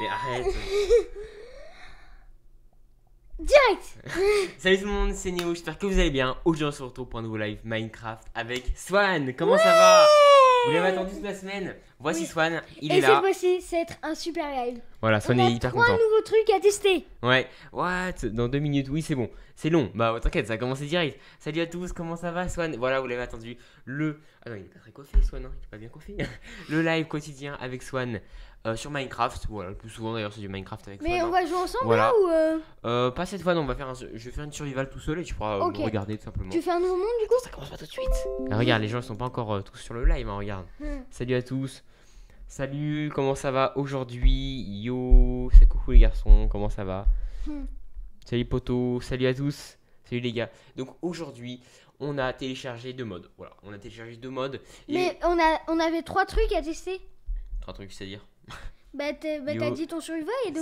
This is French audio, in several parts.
Mais arrête Direct Salut tout le monde, c'est Néo, j'espère que vous allez bien. Aujourd'hui on se retrouve pour un nouveau live Minecraft avec Swan. Comment ça va Vous l'avez attendu toute la semaine. Voici Swan, il est là. Et cette fois-ci, c'est être un super live. Voilà, Swan on a hyper trois nouveau nouveaux à tester. Ouais, what Dans deux minutes, oui c'est bon. C'est long, bah t'inquiète, ça a commencé direct. Salut à tous, comment ça va Swan Voilà, vous l'avez attendu. Le... Ah non, il est pas très coiffé Swan, hein. il est pas bien coiffé. Le live quotidien avec Swan. Euh, sur Minecraft. Voilà, le plus souvent d'ailleurs c'est du Minecraft avec Mais on va jouer ensemble là, ou euh euh, Pas cette fois, non, on va faire un... je vais faire une survival tout seul et tu pourras regarder tout simplement. Tu fais un nouveau monde du coup Ça commence pas tout de suite. Ah, regarde, les gens sont pas encore tous sur le live, mais hein, regarde. Hmm. Salut à tous. Salut, comment ça va aujourd'hui Yo, salut coucou les garçons, comment ça va hmm. Salut poto, salut à tous. Salut les gars. Donc aujourd'hui, on a téléchargé deux modes. Voilà, on a téléchargé deux modes. Et... Mais on, a, on avait trois trucs à tester. Trois trucs, c'est-à-dire bah, bah, t'as dit ton survie et de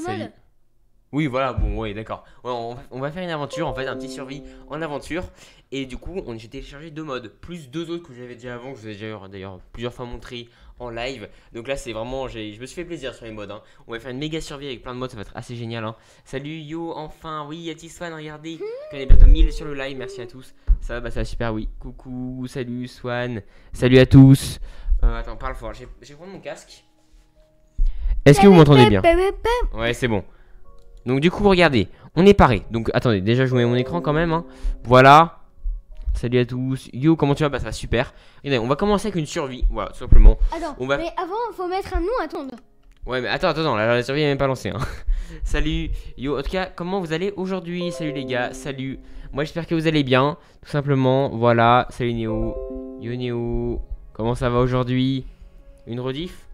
Oui, voilà, bon, oui, d'accord. on, va faire une aventure, en fait, un petit survie en aventure. Et du coup, on j'ai téléchargé deux modes, plus deux autres que j'avais déjà avant, que je vous ai déjà d'ailleurs plusieurs fois montré en live. Donc là, c'est vraiment, je me suis fait plaisir sur les modes. Hein. On va faire une méga survie avec plein de modes, ça va être assez génial. Hein. Salut, yo, enfin, oui, Swan regardez, on mmh. est bientôt 1000 sur le live, merci à tous. Ça va, bah, ça va super, oui. Coucou, salut, Swan, salut à tous. Euh, attends, parle fort, j'ai prendre mon casque. Est-ce que vous m'entendez bien Ouais, c'est bon. Donc du coup, regardez, on est paré. Donc attendez, déjà je vous mets mon écran quand même. Hein. Voilà. Salut à tous. Yo, comment tu vas Bah ça va super. on va commencer avec une survie. Voilà, tout simplement. mais avant, faut mettre un nom à Ouais, mais attends, attends, la, la survie n'est même pas lancée. Hein. Salut. Yo, en tout cas, comment vous allez aujourd'hui Salut les gars, salut. Moi j'espère que vous allez bien. Tout simplement, voilà. Salut Néo. Yo Néo, comment ça va aujourd'hui Une rediff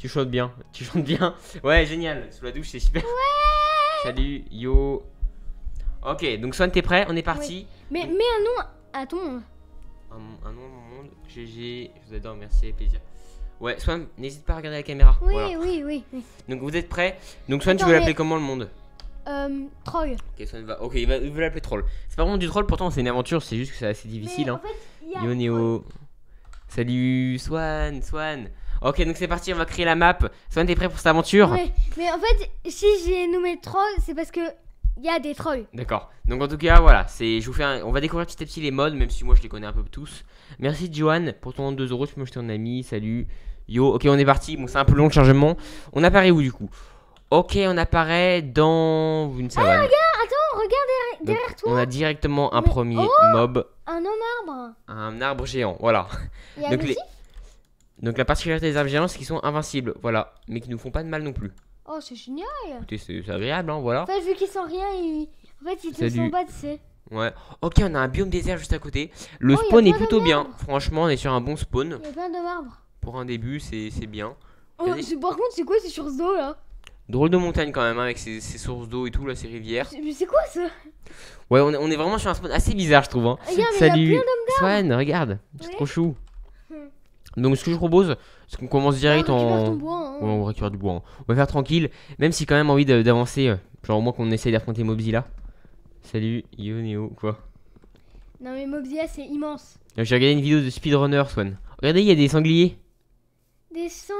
tu chantes bien. Tu chantes bien. Ouais, génial. Sous la douche, c'est super. Ouais Salut, yo. Ok, donc Swan, t'es prêt On est parti. Mais, mets un nom à ton monde. Un, nom à mon monde. GG, je vous adore, merci, plaisir. Ouais, Swan, n'hésite pas à regarder la caméra. Oui, oui, oui, Donc vous êtes prêts Donc Swan, tu veux l'appeler comment le monde euh, troll. Ok, Swan va. Ok, il, va... veut l'appeler troll. C'est pas vraiment du troll, pourtant c'est une aventure, c'est juste que c'est assez difficile. Hein. Yo, Néo. Salut, Swan, Swan. Ok, donc c'est parti, on va créer la map. soit t'es prêt pour cette aventure mais en fait, si j'ai nommé troll, c'est parce que il y a des trolls. D'accord. Donc en tout cas, voilà, c'est je vous fais on va découvrir petit à petit les modes même si moi je les connais un peu tous. Merci Johan pour ton 2 euros, tu peux m'acheter un ami. Salut. Yo, OK, on est parti. Bon, c'est un peu long le chargement. On apparaît où du coup OK, on apparaît dans une Ah, regarde, attends, regarde derrière, toi. On a directement un premier oh mob. Un homme arbre. Un arbre géant, voilà. Il y a Donc, les... Donc la particularité des arbres géants, c'est qu'ils sont invincibles, voilà, mais qui nous font pas de mal non plus. Oh, c'est génial c'est agréable, hein, voilà. En fait, vu qu'ils sont rien, ils... en fait, ils te sont pas, de c'est. Ouais. Ok, on a un biome désert juste à côté. Le oh, spawn est plutôt bien. Franchement, on est sur un bon spawn. Il y a plein de Pour un début, c'est bien. Oh, Par contre, c'est quoi ces sources d'eau là Drôle de montagne quand même, hein, avec ces, sources d'eau et tout, là, ces rivières. Mais c'est quoi ça Ouais, on est, on est, vraiment sur un spawn assez bizarre, je trouve. Hein. Salut, Swan, regarde. C'est trop chou. Donc ce que je propose, c'est qu'on commence bah, direct en... on en... Ton bois, hein. on du bois. Hein. On va faire tranquille, même si quand même envie d'avancer. Euh, genre au moins qu'on essaye d'affronter Mobzilla. Salut, Yo, Neo, quoi Non mais Mobzilla c'est immense. Euh, j'ai regardé une vidéo de speedrunner, Swan. Regardez, il y a des sangliers. Des sang...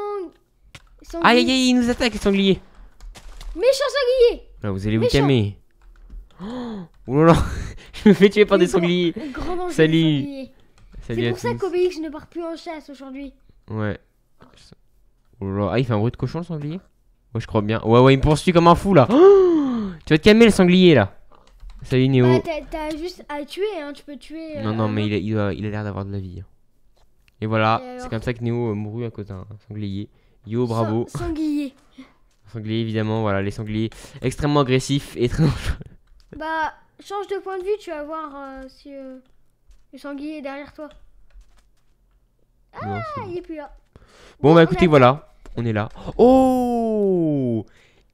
sangliers. Aïe, aïe, aïe, ils nous attaquent les sangliers. Méchant sanglier ah, Vous allez vous calmer. Oh, oh, là là, je me fais tuer par des sangliers. Salut. C'est pour ça qu'Obélix ne part plus en chasse aujourd'hui. Ouais. Oh ah, il fait un bruit de cochon le sanglier Ouais, je crois bien. Ouais, ouais, il me poursuit comme un fou là. tu vas te calmer le sanglier là. Salut Néo. Bah, t'as juste à tuer, hein. tu peux tuer. Euh, non, non, mais il a l'air d'avoir de la vie. Hein. Et voilà, c'est comme ça que Néo euh, mourut à côté d'un sanglier. Yo, bravo. sanglier. Sanglier, évidemment, voilà, les sangliers extrêmement agressifs et très Bah, change de point de vue, tu vas voir euh, si. Le sanglier est derrière toi. Ah, il est plus là. Bon, bah écoutez, voilà. On est là. Oh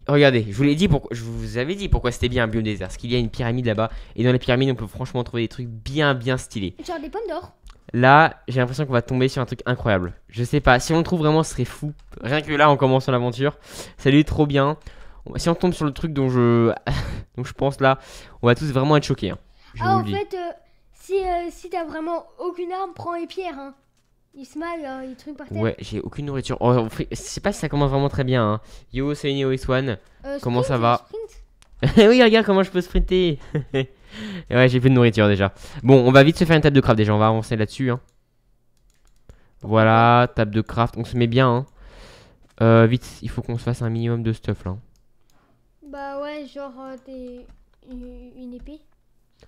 Regardez, je vous l'ai dit, je vous avais dit pourquoi c'était bien un biodésert. Parce qu'il y a une pyramide là-bas. Et dans les pyramides, on peut franchement trouver des trucs bien, bien stylés. Genre des pommes d'or. Là, j'ai l'impression qu'on va tomber sur un truc incroyable. Je sais pas, si on le trouve vraiment, ce serait fou. Rien que là, on commence l'aventure. Salut, trop bien. Si on tombe sur le truc dont je, je pense là, on va tous vraiment être choqués. Hein. ah, en fait, euh, si, euh, si t'as vraiment aucune arme, prends les pierres. Hein. Il se mal, euh, il truc par terre. Ouais, j'ai aucune nourriture. Oh, je sais pas si ça commence vraiment très bien. Hein. Yo, c'est Neo One. Euh, comment ça va Oui, regarde comment je peux sprinter. ouais, j'ai plus de nourriture déjà. Bon, on va vite se faire une table de craft déjà. On va avancer là-dessus. Hein. Voilà, table de craft. On se met bien. Hein. Euh, vite, il faut qu'on se fasse un minimum de stuff là. Bah ouais, genre une épée.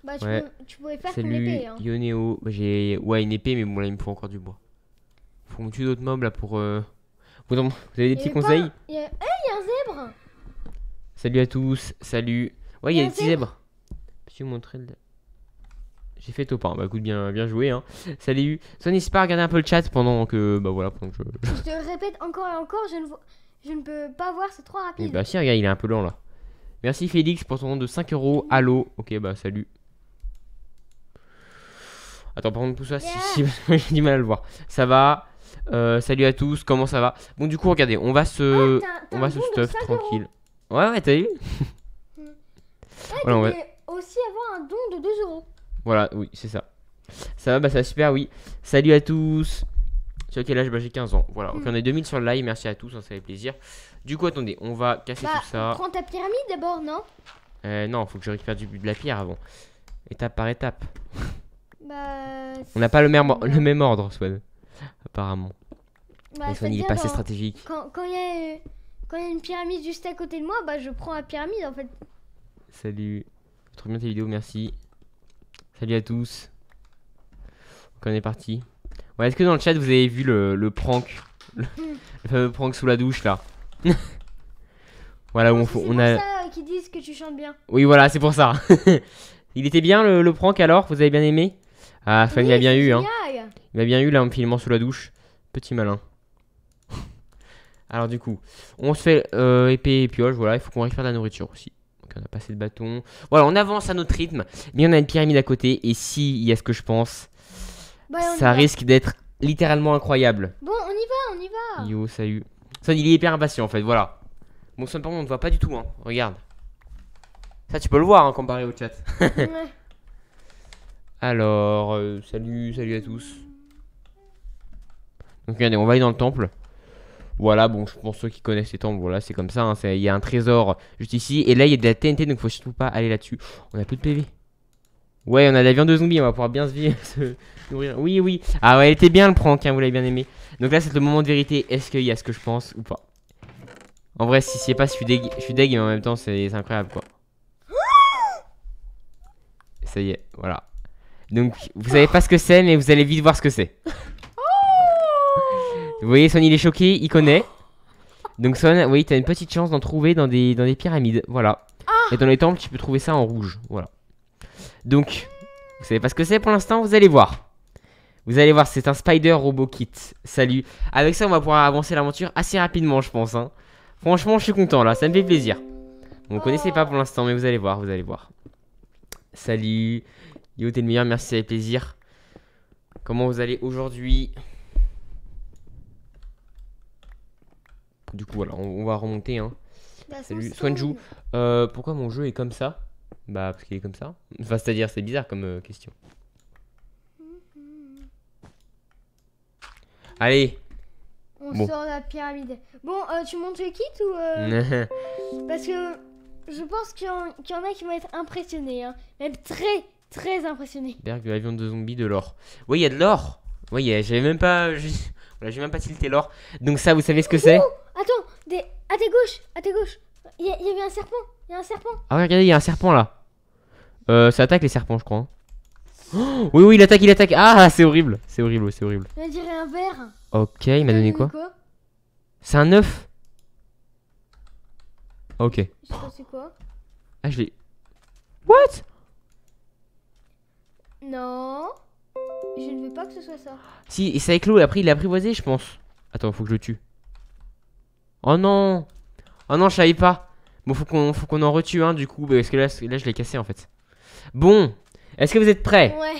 Bah, tu, tu pouvais faire une épée. Hein. Yoneo. Bah, j'ai... Ouais, une épée, mais bon, là, il me faut encore du bois. Faut me tue d'autres mobs là pour. Euh... Vous, avez des petits conseils Eh, il y a un zèbre Salut à tous, salut. Ouais, il y a, des petits zèbres. Peux-tu montrer le. J'ai fait top 1. Bah écoute, bien, bien joué. Hein. Salut. So, n'hésite pas à regarder un peu le chat pendant que. Bah voilà, pendant que je. je te répète encore et encore, je ne, je ne peux pas voir, c'est trop rapide. bah si, regarde, il est un peu lent là. Merci Félix pour ton don de 5 euros. Allô. Ok, bah salut. Attends, par contre, tout ça, si, si j'ai du mal à le voir. Ça va euh, Salut à tous, comment ça va Bon, du coup, regardez, on va se, ah, on va se stuff tranquille. Ouais, ouais, t'as eu mm. ouais, voilà, aussi avoir un don de 2 euros. Voilà, oui, c'est ça. Ça va, bah ça va super, oui. Salut à tous tu as quel âge Bah j'ai 15 ans. Voilà, ok, mm. on est 2000 sur le live, merci à tous, hein, ça fait plaisir. Du coup, attendez, on va casser bah, tout ça. Prends ta pyramide d'abord, non Euh, non, faut que je récupère du but de la pierre avant. Étape par étape. Bah, on n'a pas le, même, le même ordre, Swan. Apparemment. Bah, Swan, il est pas assez euh, stratégique. Quand il y, a une pyramide juste à côté de moi, bah je prends la pyramide en fait. Salut. Trop bien tes vidéos, merci. Salut à tous. on est parti. Est-ce que dans le chat vous avez vu le, prank le, hmm. prank sous la douche là Voilà, où on, pour a. ça euh, qu'ils disent que tu chantes bien. Oui, voilà, c'est pour ça. il était bien le, le prank alors Vous avez bien aimé ah, Fanny a bien eu, hein. Il a bien eu là en me filmant sous la douche. Petit malin. Alors du coup, on se fait euh, épée et pioche, voilà, il faut qu'on récupère de la nourriture aussi. Donc on a passé le bâton. Voilà, on avance à notre rythme, mais on a une pyramide à côté, et si il y a ce que je pense, bah, ça risque d'être littéralement incroyable. Bon, on y va, on y va. Yo, salut. Son, il est hyper impatient en fait, voilà. Bon, son, par on ne voit pas du tout, hein, regarde. Ça, tu peux le voir, hein, comparé au chat. ouais. Alors, euh, salut, salut à tous. Donc regardez, on va aller dans le temple. Voilà, bon, je pense ceux qui connaissent les temples, voilà, c'est comme ça. Hein, il y a un trésor juste ici. Et là, il y a de la TNT, donc faut surtout pas aller là-dessus. On a plus de PV. Ouais, on a de la viande de zombie, on va pouvoir bien se, nourrir. Oui, oui. Ah ouais, il était bien le prank, hein, vous l'avez bien aimé. Donc là, c'est le moment de vérité. Est-ce qu'il y a ce que je pense ou pas En vrai, si c'est pas, je suis deg, je suis deg, mais en même temps, c'est incroyable, quoi. Ça y est, voilà. Donc, vous savez pas ce que c'est, mais vous allez vite voir ce que c'est. Oh vous voyez, Son, il est choqué, il connaît. Donc, Son, oui, t'as une petite chance d'en trouver dans des, dans des pyramides. Voilà. Ah Et dans les temples, tu peux trouver ça en rouge. Voilà. Donc, vous savez pas ce que c'est pour l'instant, vous allez voir. Vous allez voir, c'est un Spider robot Kit. Salut. Avec ça, on va pouvoir avancer l'aventure assez rapidement, je pense. Hein. Franchement, je suis content là, ça me fait plaisir. Vous ne connaissez pas pour l'instant, mais vous allez voir, vous allez voir. Salut. Yo, t'es le meilleur, merci, avec plaisir. Comment vous allez aujourd'hui Du coup, voilà, on, va remonter. Hein. Bah, Salut, Swanjou euh, pourquoi mon jeu est comme ça Bah, parce qu'il est comme ça. Enfin, c'est-à-dire, c'est bizarre comme euh, question. Mm-hmm. Allez, on sort sort la pyramide. Bon, euh, tu montes le kit ou... Parce que je pense qu'il y, en a qui vont être impressionnés. Hein. Même très, très impressionné. Berg de de zombie de l'or. Oui, il y a de l'or. Oui, j'avais même pas. Voilà, j'ai même pas tilté l'or. Donc, ça, vous savez ce que c'est Attends, à tes gauches, à tes gauches. Il y, avait un serpent. Il y a un serpent. Ah, regardez, il y a un serpent là. Euh, ça attaque les serpents, je crois. Hein. Oh, oui, oui, il attaque, il attaque. Ah, c'est horrible. C'est horrible, c'est horrible. Il dirait un verre. Ok, il m'a donné, quoi, C'est un œuf. Ok. quoi. Ah, je vais. What non. Je ne veux pas que ce soit ça. Si, c'est avec l'eau, après il a apprivoisé, je pense. Attends, faut que je le tue. Oh non Oh non, je savais pas. Bon, faut qu'on qu'on en retue un hein, du coup, parce que là, je l'ai cassé en fait. Bon, est-ce que vous êtes prêts Ouais.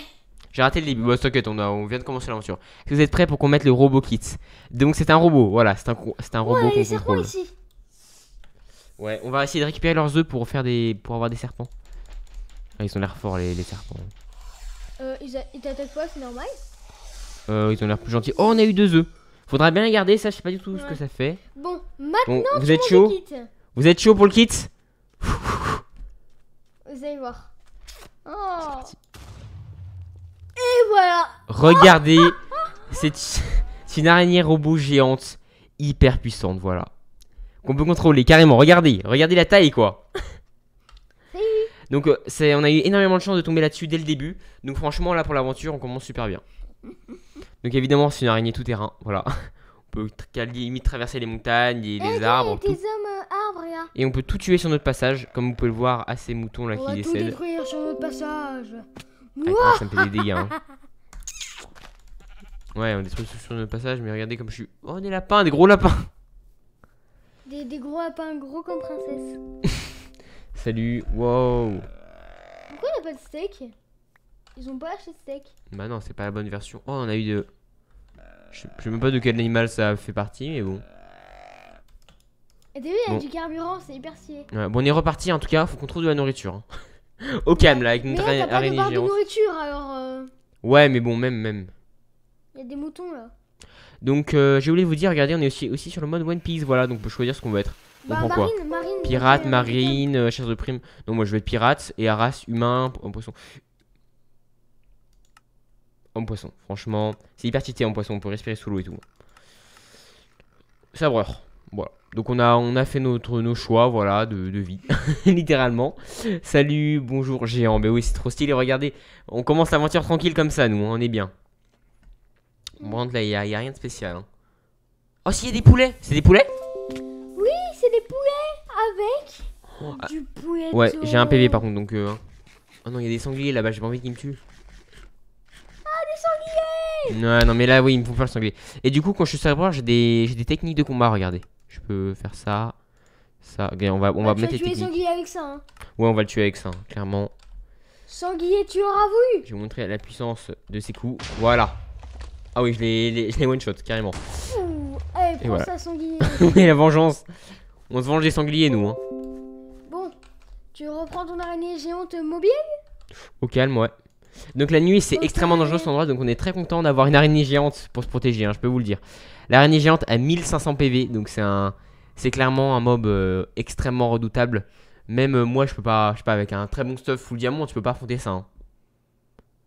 J'ai raté le début. Bon, on, on, vient de commencer l'aventure. Est-ce que vous êtes prêts pour qu'on mette le robot kit Donc, c'est un robot, voilà, c'est un, un robot ouais, contrôle. Ouais, on va essayer de récupérer leurs œufs pour, des, pour avoir des serpents. Ah, ils ont l'air forts, les serpents. Euh, ils, t'attaquent pas, c'est normal euh, ils ont l'air plus gentils. Oh, on a eu deux œufs. Faudra bien les garder, ça, je sais pas du tout ce que ça fait. Bon, maintenant, vous êtes chaud Vous êtes chaud pour le kit Vous allez voir. Oh. Et voilà Regardez ah, ah, ah. C'est une araignée robot géante, hyper puissante, voilà. Qu'on peut contrôler, carrément. Regardez, regardez la taille, quoi donc euh, c'est, on a eu énormément de chance de tomber là-dessus dès le début. Donc franchement là pour l'aventure on commence super bien. Donc évidemment c'est une araignée tout terrain, voilà. On peut limite traverser les montagnes, les, eh, arbres. Euh, Et on peut tout tuer sur notre passage, comme vous pouvez le voir à ces moutons là on qui va Tout détruire sur notre passage. Ah, ah, ça me fait des dégâts. Hein. Ouais, on détruit tout sur notre passage, mais regardez comme je suis. Oh, des lapins, des gros lapins. Des, des gros lapins, gros comme princesse. Salut, wow. Pourquoi n'y n'a pas de steak Ils ont pas acheté de steak. Bah non, c'est pas la bonne version. Oh, on a eu de. Je sais même pas de quel animal ça fait partie, mais bon. Et as vu, il y a du carburant, c'est hyper si. bon, on est reparti en tout cas, faut qu'on trouve de la nourriture. Ok, hein. Au calme là, avec notre araignée pas de, nourriture alors. Euh. Ouais, mais bon, même, même. Il y a des moutons là. Donc, euh, j'ai voulu vous dire, regardez, on est aussi, aussi sur le mode One Piece, voilà, donc on peut choisir ce qu'on veut être. Bah, marine, Pirate, euh, marine, euh, chasse de prime. Non, moi je vais être pirate et race humain, En poisson. En poisson, franchement. C'est hyper tité en poisson, on peut respirer sous l'eau et tout. Sabreur. Voilà. Donc on a, on a fait notre, nos choix, voilà, de, de vie, littéralement. Salut, bonjour, géant. Mais ben oui, c'est trop stylé, regardez. On commence l'aventure tranquille comme ça, nous, hein, on est bien. Bon, là, il n'y a, rien de spécial. Hein. Oh, si, y a des poulets C'est des poulets avec du Ouais, j'ai un PV par contre donc. Euh, hein. Ah non, il y a des sangliers là-bas, j'ai pas envie qu'ils me tuent. Ah, des sangliers Non, non, mais là, oui, il me faut faire le sanglier. Et du coup, quand je suis bord, j'ai des... des techniques de combat, regardez. Je peux faire ça. Ça, on va, on bah, va mettre les techniques. sanglier avec ça. Hein. Ouais, on va le tuer avec ça, hein, clairement. Sanglier, tu auras voulu. Je vais montrer la puissance de ses coups. Voilà. Ah oui, je l'ai one shot carrément. Ouh, allez, prends ça, sanglier. la vengeance. On se venge des sangliers, nous. Hein. Bon, tu reprends ton araignée géante mobile Au calme, ouais. Donc la nuit, c'est extrêmement dangereux ce endroit, donc on est très content d'avoir une araignée géante pour se protéger, hein, je peux vous le dire. L'araignée géante a 1500 PV, donc c'est un... C'est clairement un mob euh, extrêmement redoutable. Même euh, moi, je peux pas, je sais pas, avec un très bon stuff full diamant, tu peux pas affronter ça. Hein.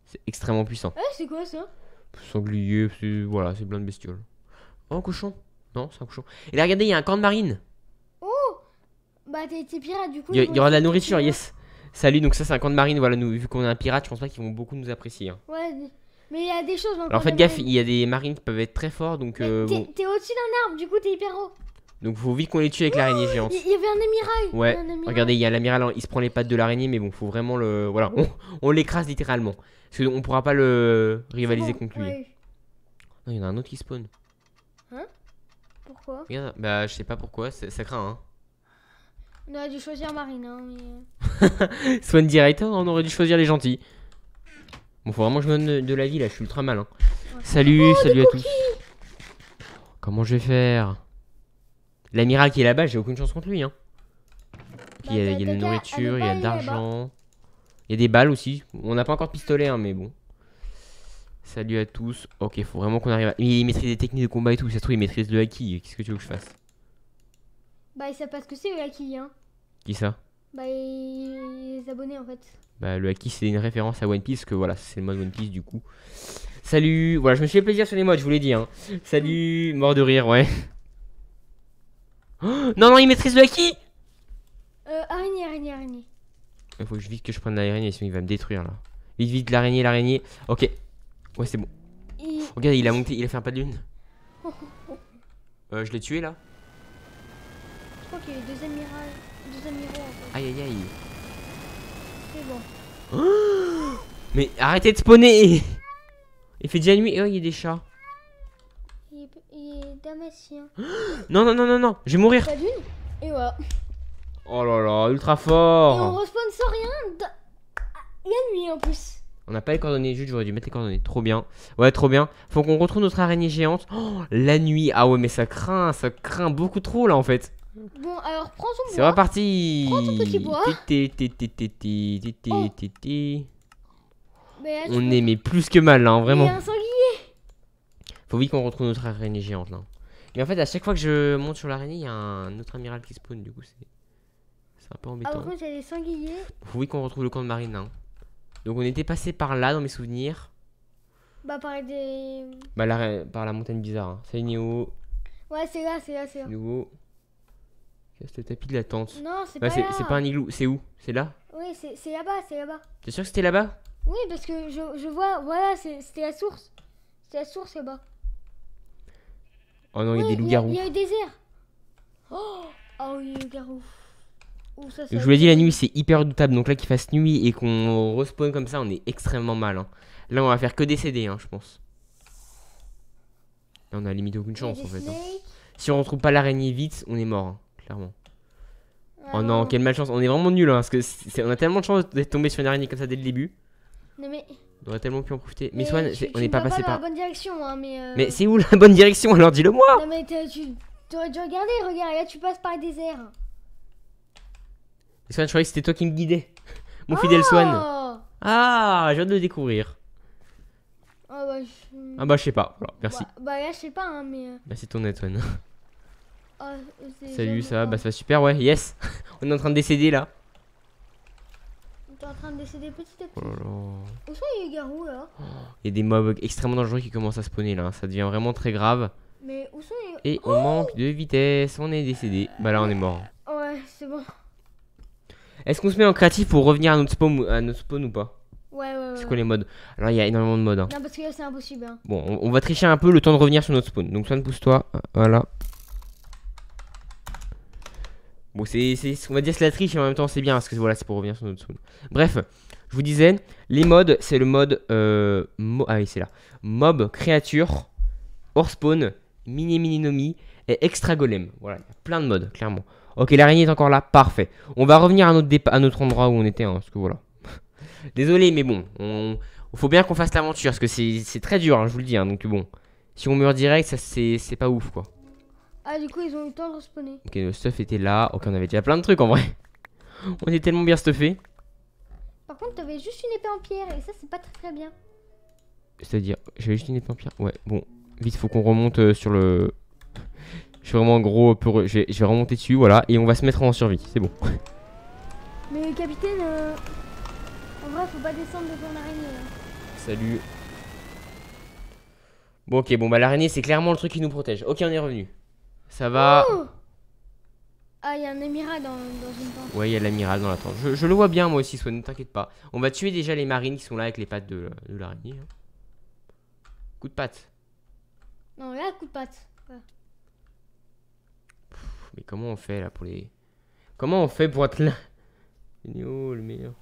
C'est extrêmement puissant. Eh, c'est quoi ça Sanglier, voilà, c'est plein de bestioles. Oh, un cochon. Non, c'est un cochon. Et là, regardez, il y a un camp de marine. Bah, t'es pirate du coup. Il y, aura de la nourriture, yes. Salut, donc ça, c'est un camp de marine. Voilà, nous, vu qu'on est un pirate, je pense pas qu'ils vont beaucoup nous apprécier. Hein. Ouais, mais il y a des choses. Dans hein, en fait gaffe, il y a des marines qui peuvent être très forts. donc... Euh, t'es au-dessus d'un arbre, du coup, t'es hyper haut. Donc, faut vite qu'on les tue avec l'araignée géante. Il y, avait un amiral. Ouais, regardez, il y a l'amiral, hein, il se prend les pattes de l'araignée, mais bon, faut vraiment le. Voilà, on, l'écrase littéralement. Parce qu'on pourra pas le rivaliser contre lui. il y en a un autre qui spawn. Hein Pourquoi bah, je sais pas pourquoi, ça craint, hein. On aurait dû choisir Marine, hein, mais... Euh. Swan Direct, on aurait dû choisir les gentils. Bon, faut vraiment que je me donne de la vie, là, je suis ultra malin. Salut, oh, salut à tous. Comment je vais faire L'amiral qui est là-bas, j'ai aucune chance contre lui, hein. il y a, de la bah, nourriture, il y a de l'argent. Il y a des balles aussi. On n'a pas encore de pistolet, hein, mais bon. Salut à tous. Ok, faut vraiment qu'on arrive à... Il maîtrise des techniques de combat et tout. Ça se trouve, il maîtrise le haki. Qu'est-ce que tu veux que je fasse bah, ils savent pas ce que c'est le haki, hein. Qui ça Bah, les abonnés en fait. Bah, le haki, c'est une référence à One Piece, que voilà, c'est le mode One Piece du coup. Salut Voilà, je me suis fait plaisir sur les modes, je vous l'ai dit, hein. Salut Mort de rire, ouais. Oh non, non, il maîtrise le haki Euh, araignée, araignée, araignée. Il faut que je, vite que je prenne l'araignée, sinon il va me détruire là. Vite, vite, l'araignée, l'araignée. Ok. Ouais, c'est bon. Regarde, il a monté, il a fait un pas de lune. Euh, je l'ai tué là Ok y a deux amirales Aïe aïe aïe. C'est bon. Mais arrêtez de spawner Il fait déjà nuit et oh il y a des chats. Il est, damasien. Non non non non non, je vais mourir. Pas d'une Et voilà. Oh là là, ultra fort. Et on respawn sans rien. Il y a nuit en plus. On n'a pas les coordonnées, juste j'aurais dû mettre les coordonnées. Trop bien. Ouais, trop bien. Faut qu'on retrouve notre araignée géante. Oh, la nuit. Ah ouais, mais ça craint, ça craint beaucoup trop là en fait. Bon, alors prends ton bois. C'est reparti. petit On aimait plus que mal, hein, vraiment. Il y a un sanglier. Faut vite qu'on retrouve notre araignée géante, là. Mais en fait, à chaque fois que je monte sur l'araignée, il y a un autre amiral qui spawn, du coup, c'est... un peu ah, embêtant. Ah, il des sangliers. Faut vite qu'on retrouve le camp de marine, hein. Donc on était passé par là, dans mes souvenirs. Bah, par des... Bah, la... par la montagne bizarre, hein. C'est C'est nouveau Ouais, c'est là, c'est là, c'est là. Nouveau. C'est le tapis de la tente. Non, c'est pas C'est pas un igloo. C'est où C'est là Oui, c'est là-bas, c'est là-bas. T'es sûr que c'était là-bas Oui, parce que je, vois, voilà, c'était la source. C'était la source là-bas. Oh non, il y a des loups-garous. Il y a le désert. Oh, oh il y loups-garous. Oh, ça, je vous l'ai dit, la nuit, c'est hyper redoutable. Donc là, qu'il fasse nuit et qu'on respawn comme ça, on est extrêmement mal. Hein. Là, on va faire que décéder, hein, je pense. on a limite aucune chance, en fait. Hein. Si on retrouve pas l'araignée vite, on est mort. Oh non, quelle malchance, on est vraiment nul hein, parce que on a tellement de chance d'être tombé sur une araignée comme ça dès le début. Non mais on aurait tellement pu en profiter. Mais, Swan, on n'est pas passé par. la bonne direction, hein, euh, mais. c'est où la bonne direction Alors dis-le moi Non, mais tu aurais dû regarder, regarde, là tu passes par le désert. Swan, je croyais que c'était toi qui me guidais. Mon fidèle Swan. Oh ah, je viens de le découvrir. Ah bah je ah bah, sais pas, voilà, merci. Bah, bah là je sais pas, hein, mais. Euh, bah c'est ton aide, Swan. Oh, Salut, ça va Bah ça va super, ouais, yes On est en train de décéder là. On est en train de décéder petit à petit. Oh où sont les garous là Il y a des mobs extrêmement dangereux qui commencent à spawner là, ça devient vraiment très grave. Mais où sont les... Et on oh manque de vitesse, on est décédé. Bah là on est mort. Ouais, c'est bon. Est-ce qu'on se met en créatif pour revenir à notre spawn, à notre spawn ou pas Ouais, ouais, ouais. C'est quoi les modes Alors, il y a énormément de modes. Hein. Non, parce que c'est impossible. Hein. Bon, on, va tricher un peu le temps de revenir sur notre spawn. Donc, ne pousse-toi. Voilà. Bon, c'est on va dire c'est la triche mais en même temps c'est bien parce que voilà, c'est pour revenir sur notre sound. Bref, je vous disais, les modes, c'est le mode euh, ah oui, c'est là. Mob, créature, hors spawn, mini mini nomi et extra golem. Voilà, il y a plein de modes clairement. OK, l'araignée est encore là, parfait. On va revenir à notre à notre endroit où on était hein, parce que voilà. Désolé mais bon, on faut bien qu'on fasse l'aventure parce que c'est très dur, hein, je vous le dis hein, donc bon. Si on meurt direct, ça c'est pas ouf quoi. Ah, du coup, ils ont eu le temps de respawner. Ok, le stuff était là. Ok, on avait déjà plein de trucs en vrai. on est tellement bien stuffé. Par contre, t'avais juste une épée en pierre et ça, c'est pas très très bien. C'est-à-dire, j'avais juste une épée en pierre. Ouais, bon, vite, faut qu'on remonte euh, sur le. Je suis vraiment gros pour Je vais, remonter dessus, voilà, et on va se mettre en survie. C'est bon. Mais capitaine, euh, en vrai, faut pas descendre devant l'araignée. Hein. Salut. Bon, ok, bon, bah l'araignée, c'est clairement le truc qui nous protège. Ok, on est revenu. Ça va. ah, il y a un amiral dans, dans une tente. Ouais, il y a l'amiral dans la tente. Je, le vois bien, moi aussi, soit ne t'inquiète pas. On va tuer déjà les marines qui sont là avec les pattes de, de l'araignée. Hein. Coup de patte. Non, là, coup de patte. mais comment on fait là pour les. Comment on fait pour être là le meilleur.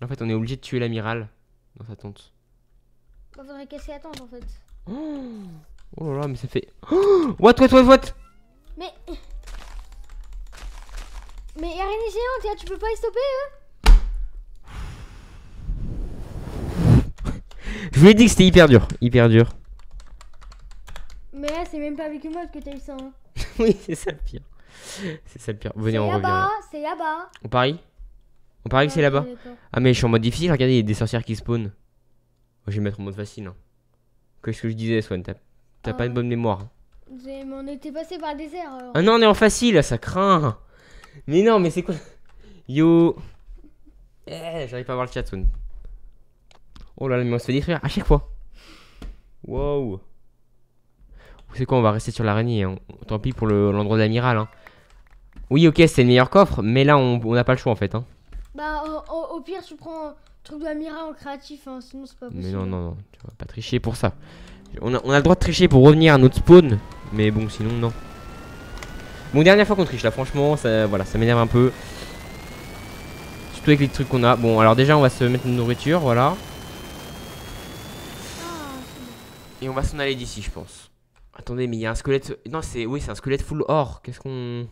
Là, en fait, on est obligé de tuer l'amiral dans sa tente. On bah, faudrait casser la tente en fait. Oh Oh là là, mais ça fait... what, what, what, what Mais... Mais rien géante, Tiens tu peux pas y stopper, eux hein? Je vous ai dit que c'était hyper dur, hyper dur. Mais là, c'est même pas avec une mode que t'as eu ça. Hein. oui, c'est ça le pire. C'est ça le pire. Venez, on revient. C'est là-bas, c'est là-bas. On parie On parie que c'est là-bas Ah, mais je suis en mode difficile, regardez, il y a des sorcières qui spawnent. Moi, je vais mettre en mode facile. Hein. Qu'est-ce que je disais, Swan T'as pas ah. une bonne mémoire. Mais on était passé par le désert euh. Ah non, on est en facile, ça craint. Mais non, mais c'est quoi Yo. Eh, j'arrive pas à voir le chat Oh là là, mais on se fait détruire à chaque fois. Wow. C'est quoi, on va rester sur l'araignée. Hein. Tant pis pour l'endroit de d'amiral. Hein. Oui, ok, c'est le meilleur coffre, mais là, on n'a pas le choix en fait. Hein. Bah, au, au, pire, tu prends un truc d'amiral en créatif, hein, sinon c'est pas possible. Mais non, non, non, tu vas pas tricher pour ça. On a, le droit de tricher pour revenir à notre spawn. Mais bon, sinon, non. Bon, dernière fois qu'on triche là, franchement, ça, voilà, ça m'énerve un peu. Surtout avec les trucs qu'on a. Bon, alors déjà, on va se mettre une nourriture, voilà. Et on va s'en aller d'ici, je pense. Attendez, mais il y a un squelette. Non, c'est. Oui, c'est un squelette full or. Qu'est-ce qu'on.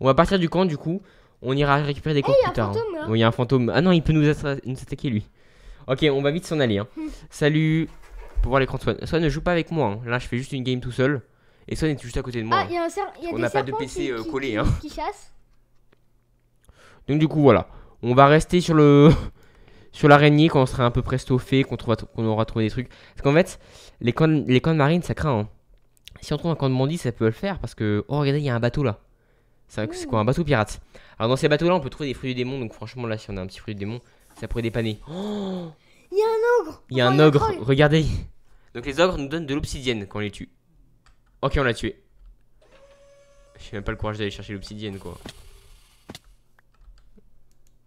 On va partir du camp, du coup. On ira récupérer des eh, corps plus tard. Hein. il y a un fantôme. Ah non, il peut nous, nous attaquer, lui. Ok, on va vite s'en aller. Hein. Hmm. Salut pour voir l'écran de Swan. ne joue pas avec moi. Hein. Là, je fais juste une game tout seul. Et Swan est juste à côté de moi. Ah, il y a On n'a pas de PC euh, collé. hein. chasse Donc du coup voilà, on va rester sur le sur l'araignée quand on sera un peu prestoffé, qu'on qu'on aura trouvé des trucs. Parce qu'en fait, les connes les marines ça craint. hein. Si on trouve un camp de ça peut le faire parce que oh regardez, il y a un bateau là. C'est c'est mmh. quoi un bateau pirate Alors dans ces bateaux là, on peut trouver des fruits du démon, donc franchement là si on a un petit fruit du démon, ça pourrait dépanner. Oh il y a un ogre Il y a un ogre, regardez Donc les ogres nous donnent de l'obsidienne quand on les tue. Ok, on l'a tué. J'ai même pas le courage d'aller chercher l'obsidienne quoi.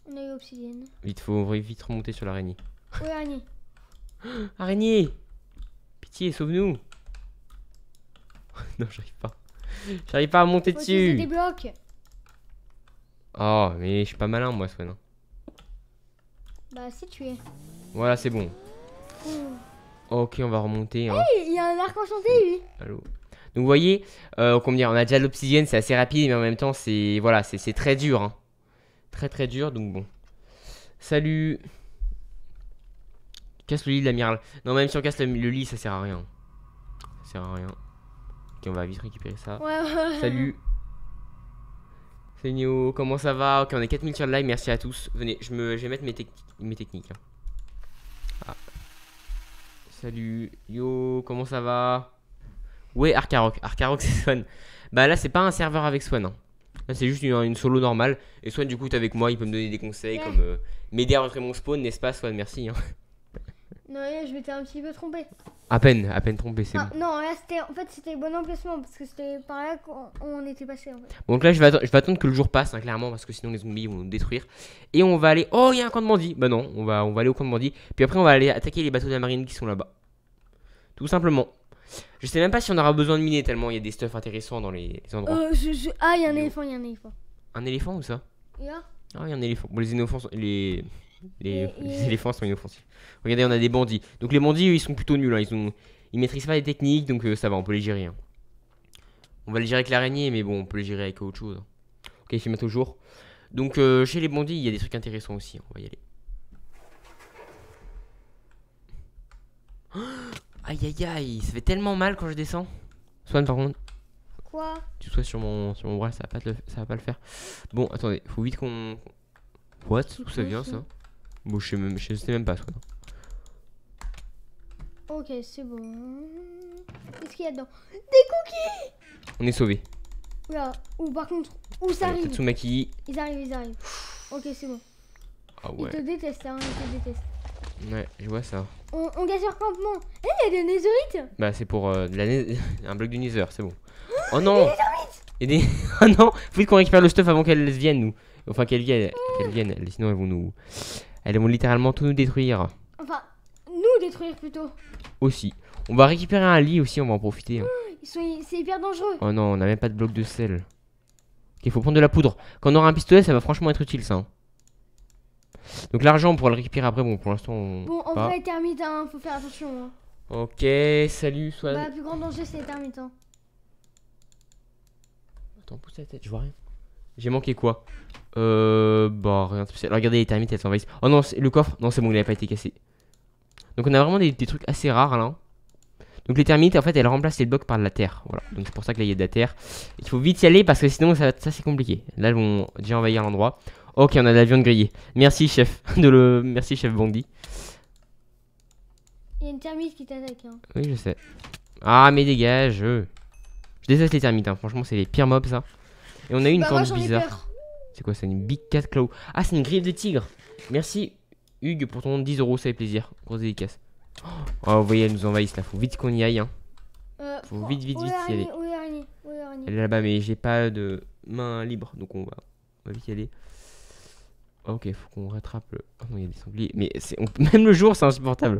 On a eu l'obsidienne. Vite, faut vite remonter sur l'araignée. Oui, araignée. araignée Pitié, sauve-nous Non, j'arrive pas. J'arrive pas à monter dessus des blocs Oh, mais je suis pas malin moi, Swan. Bah, si tu es. Voilà, c'est bon. Hmm. Ok, on va remonter. Hein. il y a un arc enchanté, lui. Allô. Donc vous voyez, euh, dire, on a déjà de l'obsidienne, c'est assez rapide, mais en même temps, c'est voilà, c'est très dur. Hein. Très très dur, donc bon. Salut. Casse le lit de l'amiral. Non, même si on casse le, lit, ça sert à rien. Ça sert à rien. Ok, on va vite récupérer ça. Salut. Salut comment ça va Ok, on est 4000 sur le live, merci à tous. Venez, je, me, je vais mettre mes, techniques. Hein. Salut, yo, comment ça va Ouais, Arcaroc, Arcaroc c'est Swan. Bah là, c'est pas un serveur avec Swan. Hein. c'est juste une, solo normale. Et Swan, du coup, t'es avec moi, il peut me donner des conseils comme euh, m'aider à rentrer mon spawn, n'est-ce pas, Swan Merci. Hein. Non, je m'étais un petit peu trompé. À peine, à peine trompé, c'est ah, bon. Non, là, c'était, en fait, c'était le bon emplacement parce que c'était par là qu'on était passé. En fait. donc là, je vais, attendre que le jour passe, hein, clairement, parce que sinon les zombies vont nous détruire. Et on va aller. Oh, il y a un camp de bandits. Bah non, on va, on va aller au camp de bandits. Puis après, on va aller attaquer les bateaux de la marine qui sont là-bas. Tout simplement. Je sais même pas si on aura besoin de miner tellement il y a des stuffs intéressants dans les, endroits. Euh, ah, il y a un éléphant, il y a un éléphant. Un éléphant ou ça a. Ah, il y a un éléphant. Bon, les éléphants sont... Les... Les, éléphants sont inoffensifs. Regardez, on a des bandits. Donc les bandits, ils sont plutôt nuls. Hein. Ils, ont... ils maîtrisent pas les techniques, donc euh, ça va, on peut les gérer. Hein. On va les gérer avec l'araignée, mais bon, on peut les gérer avec autre chose. Hein. Ok, il fait Donc euh, chez les bandits, il y a des trucs intéressants aussi. On va y aller. Aïe aïe aïe, ça fait tellement mal quand je descends. Swan par contre. Quoi Tu sois sur mon, sur mon bras, ça va, pas le, ça va pas le faire. Bon, attendez, faut vite qu'on. What Où ça vient ça Bon, je sais même, je sais même pas. Ok, c'est bon. Qu'est-ce qu'il y a dedans Des cookies On est sauvés. Oula, ou par contre, où ça euh, arrive Ils arrivent, ils arrivent. ok, c'est bon. Ah ouais. Ils te détestent, hein, ils te détestent. Ouais, je vois ça. On, gagne sur leur campement. Eh, hey, il y a des nézorites Bah, c'est pour euh, un bloc de nether, c'est bon. Oh non Il y a des... oh non Faut qu'on récupère le stuff avant qu'elles viennent, nous. Enfin, qu'elles viennent, qu'elles viennent, sinon elles vont nous... Elles vont littéralement tout nous détruire. Enfin, nous détruire plutôt. Aussi. On va récupérer un lit aussi, on va en profiter. Oh, c'est hyper dangereux. Oh non, on n'a même pas de bloc de sel. Il faut prendre de la poudre. Quand on aura un pistolet, ça va franchement être utile ça. Donc l'argent, on pourra le récupérer après. Bon, pour l'instant, on. Bon, on va être termite, hein, faut faire attention. Hein. Ok, salut, sois... Bah, le plus grand danger, c'est les hein. Attends, pousse la tête, je vois rien. J'ai manqué quoi euh, bah rien de spécial. regardez les termites, elles s'envahissent. Oh non, le coffre. Non, c'est bon, il n'avait pas été cassé. Donc on a vraiment des, trucs assez rares là. Hein. Donc les termites, en fait, elles remplacent les blocs par de la terre. Voilà. Donc c'est pour ça qu'il y a de la terre. Il faut vite y aller parce que sinon, ça, c'est compliqué. Là, elles vont déjà envahir l'endroit. Ok, on a de la viande grillée. Merci, chef. de le... Merci, chef Bondi. Il y a une termite qui t'attaque. Hein. Oui, je sais. Ah, mais dégage. Euh. Je déteste les termites. Hein. Franchement, c'est les pires mobs, ça. Et on a eu une bah, bizarre. C'est quoi C'est une Big Cat Claw. Ah, c'est une griffe de tigre. Merci, Hugues, pour ton 10 euros. Ça fait plaisir. Grosse dédicace. Oh, vous voyez, elle nous envahissent là. Faut vite qu'on y aille. Hein. Euh, faut vite, vite, vite y aller. Elle est là-bas, mais j'ai pas de main libre. Donc on va, vite y aller. Ah, ok, faut qu'on rattrape le. Oh non, il y a des sangliers. Mais c'est même le jour, c'est insupportable.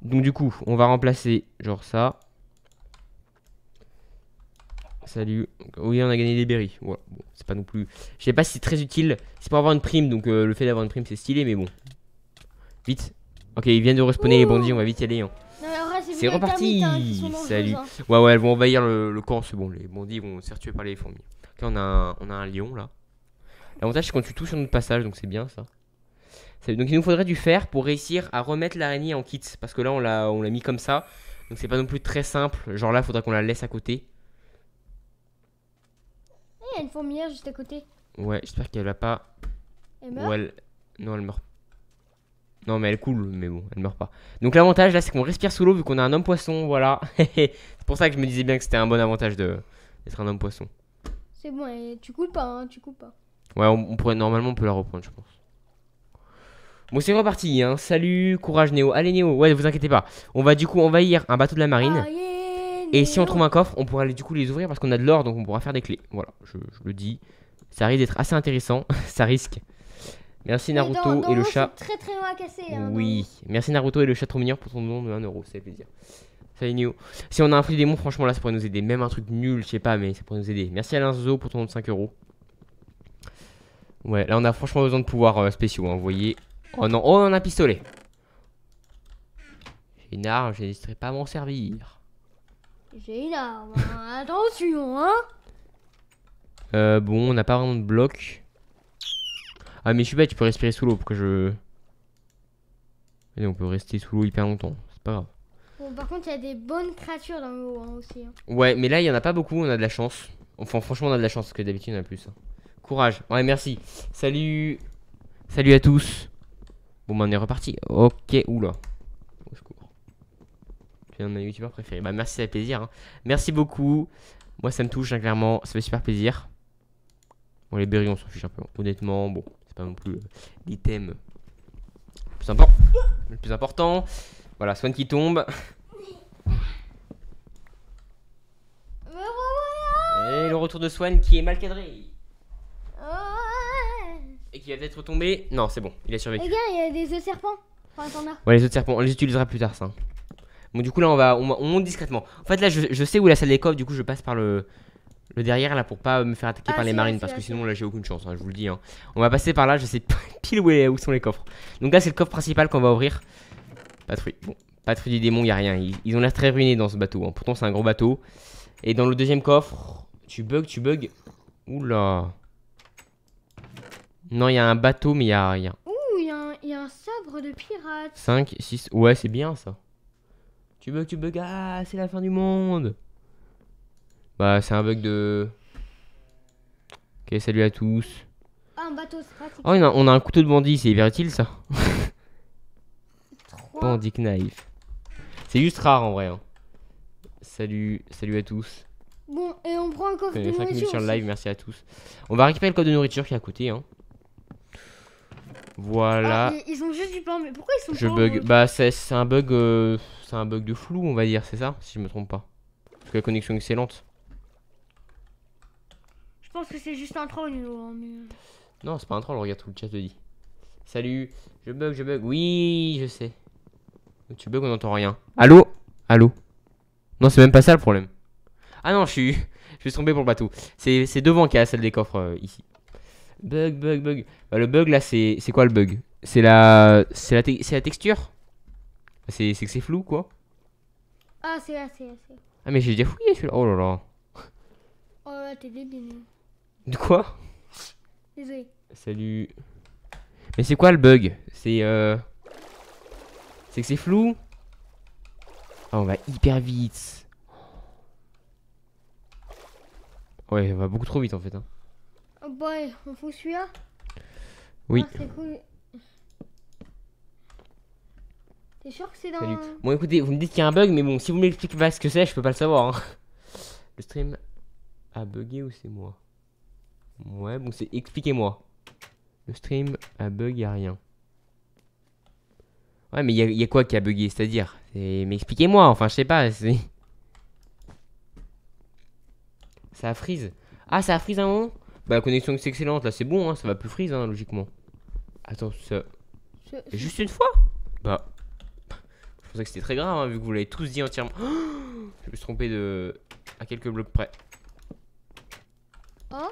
Donc du coup, on va remplacer genre ça. Salut. Oui, on a gagné des berries. c'est pas non plus. Je sais pas si c'est très utile. C'est pour avoir une prime, donc euh, le fait d'avoir une prime, c'est stylé, mais bon. Vite. Ok, ils viennent de respawner les bandits, on va vite y aller. Hein. C'est hein, reparti Salut hein. Ouais, ouais, elles vont envahir le, camp, c'est bon. Les bandits vont se faire par les fourmis. Ok, on a un, on a un lion, là. L'avantage, c'est qu'on tue tout sur notre passage, donc c'est bien, ça. Donc il nous faudrait du fer pour réussir à remettre l'araignée en kit. Parce que là, on l'a mis comme ça. Donc c'est pas non plus très simple. Genre là, Faudrait qu'on la laisse à côté y a une fourmière juste à côté. Ouais, j'espère qu'elle va pas. Elle meurt Ou Non, elle meurt. Non, mais elle coule, mais bon, elle meurt pas. Donc l'avantage là, c'est qu'on respire sous l'eau vu qu'on a un homme poisson, voilà. c'est pour ça que je me disais bien que c'était un bon avantage d'être un homme poisson. C'est bon, et tu coules pas, hein, tu coules pas. Ouais, on, pourrait normalement on peut la reprendre, je pense. Bon, c'est reparti, hein. Salut, courage Néo. Allez Néo, ouais, ne vous inquiétez pas. On va du coup envahir un bateau de la marine. Ah, et si on trouve un coffre, on pourra aller du coup les ouvrir parce qu'on a de l'or, donc on pourra faire des clés. Voilà, je, le dis. Ça risque d'être assez intéressant. ça risque. Merci Naruto et le chat. Très très loin à casser. Hein, oui. Merci Naruto et le chat trop pour ton don de 1€, euro, c'est plaisir. Salut New. Si on a un fruit démon, franchement là ça pourrait nous aider. Même un truc nul, je sais pas, mais ça pourrait nous aider. Merci Alain pour ton don de 5 euros. Ouais, là on a franchement besoin de pouvoirs euh, spéciaux, hein, vous voyez. Oh non, oh on a un pistolet. J'ai une arme, je n'hésiterai pas à m'en servir. J'ai une arme, attention, hein Euh, bon, on n'a pas vraiment de bloc. Ah, mais je suis bête, tu peux respirer sous l'eau, pourquoi je... on peut rester sous l'eau hyper longtemps, c'est pas grave. Bon, par contre, il y a des bonnes créatures dans l'eau hein, aussi. Hein. Ouais, mais là, il y en a pas beaucoup, on a de la chance. Enfin, franchement, on a de la chance, parce que d'habitude, on a plus. Hein. Courage. Ouais, merci. Salut. Salut à tous. Bon, bah, on est reparti. Ok, oula puis un de mes youtubeurs préférés. Bah merci, ça plaisir. Hein. Merci beaucoup. Moi ça me touche hein, clairement, ça fait super plaisir. Bon les berries on s'en fiche un peu. Honnêtement, bon, c'est pas non plus euh, l'item le plus important. Le plus important. Voilà, Swan qui tombe. Et le retour de Swan qui est mal cadré. Et qui va peut-être tomber. Non, c'est bon, il a survécu. gars, il y a des œufs serpents. Ouais, les œufs de serpents, on les utilisera plus tard, ça. Hein. Bon, du coup, là, on va, monte discrètement. En fait, là, je, sais où est la salle des coffres, du coup, je passe par le, le derrière là pour pas me faire attaquer ah, par les marines parce que sinon là j'ai aucune chance, hein, je vous le dis. Hein. On va passer par là, je sais pile où, est, où sont les coffres. Donc là c'est le coffre principal qu'on va ouvrir. Patrouille bon, pas du démon, y a rien. Ils, ont l'air très ruinés dans ce bateau, hein. pourtant c'est un gros bateau. Et dans le deuxième coffre, tu bugs, tu bugs. Oula. Non, il y a un bateau mais il y a rien. Ouh, il y, y, a un sabre de pirate. 5, 6, ouais c'est bien ça. Tu bugs, tu bugs, ah, c'est la fin du monde. Bah, c'est un bug de... Ok, salut à tous. Ah, un bateau, Oh, on a, un couteau de bandit, c'est hyper utile, ça. bandit knife. C'est juste rare, en vrai. Hein. Salut, salut à tous. Bon, et on prend encore de nourriture. sur le live, merci à tous. On va récupérer le code de nourriture qui est à côté, hein. Voilà. Ah, ils, ont juste du pain mais pourquoi ils sont Je bug. Bah, c'est un bug. Euh, c'est un bug de flou, on va dire, c'est ça Si je me trompe pas. Parce que la connexion est excellente. Je pense que c'est juste un troll. Euh. Non, c'est pas un troll, regarde tout le chat te dit. Salut, je bug, je bug. Oui, je sais. Tu bug, on n'entend rien. Allô Allô Non, c'est même pas ça le problème. Ah non, je suis. Je suis tombé pour le bateau. C'est devant qu'il y a la salle des coffres euh, ici. Bug, bug, bug. Bah, le bug là, c'est quoi le bug C'est la, c'est la, la texture C'est que c'est flou quoi Ah, c'est là, c'est Ah, mais j'ai déjà fouillé celui-là. Oh là là. Oh là, t'es débile. Hein. De quoi Désolé. Salut. Mais c'est quoi le bug C'est euh... C'est que c'est flou Ah, on va hyper vite. Ouais, on va beaucoup trop vite en fait. Hein. Oh on fout celui-là hein Oui. Ah, T'es sûr que c'est dans... Bon écoutez, vous me dites qu'il y a un bug, mais bon, si vous m'expliquez pas ce que c'est, je peux pas le savoir. Hein. Le stream a bugué ou c'est moi Ouais, bon c'est... Expliquez-moi. Le stream a bug, y rien. Ouais, mais il y, a quoi qui a bugué C'est-à-dire Mais expliquez-moi, enfin, je sais pas. c'est... Ça frise. Ah, ça frise un moment bah, la connexion c'est excellente, là c'est bon, hein, ça va plus freeze, hein, logiquement. Attends, ça. Juste une fois Bah. Je pensais que c'était très grave, hein, vu que vous l'avez tous dit entièrement. je me suis trompé de. à quelques blocs près. Oh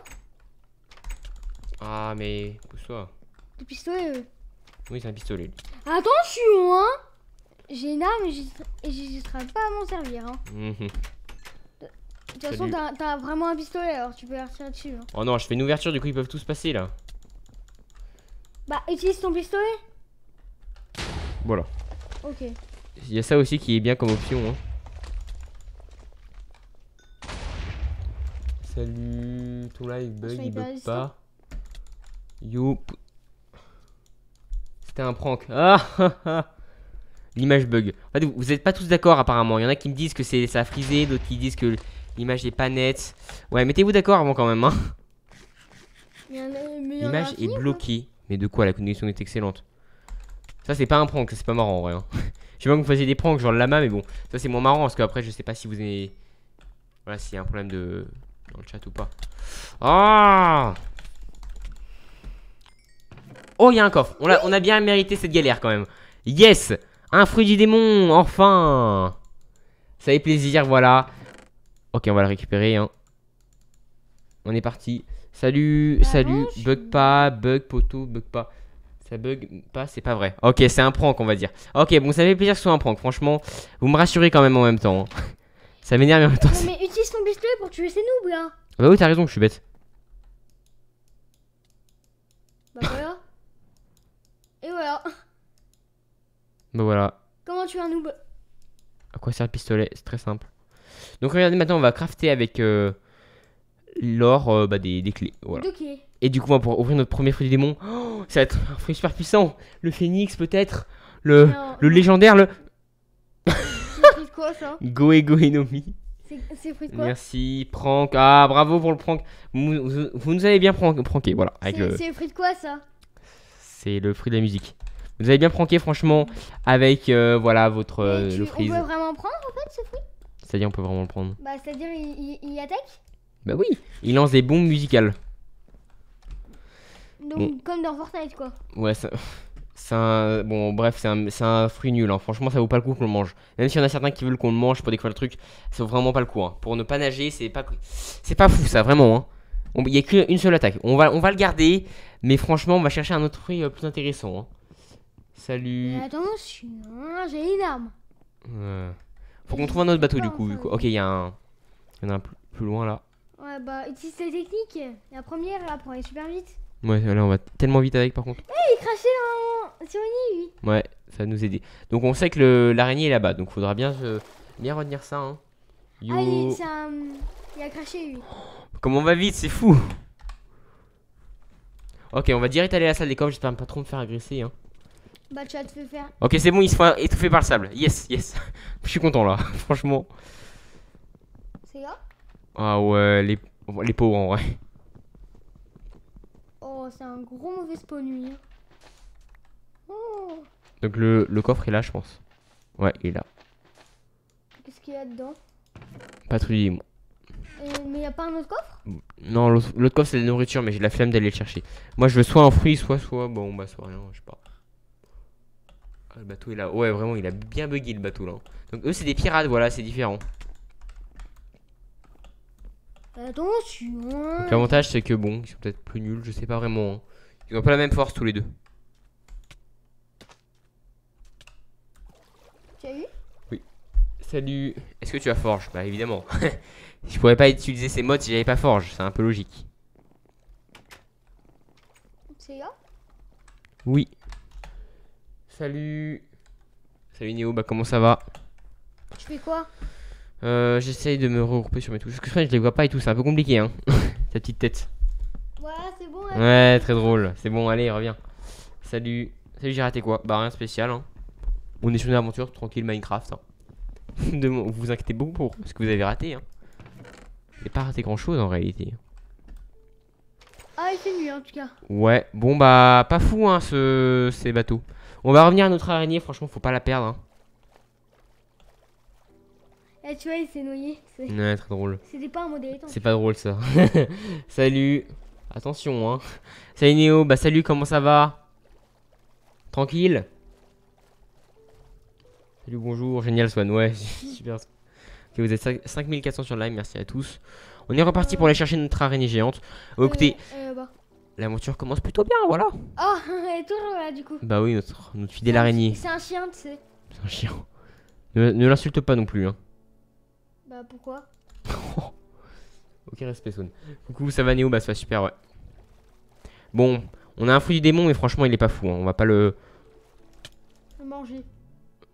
Ah, mais. Pousse-toi. Le pistolet Oui, c'est un pistolet. Attention, hein J'ai une arme et je serai pas à m'en servir, hein. Mmh toute façon, t'as vraiment un pistolet, alors tu peux retirer dessus. Hein. Oh non, je fais une ouverture, du coup, ils peuvent tous passer là. Bah, utilise ton pistolet. Voilà. Ok. Il y a ça aussi qui est bien comme option. Hein. Salut, ton live bug, il bug pas. Youp. C'était un prank. Ah, ah, ah L'image bug. vous n'êtes pas tous d'accord apparemment. Il y en a qui me disent que c'est ça a frisé, d'autres qui disent que L'image n'est pas nette. Ouais, mettez-vous d'accord avant quand même. Hein. L'image est hein. bloquée. Mais de quoi La connexion est excellente. Ça, c'est pas un prank, c'est pas marrant en vrai. Hein. je sais pas que vous faisiez des pranks, genre le lama, mais bon, ça c'est moins marrant parce qu'après, je sais pas si vous avez. Voilà, s'il y a un problème de. dans le chat ou pas. Ah Oh, il y a un coffre. On a, on a bien mérité cette galère quand même. Yes Un fruit du démon, enfin Ça fait plaisir, voilà. Ok, on va la récupérer. Hein. On est parti. Salut, salut. Bug pas, bug poteau, bug pas. Ça bug pas, c'est pas vrai. Ok, c'est un prank, on va dire. Ok, bon, ça fait plaisir que ce soit un prank. Franchement, vous me rassurez quand même en même temps. Hein. ça m'énerve en même temps. mais utilise ton pistolet pour tuer ces noobs là. Bah oui, t'as raison, je suis bête. Bah voilà. Et voilà. Bah voilà. Comment tuer un noob À quoi sert le pistolet C'est très simple. Donc regardez, maintenant on va crafter avec euh, l'or euh, bah, des, clés. Et du coup, on va pouvoir ouvrir notre premier fruit du démon. Oh, ça va être un fruit super puissant. Le phénix, peut-être. Le, le légendaire, le. C'est quoi ça Goe Goenomi. C'est fruit de quoi Merci, prank. Ah, bravo pour le prank. Vous, nous avez bien prank, pranké, voilà. C'est le... fruit de quoi ça C'est le fruit de la musique. Vous avez bien pranké, franchement, avec euh, voilà votre. vraiment prendre en fait ce fruit c'est-à-dire, on peut vraiment le prendre. Bah, c'est-à-dire, il, attaque Bah oui, il lance des bombes musicales. Donc, comme dans Fortnite, quoi. Ouais, C'est un. Bon, bref, c'est un, un, fruit nul. Hein. Franchement, ça vaut pas le coup qu'on le mange. Même si y en a certains qui veulent qu'on le mange pour découvrir le truc, ça vaut vraiment pas le coup. Hein. Pour ne pas nager, c'est pas. C'est pas fou, ça, vraiment. Hein. Il n'y a qu'une seule attaque. On va, on va le garder, mais franchement, on va chercher un autre fruit euh, plus intéressant. Hein. Salut. attention, j'ai une arme. Ouais. Faut qu'on trouve un autre bateau du coup. Ok, il y un. Il y en a un plus loin là. Ouais, bah, utilise tes technique, La première, là pour aller super vite. Ouais, là, on va tellement vite avec par contre. Eh, il crachait craché sur une nid lui. Ouais, ça va nous aider. Donc, on sait que l'araignée est là-bas, donc faudra bien, retenir ça. Hein. Ah, il, il a craché, lui. Comment on va vite, c'est fou. Ok, on va direct aller à la salle des coffres. J'espère pas trop me faire agresser. Hein. Bah, tu as te faire. Ok, c'est bon, ils se fait étouffer par le sable. Yes, yes. Je suis content là, franchement. C'est là Ah ouais, les, les en vrai. Oh, c'est un gros mauvais spawn hein. lui. Oh. Donc le, le coffre est là, je pense. Ouais, il est là. Qu'est-ce qu'il y a dedans Patrouille. Bon. Euh, mais y a pas un autre coffre Non, l'autre coffre c'est la nourriture, mais j'ai la flemme d'aller le chercher. Moi je veux soit un fruit, soit soit bon bah soit rien, je sais pas. Ah, le bateau est là. Ouais, vraiment, il a bien bugué le bateau là. Hein. Donc, eux, c'est des pirates, voilà, c'est différent. Attention. Hein. l'avantage, c'est que bon, ils sont peut-être plus nuls, je sais pas vraiment. Hein. Ils ont pas la même force tous les deux. Salut. Oui. Salut. Est-ce que tu as forge Bah, évidemment. je pourrais pas utiliser ces modes si j'avais pas forge, c'est un peu logique. C'est là Oui. Salut. Salut Néo, bah comment ça va Tu fais quoi euh, J'essaye de me regrouper sur mes touches. Parce que je les vois pas et tout, c'est un peu compliqué, hein. Ta petite tête. Ouais, c'est bon. Hein. Ouais, très drôle. C'est bon, allez, reviens. Salut. Salut, j'ai raté quoi Bah rien spécial, hein. On est sur une aventure tranquille Minecraft. vous hein. vous inquiétez beaucoup pour ce que vous avez raté, hein. J'ai pas raté grand chose en réalité. Ah, il fait nuit en tout cas. Ouais, bon bah, pas fou, hein, ce... ces bateaux. On va revenir à notre araignée, franchement, faut pas la perdre. Hein. Eh, tu vois, il s'est noyé. drôle. C'est pas drôle ça. salut. Attention, hein. Salut Néo, bah salut, comment ça va Tranquille Salut, bonjour, génial Swan, ouais, super. Ok, vous êtes 5400 sur live, merci à tous. On est reparti pour aller chercher notre araignée géante. Euh, euh, bah. L'aventure commence plutôt bien, voilà. Oh, elle est toujours là du coup. Bah oui, notre, fidèle araignée. C'est un chien, tu sais. C'est un chien. Ne, l'insulte pas non plus. Hein. Bah pourquoi Ok, respect, Saune. Coucou, ça va Néo Bah ça va super, ouais. Bon, on a un fruit du démon, mais franchement, il est pas fou. Hein. On va pas le. Le manger.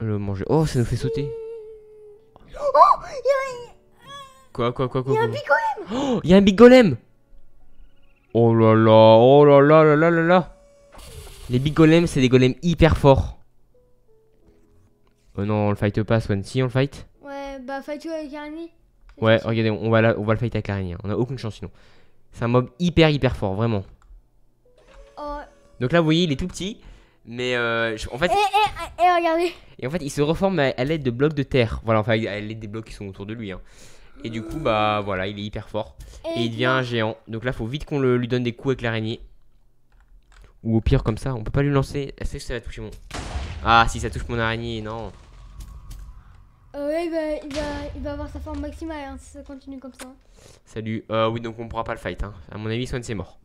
Le manger. Oh, ça nous fait sauter. Oh, il y a Quoi, quoi, quoi, quoi Il y a un big golem Oh, il y a un big golem Oh là là, oh là là là là là Les big golems, c'est des golems hyper forts. Oh non, on le fight pas, Swan. Si, on le fight Ouais, bah fight avec l'araignée. Ouais, regardez, on va, on va le fight avec l'araignée. Hein. On a aucune chance sinon. C'est un mob hyper hyper fort, vraiment. Oh. Donc là, vous voyez, il est tout petit. Mais euh, en fait. Et, eh, et, eh, eh, regardez. Et en fait, il se reforme à, l'aide de blocs de terre. Voilà, enfin, à l'aide des blocs qui sont autour de lui. Hein. Et du coup, bah voilà, il est hyper fort. Et, eh il devient un géant. Donc là, faut vite qu'on lui donne des coups avec l'araignée. Ou au pire, comme ça, on peut pas lui lancer. Est-ce que ça va toucher mon. Ah, si ça touche mon araignée, non. Euh, ouais, il va, il, va, avoir sa forme maximale hein, si ça continue comme ça. Salut. Euh, oui, donc on pourra pas le fight. Hein. À mon avis, Swan c'est mort.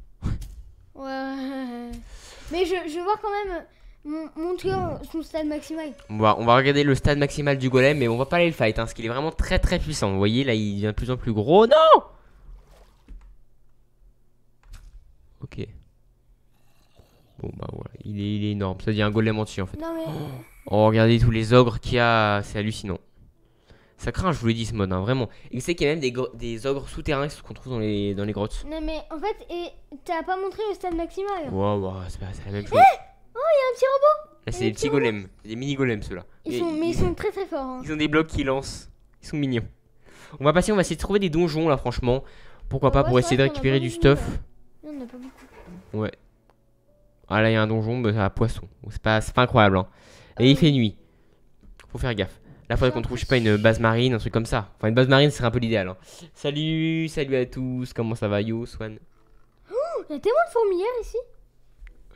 ouais. Mais je, je vois quand même. Montrez son stade maximal. on va regarder le stade maximal du golem, mais on va pas aller le fight, hein, parce qu'il est vraiment très très puissant. Vous voyez, là, il devient de plus en plus gros. Non Ok. Bon, bah voilà, il est, énorme. Ça devient un golem entier, en fait. Non, mais... Oh, regardez tous les ogres qu'il y a. C'est hallucinant. Ça craint, je vous l'ai dit, ce mode, hein, vraiment. Et c'est qu'il y a même des, des ogres souterrains qu'on trouve dans les, dans les grottes. Non, mais en fait, et t'as pas montré le stade maximal. waouh c'est la même eh chose. Oh, il y a un petit robot Là, C'est des petits golems, des mini golems ceux-là. Ils mais ils sont très très forts. Hein. Ils ont des blocs qui lancent. Ils sont mignons. On va passer, on va essayer de trouver des donjons là, franchement. Pourquoi pas pour essayer de récupérer du stuff. Il en a pas beaucoup. Ouais. Ah là, il y a un donjon, à bah, poisson. C'est pas, incroyable. hein. Et il fait nuit. Faut faire gaffe. Là, faudrait qu'on trouve, je sais pas, une base marine, un truc comme ça. Enfin, une base marine, ce serait un peu l'idéal. hein. Salut, salut à tous. Comment ça va, Yo, Swan Oh, il y a tellement de fourmilières ici.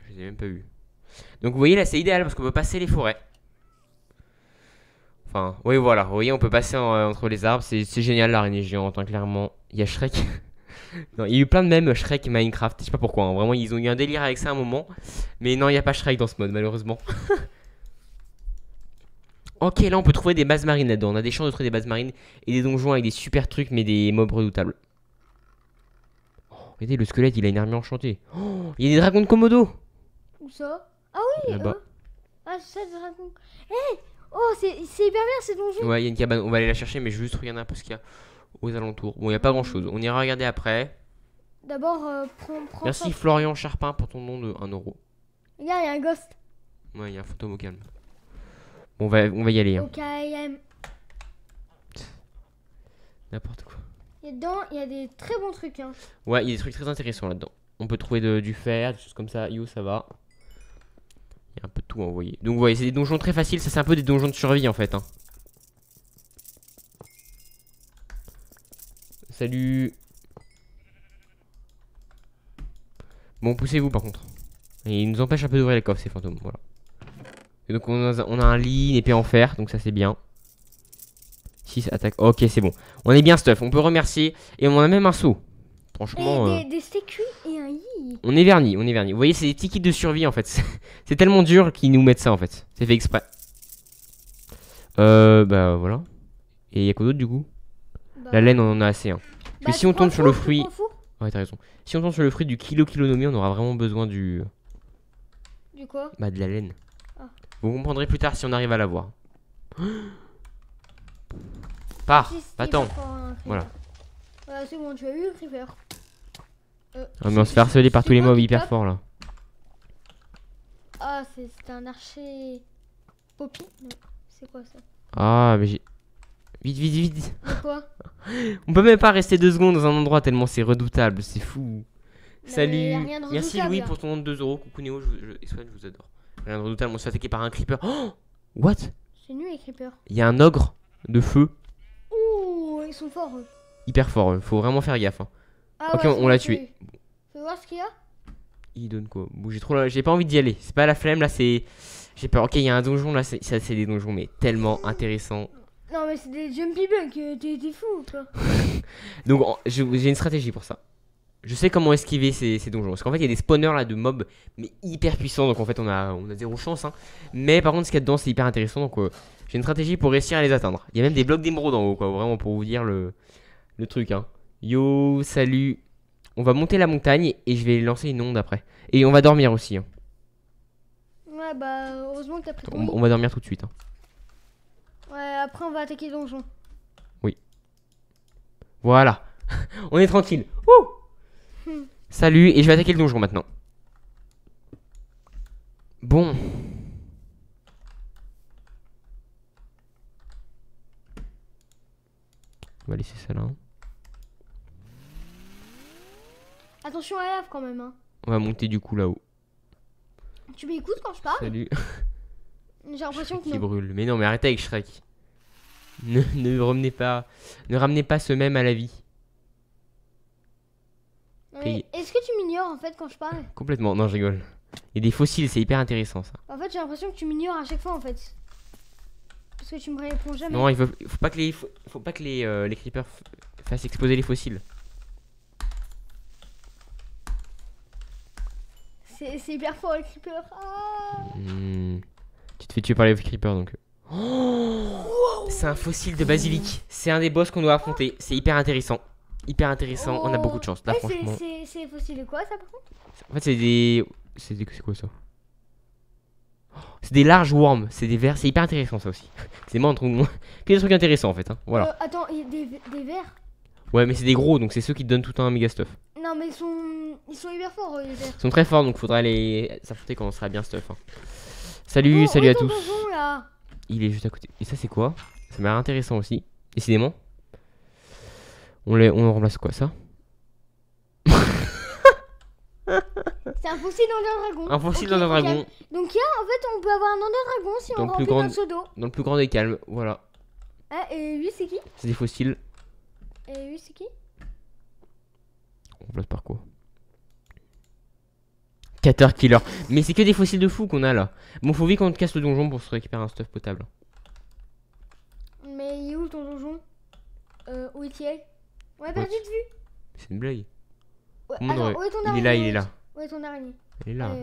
Je les ai même pas vues. Donc vous voyez là c'est idéal parce qu'on peut passer les forêts. Enfin, oui voilà, vous voyez on peut passer euh, entre les arbres, c'est génial l'araignée géante, hein, clairement. Il y a Shrek. non, il y a eu plein de mêmes Shrek et Minecraft, je sais pas pourquoi, hein. vraiment ils ont eu un délire avec ça un moment. Mais non, il n'y a pas Shrek dans ce mode malheureusement. ok, là on peut trouver des bases marines là-dedans, on a des chances de trouver des bases marines et des donjons avec des super trucs mais des mobs redoutables. Oh, regardez le squelette, il a une armure enchantée. Oh, il y a des dragons de Komodo Où ça ah oui hein Là-bas. Ah, ça, le dragon. Hé Oh, c'est hyper bien ce donjon. Ouais, il y a une cabane. On va aller la chercher, mais je veux juste regarder un peu ce qu'il y a aux alentours. Bon, il n'y a pas grand chose. On ira regarder après. D'abord, euh, prends, Merci Florian Charpin pour ton nom de 1 euro. Regarde, il y a un ghost. Ouais, il y a un fantôme au calme. Bon, on va, on va y aller. Hein. ok hein. N'importe quoi. dedans, il y a des très bons trucs. Hein. Ouais, il y a des trucs très intéressants là-dedans. On peut trouver du fer, des choses comme ça. you ça va. Donc vous voyez, c'est des donjons très faciles. Ça, c'est un peu des donjons de survie en fait. Hein. Salut. Bon, poussez-vous par contre. Il nous empêche un peu d'ouvrir les coffres, ces fantômes. Voilà. Et donc on a, on a un lit, une épée en fer. Donc ça, c'est bien. 6 attaque. Ok, c'est bon. On est bien stuff. On peut remercier. Et on a même un saut. Franchement. Eh, euh, on est vernis, on est vernis. Vous voyez, c'est des tickets de survie en fait. c'est tellement dur qu'ils nous mettent ça en fait. C'est fait exprès. Euh, bah voilà. Et y a quoi d'autre du coup bah. La laine, on en a assez. Hein. Bah, Mais si on tombe sur le fruit. Ouais, t'as raison. Si on tombe sur le fruit du kilo kilonomie, on aura vraiment besoin du. Du quoi Bah, de la laine. Ah. Vous comprendrez plus tard si on arrive à l'avoir. Pars, attends. Voilà. Euh, c'est bon, tu as eu un creeper ah, euh, mais on se fait harceler par tous les mobs hyper forts là. Ah, c'est un archer. Poppy C'est quoi ça Ah, mais j'ai. Vite, vite, vite quoi On peut même pas rester deux secondes dans un endroit tellement c'est redoutable, c'est fou. Salut Merci Louis pour ton nombre de 2 euros. Coucou Néo, je, je, je vous adore. Rien de redoutable, on se fait attaquer par un creeper. Oh What C'est nu les creeper. Il y a un ogre de feu. Ouh, ils sont forts hyper fort. Euh, faut vraiment faire gaffe. Hein. Ah ok, on, l'a tué. Faut voir ce qu'il y a. Il donne quoi bon, J'ai trop, j'ai pas envie d'y aller. C'est pas la flemme là, c'est. J'ai peur. Ok, il y a un donjon là. Ça, c'est des donjons, mais tellement intéressants. Non, mais c'est des jumpy bugs. Euh, t'es fou ou quoi Donc, j'ai une stratégie pour ça. Je sais comment esquiver ces, ces donjons. Parce qu'en fait, il y a des spawners là de mobs, mais hyper puissants. Donc, en fait, on a, on a zéro chance. Hein. Mais par contre, ce qu'il y a dedans, c'est hyper intéressant. Donc, euh, j'ai une stratégie pour réussir à les atteindre. Il y a même des blocs d'émeraude en haut, quoi. Vraiment pour vous dire le, le truc. Hein. Yo, salut. On va monter la montagne et je vais lancer une onde après. Et on va dormir aussi. Hein. Ouais, bah, heureusement que t'as pris on, va dormir tout de suite. Hein. Ouais, après, on va attaquer le donjon. Oui. Voilà. on est tranquille. Salut, et je vais attaquer le donjon maintenant. Bon. On va laisser ça là. Hein. Attention à lave quand même. Hein. On va monter du coup là-haut. Tu m'écoutes quand je parle Salut. J'ai l'impression que. Qui brûle. Mais non, mais arrête avec Shrek. Ne, ne, ramenez pas, ne ramenez pas ce même à la vie. Est-ce que tu m'ignores en fait quand je parle Complètement, non, je rigole. Il y a des fossiles, c'est hyper intéressant ça. En fait, j'ai l'impression que tu m'ignores à chaque fois en fait. Parce que tu me réponds jamais. Non, il faut, pas que les, faut, pas que les, euh, les creepers fassent exploser les fossiles. C'est hyper fort le creeper. Ah. Hmm. Tu te fais tuer par les creepers donc. c'est un fossile de basilic. C'est un des boss qu'on doit affronter. C'est hyper intéressant. Hyper intéressant. On a beaucoup de chance là, eh, C'est fossile de quoi ça par contre En fait, c'est des. C'est des... quoi ça c'est des large worms, c'est des vers, c'est hyper intéressant ça aussi. c'est moi entre nous. Que des trucs intéressants en fait. Hein. Voilà. Euh, attends, y a des, des vers Ouais, mais c'est des gros donc c'est ceux qui te donnent tout un méga stuff. Non, mais ils sont, ils sont hyper forts, eux Ils sont très forts, donc faudra les affronter quand on sera bien stuff. Hein. Salut, salut à tous. Il est juste à côté. Et ça, c'est quoi Ça m'a l'air intéressant aussi. Décidément. On, les, on remplace quoi, ça C'est un fossile dans dragon. Un fossile dans un dragon. Donc, là, en fait, on peut avoir un dans dragon si on remplit grand... notre pseudo Dans le plus grand des calmes, voilà. Eh, et lui, c'est qui C'est des fossiles. Et lui, c'est qui remplace par quoi Mais c'est que des fossiles de fous qu'on a là. Bon, faut vite qu'on te casse le donjon pour se récupérer un stuff potable. Mais il est où ton donjon euh, Où est-il On a perdu de vue. C'est une blague. où est ton il est là, il est là. Où est ton araignée Il est là.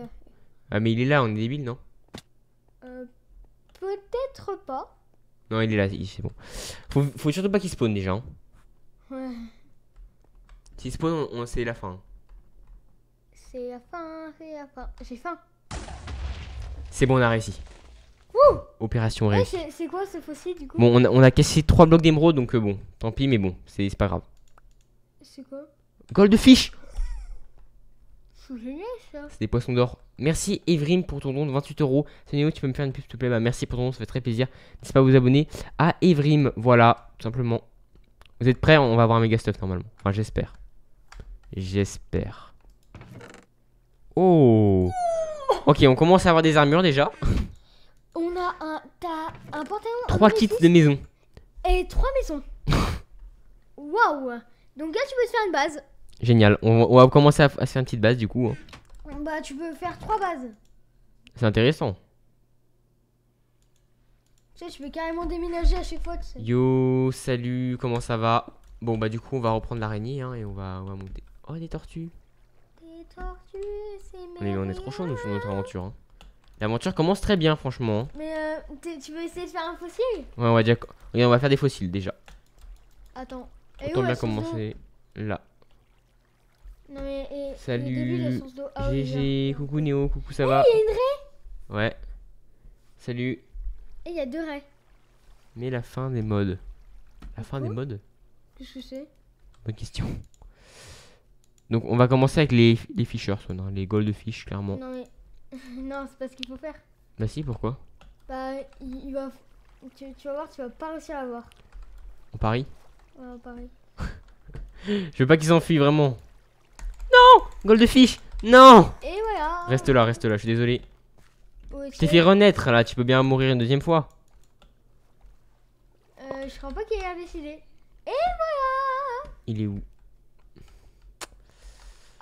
Ah, mais il est là, on est débile, non euh, Peut-être pas. Non, il est là, c'est bon. Faut, faut surtout pas qu'il spawn déjà. Hein. Ouais. Si on, on c'est la fin. C'est la fin, c'est la fin. J'ai faim. C'est bon, on a réussi. Opération eh, c'est quoi ce fossile du coup Bon, on a, cassé 3 blocs d'émeraude donc euh, bon, tant pis, mais bon, c'est pas grave. C'est quoi Goldfish C'est des poissons d'or. Merci Evrim pour ton don de 28 euros. seigneur tu peux me faire une pub s'il te plaît bah, Merci pour ton don, ça fait très plaisir. N'hésitez pas à vous abonner à Evrim. Voilà, tout simplement. Vous êtes prêts On va avoir un méga stuff normalement. Enfin, j'espère. J'espère. Oh Ok, on commence à avoir des armures déjà. On a un, un pantalon. Trois kits de maison. Et trois maisons. Waouh Donc là, tu peux se faire une base. Génial. On, va commencer à, se faire une petite base du coup. Hein. Bah, tu peux faire trois bases. C'est intéressant. Tu sais, je peux carrément déménager à chaque fois. Yo, salut, comment ça va Bon, bah, du coup, on va reprendre l'araignée hein, et on va monter. Oh, des tortues. Des tortues, c'est Mais on est trop chaud, nous, sur notre aventure. Hein. L'aventure commence très bien, franchement. Hein. Mais euh, tu veux essayer de faire un fossile Ouais, on va, Regarde, on va faire des fossiles déjà. Attends. On va commencer là. Non, mais, Salut. GG, ah, coucou Néo, coucou, ça va Il y a une raie Ouais. Salut. Et il y a deux raies. Mais la fin des modes. La fin des modes Qu'est-ce que c'est Bonne question. Donc on va commencer avec les, les fishers, non hein, les goldfish clairement. Non, mais... non c'est pas ce qu'il faut faire. Bah si, pourquoi Bah, il va... Tu, vas voir, tu vas pas réussir à l'avoir. On parie Ouais, on parie. Je veux pas qu'ils s'enfuient, vraiment. Non Goldfish Non Et voilà Reste là, reste là, je suis désolé. je t'ai fait renaître, là, tu peux bien mourir une deuxième fois. Euh, je crois pas qu'il y a décidé. Et voilà Il est où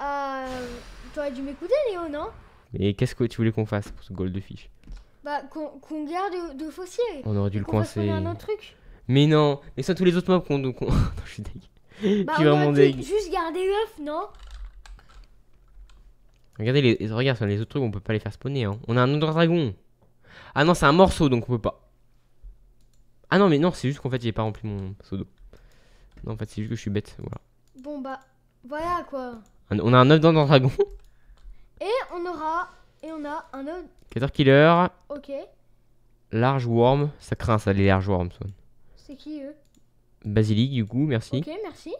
euh, T'aurais dû m'écouter, Léo, non Mais qu'est-ce que tu voulais qu'on fasse pour ce goal de fiche Bah, qu'on garde de, On aurait dû le coincer. un autre truc. Mais non, mais ça, tous les autres mobs qu'on. non, je suis deg. Bah, on Juste garder l'œuf, non Regardez les, regarde, les autres trucs, on peut pas les faire spawner. Hein. On a un autre dragon. Ah non, c'est un morceau, donc on peut pas. Ah non, mais non, c'est juste qu'en fait, j'ai pas rempli mon pseudo. Non, en fait, c'est juste que je suis bête. Voilà. Bon, bah, voilà quoi. On a un œuf dans dragon. Et on aura. Et on a un œuf. killer. Ok. Large worm. Ça craint ça, les large worms. C'est qui eux Basilic, du coup, merci. Ok, merci.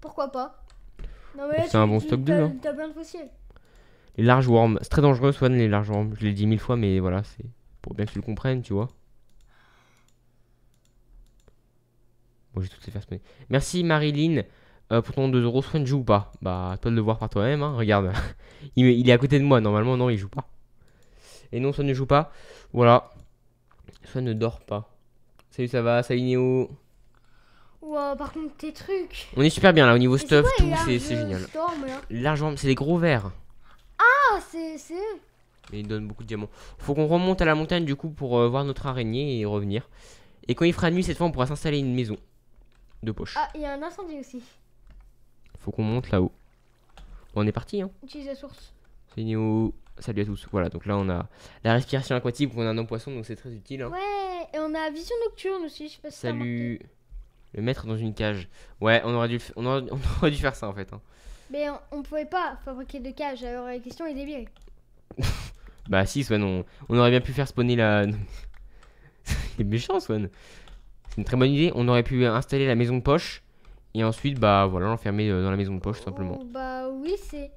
Pourquoi pas C'est un bon stock de. T'as plein de fossiles. Les large worms. C'est très dangereux, Swan, les large worms. Je l'ai dit mille fois, mais voilà, c'est pour bien que tu le comprennes, tu vois. Bon, j'ai tout fait faire Merci Marilyn. Euh, pour ton 2€, ne joue ou pas Bah, toi de le voir par toi-même, hein, regarde. il, est à côté de moi, normalement, non, il joue pas. Et non, soit ne joue pas. Voilà. Soit ne dort pas. Salut, ça va Salut, Néo. Ouah, par contre, tes trucs. On est super bien là, au niveau stuff, tout, c'est génial. L'argent, c'est les gros verres. Ah, c'est eux. Mais il beaucoup de diamants. Faut qu'on remonte à la montagne du coup pour euh, voir notre araignée et revenir. Et quand il fera nuit, cette fois, on pourra s'installer une maison de poche. Ah, il y a un incendie aussi. Faut qu'on monte là-haut. on est parti, hein Utilise la source. C'est Salut à tous. Voilà, donc là, on a la respiration aquatique, on a un poissons, donc c'est très utile. Hein. Ouais, et on a vision nocturne aussi, je sais pas si Salut. Le mettre dans une cage. Ouais, on aurait dû, dû faire ça, en fait. Hein. Mais on, pouvait pas fabriquer de cage, alors la question est débile. bah si, Swan, on, on, aurait bien pu faire spawner la... Il méchant, Swan. C'est une très bonne idée. On aurait pu installer la maison de poche et ensuite, bah voilà, l'enfermer euh, dans la maison de poche, simplement. Oh, bah oui, c'est.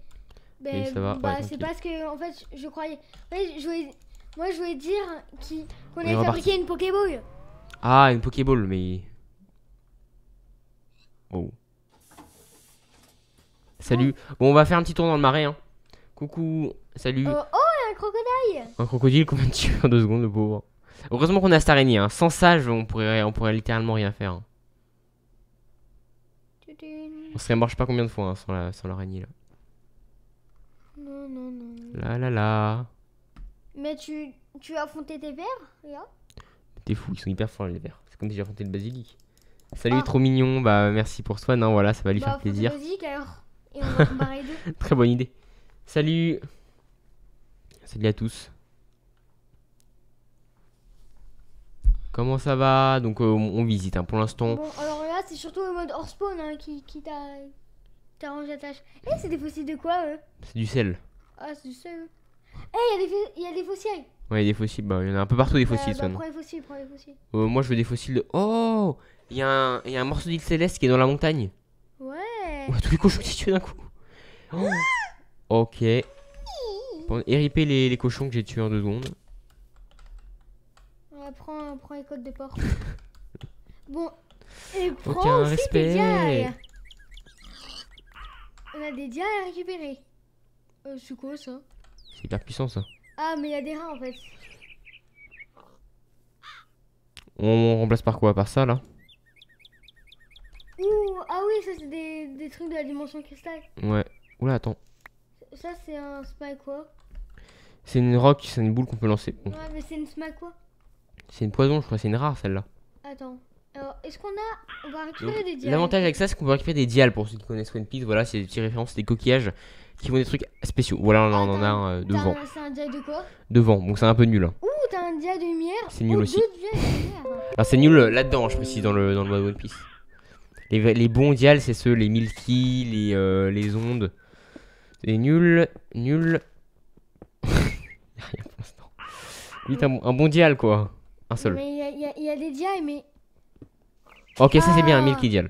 Ben, bah, c'est parce que, en fait, je croyais. Moi, je voulais dire qu'on avait fabriqué une Pokéball. Ah, une Pokéball, mais. Oh. Salut. Oh. Bon, on va faire un petit tour dans le marais. Hein. Coucou. Salut. Oh, y oh, un crocodile. Un crocodile combien de deux secondes, le pauvre. Heureusement qu'on a cette araignée. Hein. Sans ça, on pourrait, on pourrait littéralement rien faire. Hein. On serait mort pas combien de fois hein, sans, la, sans l'araignée là. Non, non, non. Là, là, là. Mais tu, tu as affronté tes verres regarde. T'es fou, ils sont hyper forts les verres. C'est comme si j'ai affronté le basilic. Salut, ah. trop mignon. Bah, merci pour toi non voilà, ça va lui bah, faire plaisir. Très bonne idée. Salut. Salut à tous. Comment ça va Donc, euh, on, visite hein, pour l'instant c'est surtout le mode hors spawn hein, qui, qui t'arrange la tâche. Eh, c'est des fossiles de quoi eux C'est du sel. Ah, c'est du sel. Hein. Eh, il y a des fossiles Ouais, il y a des fossiles, bah, il y en a un peu partout des euh, fossiles. Bah, prends les fossiles, prends les fossiles. Euh, moi, je veux des fossiles de... Oh Il y, y, a un morceau d'île céleste qui est dans la montagne. Ouais. Ouais, tous les cochons qui tuent d'un coup. Oh. ok. Pour ériper les, les cochons que j'ai tués en deux secondes. Ouais, prends, les codes de porte bon, aucun respect. On a des dias à récupérer. Euh, c'est quoi ça C'est hyper puissant ça. Ah, mais il y a des rats en fait. On remplace par quoi Par ça là Ouh, ah oui, ça c'est des, trucs de la dimension cristal. Ouais. Oula, attends. Ça c'est un spike quoi C'est une rock, c'est une boule qu'on peut lancer. Ouais, mais c'est une smack quoi C'est une poison, je crois, c'est une rare celle-là. Attends est-ce qu'on a. On va récupérer des dials. L'avantage avec ça, c'est qu'on peut récupérer des dials pour ceux qui connaissent One Piece. Voilà, c'est des petites références, des coquillages qui font des trucs spéciaux. Voilà, on, en ah, a euh, un devant. C'est un dial de quoi Devant, donc c'est un peu nul. Hein. Ouh, t'as un dial de lumière C'est nul oh, aussi. Alors, ah, c'est nul euh, là-dedans, hein, je précise, dans le, dans le mode One Piece. Les, bons dials, c'est ceux, les Milky, les, euh, les ondes. C'est nul, nul. Rien pour l'instant. Vite, un, bon dial, quoi. Un seul. Mais il y, y a des dials, mais. Ok, ça c'est bien, 1000 ah. Kidial.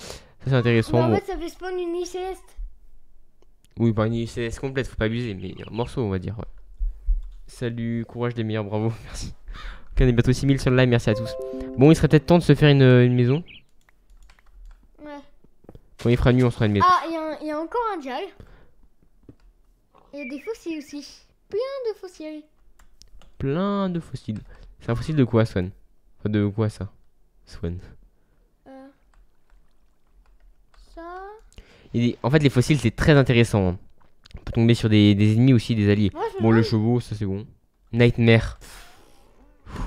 Ça c'est intéressant. Bah, en fait, ça fait spawn une ICS. Oui, pas bah, une ICS complète, faut pas abuser, mais un morceau, on va dire. Salut, courage des meilleurs, bravo, merci. Ok, on est bientôt 6000 sur le live, merci à tous. Bon, il serait peut-être temps de se faire une, euh, maison. Ouais. Quand il fera nuit, on sera une maison. Ah, il y, y, a encore un dial. Il y a des fossiles aussi. Plein de fossiles. Plein de fossiles. C'est un fossile de quoi, Swan Enfin, de quoi ça Swan. en fait, les fossiles, c'est très intéressant. Hein. On peut tomber sur des, ennemis aussi, des alliés. bon, le chevaux, ça c'est bon. Nightmare.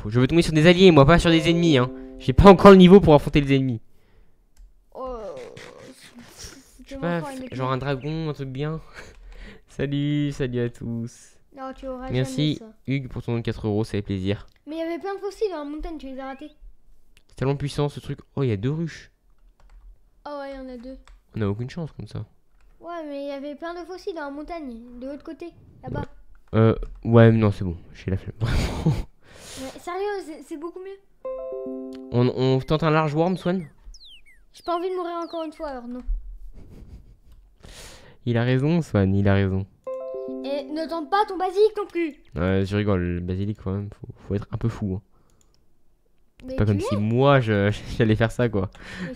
Je veux tomber sur des alliés, moi, pas sur des ennemis. Hein. J'ai pas encore le niveau pour affronter les ennemis. Oh, genre un dragon, un truc bien. salut, salut à tous. Merci, ça. Hugues, pour ton 4 euros, ça fait plaisir. Mais il y avait plein de fossiles dans la montagne, tu les as ratés. C'est tellement puissant ce truc. Oh, il y a deux ruches. Oh, ouais, il y en a deux. On a aucune chance comme ça. Ouais, mais il y avait plein de fossiles dans la montagne, de l'autre côté, là-bas. Euh, ouais, non, c'est bon, j'ai la flemme. vraiment. sérieux, c'est beaucoup mieux. On, tente un large worm, Swan J'ai pas envie de mourir encore une fois, alors non. Il a raison, Swan, il a raison. Et ne tente pas ton basilic non plus Ouais, je rigole, le basilic quand même, faut, être un peu fou. Hein. C'est pas comme si moi j'allais faire ça, quoi. Mais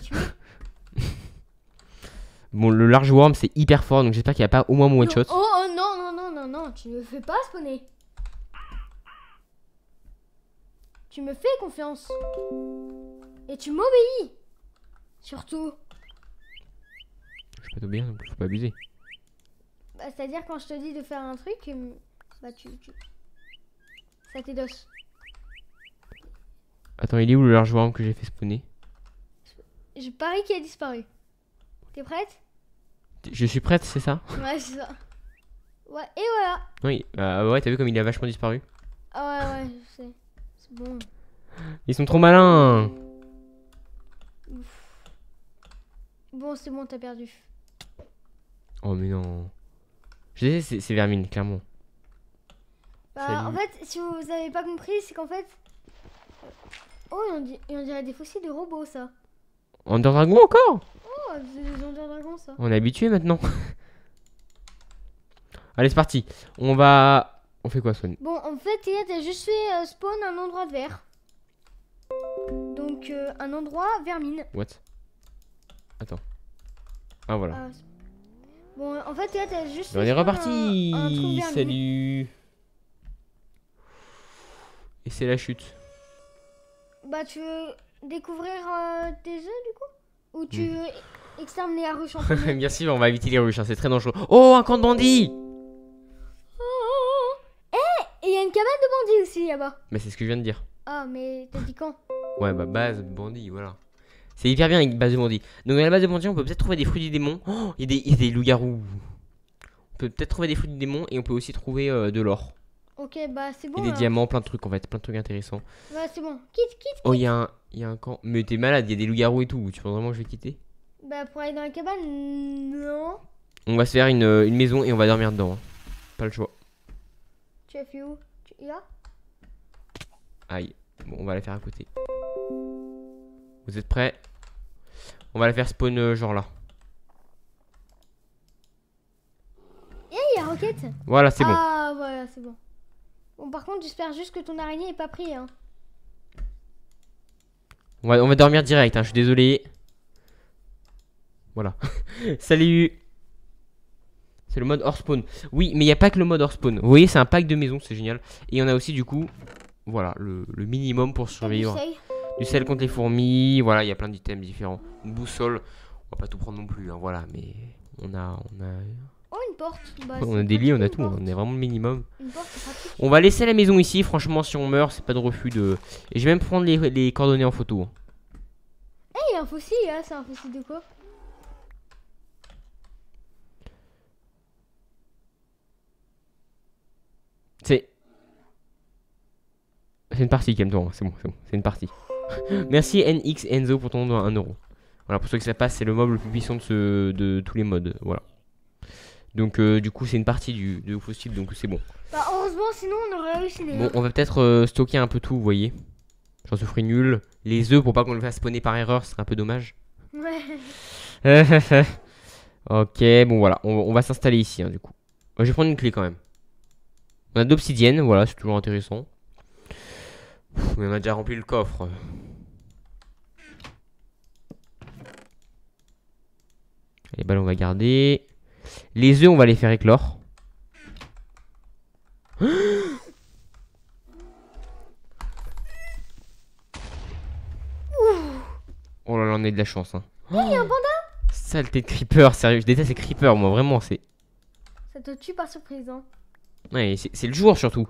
Bon, le large worm, c'est hyper fort, donc j'espère qu'il n'y a pas au moins mon one-shot. Oh, oh, non, non, non, non, non, tu ne fais pas spawner. Tu me fais confiance. Et tu m'obéis. Surtout. Je peux t'obéir, donc faut pas abuser. Bah, c'est-à-dire quand je te dis de faire un truc, euh, bah tu... tu... Ça dos Attends, il est où le large worm que j'ai fait spawner Je parie qu'il a disparu. T'es prête Je suis prête, c'est ça Ouais, c'est ça. Ouais, et voilà. Oui, euh, ouais, t'as vu comme il a vachement disparu Ah ouais, ouais, je sais. C'est bon. Ils sont trop malins. Ouf. Bon, c'est bon, t'as perdu. Oh mais non. Je sais, c'est Vermine, clairement. Bah, en fait, si vous avez pas compris, c'est qu'en fait... Euh, oh, ont dit, dirait des fossiles de robots, ça. En dragon encore on est habitué maintenant. Allez, c'est parti. On va. On fait quoi, Swan Bon, en fait, il a juste fait euh, spawn un endroit vert Donc, euh, un endroit vermine. What Attends. Ah, voilà. Ah, bon, en fait, il a juste. on est reparti Salut Et c'est la chute. Bah, tu veux découvrir euh, tes œufs du coup Ou tu hmm. veux exterminer la ruche en Bien sûr, on va éviter les ruches, hein, c'est très dangereux. Oh, un camp de bandits oh, oh, oh. Eh, il y a une cabane de bandits aussi là-bas. Mais c'est ce que je viens de dire. Ah, oh, mais t'as dit quand Ouais, bah base, bandits, voilà. C'est hyper bien avec base de bandits. Donc à la base de bandits, on peut peut-être trouver des fruits du démon. Oh, il y a des, des loups-garous. On peut peut-être trouver des fruits du démon et on peut aussi trouver euh, de l'or. Ok, bah c'est bon. Et des diamants, plein de trucs en fait, plein de trucs intéressants. Bah c'est bon, quitte, quitte. Oh, il y, un, y a un camp. Mais t'es malade, il y a des loups-garous et tout. Tu penses vraiment que je vais quitter bah, pour aller dans la cabane, non. On va se faire une, euh, maison et on va dormir dedans. Hein. Pas le choix. Tu as fait où Là Aïe. Bon, on va la faire à côté. Vous êtes prêts On va la faire spawn euh, genre là. Eh, il y a Rocket Voilà, c'est bon. Ah, voilà, c'est bon. Bon, par contre, j'espère juste que ton araignée est pas pris. Hein. On, va, on va dormir direct, hein, je suis désolé. Voilà. Salut c'est le mode hors spawn. Oui, mais il n'y a pas que le mode hors spawn. Vous voyez, c'est un pack de maisons, c'est génial. Et on a aussi, du coup, voilà, le, minimum pour survivre. Du sel. contre les fourmis, voilà, il y a plein d'items différents. Une boussole, on va pas tout prendre non plus, hein, voilà, mais on a... On a... Oh, une porte On a des lits, on a tout, hein, on est vraiment le minimum. Une porte, on va laisser la maison ici, franchement, si on meurt, c'est pas de refus de... Et je vais même prendre les, coordonnées en photo. Hein. Eh, a un fossile, là, c'est un fossile de quoi C'est une partie, qui toi hein. c'est bon, c'est bon, c'est une partie. Merci NX Enzo pour ton don à 1€. Voilà, pour ceux qui ça passe, c'est le mob le plus puissant de, tous les modes, voilà. Donc euh, du coup c'est une partie du, du fossile donc c'est bon. Bah heureusement sinon on aurait réussi les... Bon on va peut-être euh, stocker un peu tout vous voyez. J'en souffre nul. Les œufs pour pas qu'on le fasse spawner par erreur ce serait un peu dommage. Ouais. ok bon voilà on, va s'installer ici hein, du coup. Je vais prendre une clé quand même. On a d'obsidienne voilà c'est toujours intéressant. Mais on a déjà rempli le coffre. Les balles, on va garder. Les œufs, on va les faire éclore. Oh là là, on est de la chance. Hein. Oh, un panda Saleté de creeper, sérieux, je déteste les creepers, moi, vraiment, c'est... Ça te tue par surprise, hein. Ouais, c'est le jour, surtout.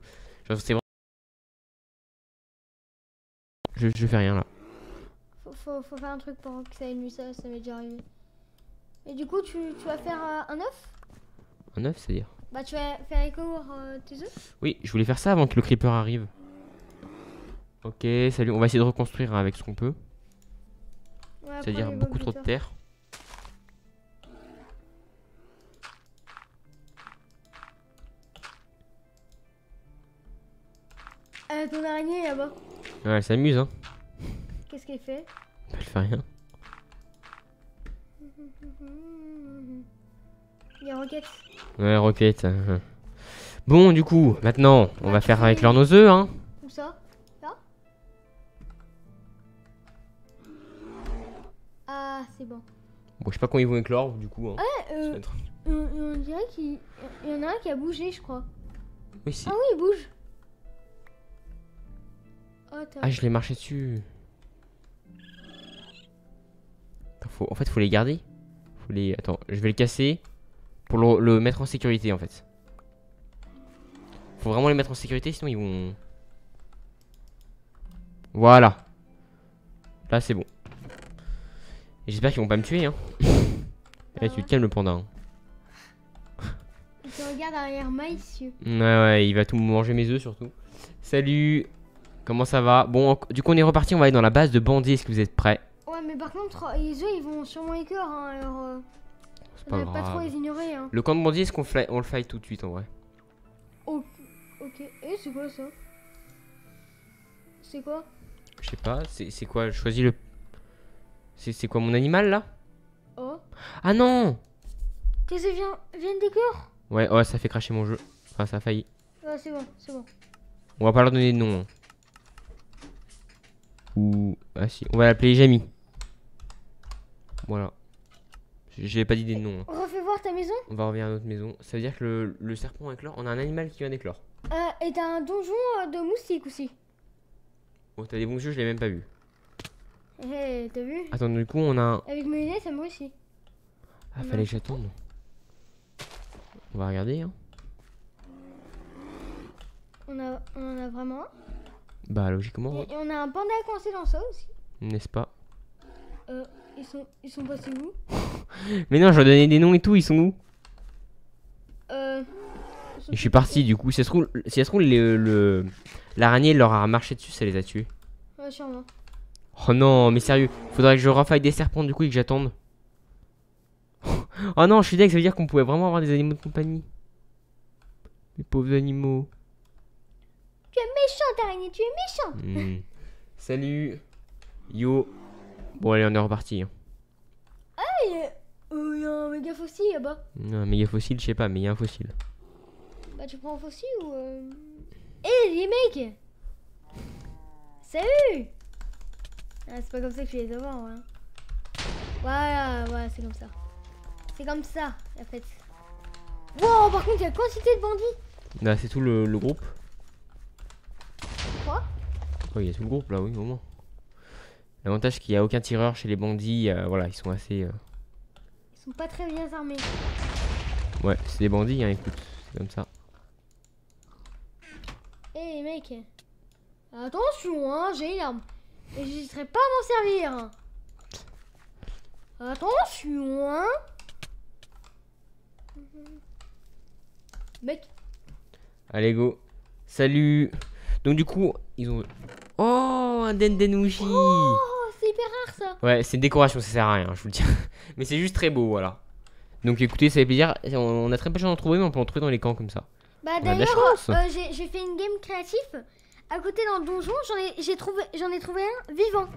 C'est je, fais rien là. Faut, faut, faire un truc pour que ça mieux ça, ça m'est déjà arrivé. Et du coup, tu, tu vas faire euh, un œuf Un œuf, c'est-à-dire Bah, tu vas faire écho euh, tes œufs Oui, je voulais faire ça avant que le creeper arrive. Ok, salut, on va essayer de reconstruire hein, avec ce qu'on peut. c'est-à-dire beaucoup trop de terre. Euh, ton araignée là-bas. Ouais, elle s'amuse, hein. Qu'est-ce qu'elle fait bah, Elle fait rien. Il y a Rocket. Ouais, Rocket. Bon, du coup, maintenant, on va faire avec leur nos hein. Où ça Là Ah, c'est bon. Bon, je sais pas quand ils vont éclore, du coup. Hein. euh, on, dirait qu'il y en a un qui a bougé, je crois. Oui, si. Ah oui, il bouge. Oh, ah, je l'ai marché dessus. En fait, faut les garder. Faut les... Attends, je vais le casser pour le, mettre en sécurité, en fait. Faut vraiment les mettre en sécurité, sinon ils vont... Voilà. Là, c'est bon. J'espère qu'ils vont pas me tuer, hein. eh, tu te calmes, le panda. Tu hein. regardes derrière moi, Ouais, ouais, il va tout manger mes œufs, surtout. Salut Comment ça va Bon, du coup, on est reparti. On va aller dans la base de bandits. Est-ce que vous êtes prêts Ouais, mais par contre, oh, les eux, ils vont sûrement les cœurs. Hein, alors, euh, on pas, pas trop les ignorer. Hein. Le camp de bandits, est-ce qu'on on le faille tout de suite en vrai oh, Ok. Et eh, c'est quoi ça C'est quoi Je sais pas. C'est quoi Je choisis le. C'est quoi mon animal là Oh. Ah non Tes œufs viennent des cœurs Ouais, ouais, ça fait cracher mon jeu. Enfin, ça a failli. Ouais, ah, c'est bon, c'est bon. On va pas leur donner de nom. Hein. Ou... Ah si, on va l'appeler Jamie. Voilà. J'ai pas d'idée de nom. Hein. Refais voir ta maison On va revenir à notre maison. Ça veut dire que le, le serpent éclore, on a un animal qui vient d'éclore. Euh, et t'as un donjon euh, de moustiques aussi. Oh, t'as des bons jeux, je l'ai même pas vu. Hé, eh, t'as vu Attends, du coup, on a Avec mes lunettes, ça me aussi. Ah, fallait que j'attende. On va regarder. Hein. On, a, on en a vraiment un bah logiquement. Et, on a un panda coincé dans ça aussi. N'est-ce pas euh, ils sont, ils sont passés où Mais non, je leur donner des noms et tout, ils sont où Euh... Je suis parti du coup, si ça se trouve, l'araignée leur a marché dessus, ça les a tués. Ouais, sûrement. Oh non, mais sérieux, faudrait que je refaille des serpents du coup et que j'attende. oh non, je suis d'accord ça veut dire qu'on pouvait vraiment avoir des animaux de compagnie. Les pauvres animaux. Tu es méchant araignée, tu es méchant hmm. Salut. Yo. Bon, allez, on est reparti. Ah, hein. euh, il y, a... un méga fossile là-bas. un méga fossile, je sais pas, mais il y a un fossile. Bah, tu prends un fossile ou. Euh... hey, les mecs Salut ah, C'est pas comme ça que je les devant, hein. Voilà, voilà, c'est comme ça. C'est comme ça, en fait. Wow, par contre, il y a quantité de bandits. Bah c'est tout le groupe il y a tout le groupe là, oui, au moins. L'avantage qu'il n'y a aucun tireur chez les bandits. Euh, voilà, ils sont assez. Euh, ils sont pas très bien armés. Ouais, c'est des bandits, hein, écoute, c'est comme ça. Eh hey, mec, attention, hein, j'ai une arme. Et j'hésiterai pas à m'en servir. Attention, hein. Mec. Allez, go. Salut. Donc, du coup, ils ont... Oh, un Dendenushi Oh, c'est hyper rare ça Ouais, c'est une décoration, ça sert à rien, hein, je vous le dis. mais c'est juste très beau, voilà. Donc écoutez, ça fait plaisir. On a très peu de chance d'en trouver, mais on peut en trouver dans les camps comme ça. Bah d'ailleurs, euh, j'ai fait une game créative. À côté dans le donjon, j'en ai, trouvé, ai trouvé un vivant.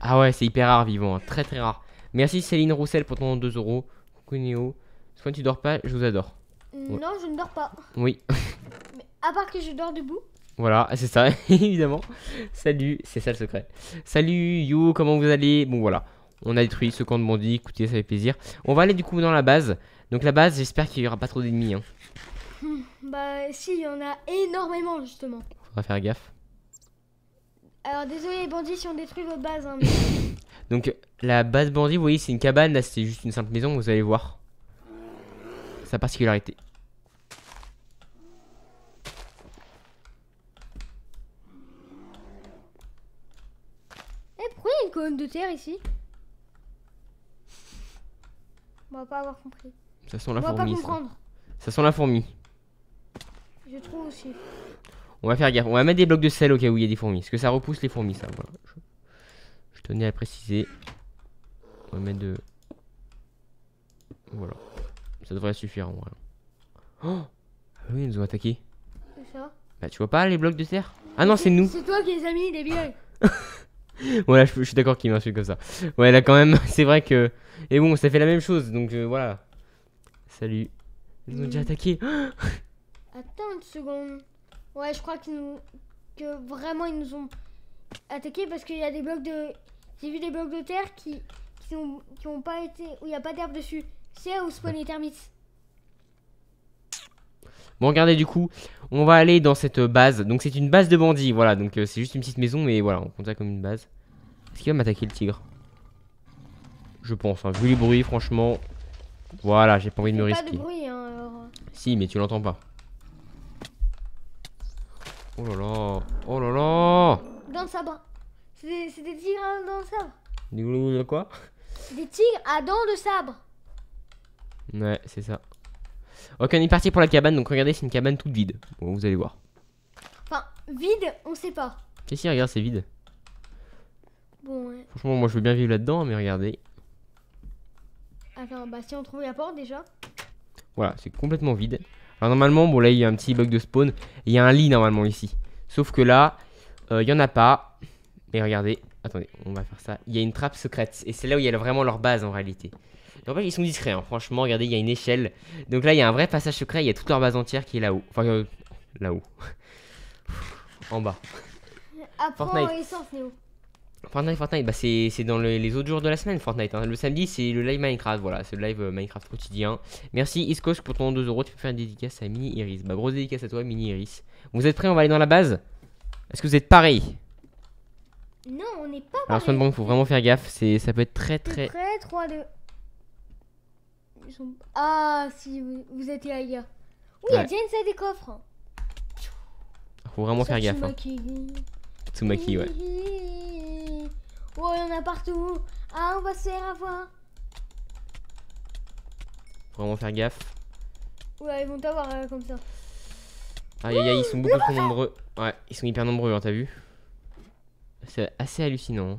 Ah ouais, c'est hyper rare vivant, hein. très très rare. Merci Céline Roussel pour ton 2 euros. Coucou Néo. Soit tu dors pas, je vous adore. Non, je ne dors pas. Oui. Mais à part que je dors debout. Voilà, c'est ça, évidemment. Salut, c'est ça le secret. Salut, you, comment vous allez Bon, voilà. On a détruit ce camp de bandits, écoutez, ça fait plaisir. On va aller du coup dans la base. Donc la base, j'espère qu'il n'y aura pas trop d'ennemis. Hein. Hmm, bah si, il y en a énormément justement. Faudra faire gaffe. Alors désolé bandits si on détruit votre base. Hein, Donc la base bandit, vous voyez, c'est une cabane. Là, c'est juste une simple maison, vous allez voir. Sa particularité. de terre ici On va pas avoir compris. Ça sent la fourmi. Ça. sent la fourmi. Je trouve aussi. On va faire gaffe. On va mettre des blocs de sel au cas où il y a des fourmis. Parce que ça repousse les fourmis, ça. Voilà. Je, tenais à préciser. On va mettre de. Voilà. Ça devrait suffire en vrai. Oh ah oui, ils nous ont attaqué. bah tu vois pas les blocs de terre Ah non, c'est nous. C'est toi qui les as mis, voilà, je, je suis d'accord qu'il m'insulte comme ça. Ouais, là quand même, c'est vrai que. Et bon, ça fait la même chose, donc euh, voilà. Salut. Ils nous ont déjà mm. attaqué. Attends une seconde. Ouais, je crois qu'ils nous... que vraiment ils nous ont attaqué parce qu'il y a des blocs de. J'ai vu des blocs de terre qui, qui, ont... qui ont pas été. où il n'y a pas d'herbe dessus. C'est où spawn les termites. Bon, regardez du coup, on va aller dans cette euh, base. Donc c'est une base de bandits, voilà. Donc euh, c'est juste une petite maison, mais voilà, on compte ça comme une base. Est-ce qu'il va m'attaquer le tigre Je pense, hein. vu les bruits, franchement. Voilà, j'ai pas envie de me risquer. Pas de bruit, hein, Si, mais tu l'entends pas. Oh là là, oh là là Dans le sabre. C'est des, des, tigres hein, dans le sabre. Des quoi Des tigres à ah, dents de sabre. Ouais, c'est ça. Ok, on est parti pour la cabane. Donc regardez, c'est une cabane toute vide. Bon, vous allez voir. Enfin, vide, on sait pas. Si, si, regarde, c'est vide. Bon, ouais. Franchement, moi je veux bien vivre là-dedans, hein, mais regardez. Attends, bah si on trouve la porte déjà. Voilà, c'est complètement vide. Alors normalement, bon là il y a un petit bug de spawn. Il y a un lit normalement ici. Sauf que là, euh, il y en a pas. Mais regardez, attendez, on va faire ça. Il y a une trappe secrète. Et c'est là où il y a vraiment leur base en réalité ils sont discrets, hein. franchement. Regardez, il y a une échelle. Donc là, il y a un vrai passage secret. Il y a toute leur base entière qui est là-haut. Enfin, euh, là-haut. en bas. Ah, Fortnite. Fortnite, Fortnite, bah c'est dans les autres jours de la semaine Fortnite. Hein. Le samedi c'est le live Minecraft, voilà, c'est le live euh, Minecraft quotidien. Merci Iskos, pour ton 2€, tu peux faire une dédicace à Mini Iris. Bah grosse dédicace à toi Mini Iris. Vous êtes prêts On va aller dans la base Est-ce que vous êtes pareil Non, on n'est pas pareil. Alors soit faut vraiment faire gaffe, ça peut être très très... Prêt, 3, 2... Ah, si, vous, êtes étiez ailleurs. Oui, il y a des coffres. Hein. Faut vraiment faire gaffe. Hein. Tsumaki, ouais. Oh, il y en a partout. Ah, on va se faire avoir. Faut vraiment faire gaffe. Ouais, ils vont t'avoir euh, comme ça. Aïe aïe aïe, ils sont beaucoup trop nombreux. Ouais, ils sont hyper nombreux, hein, t'as vu C'est assez hallucinant.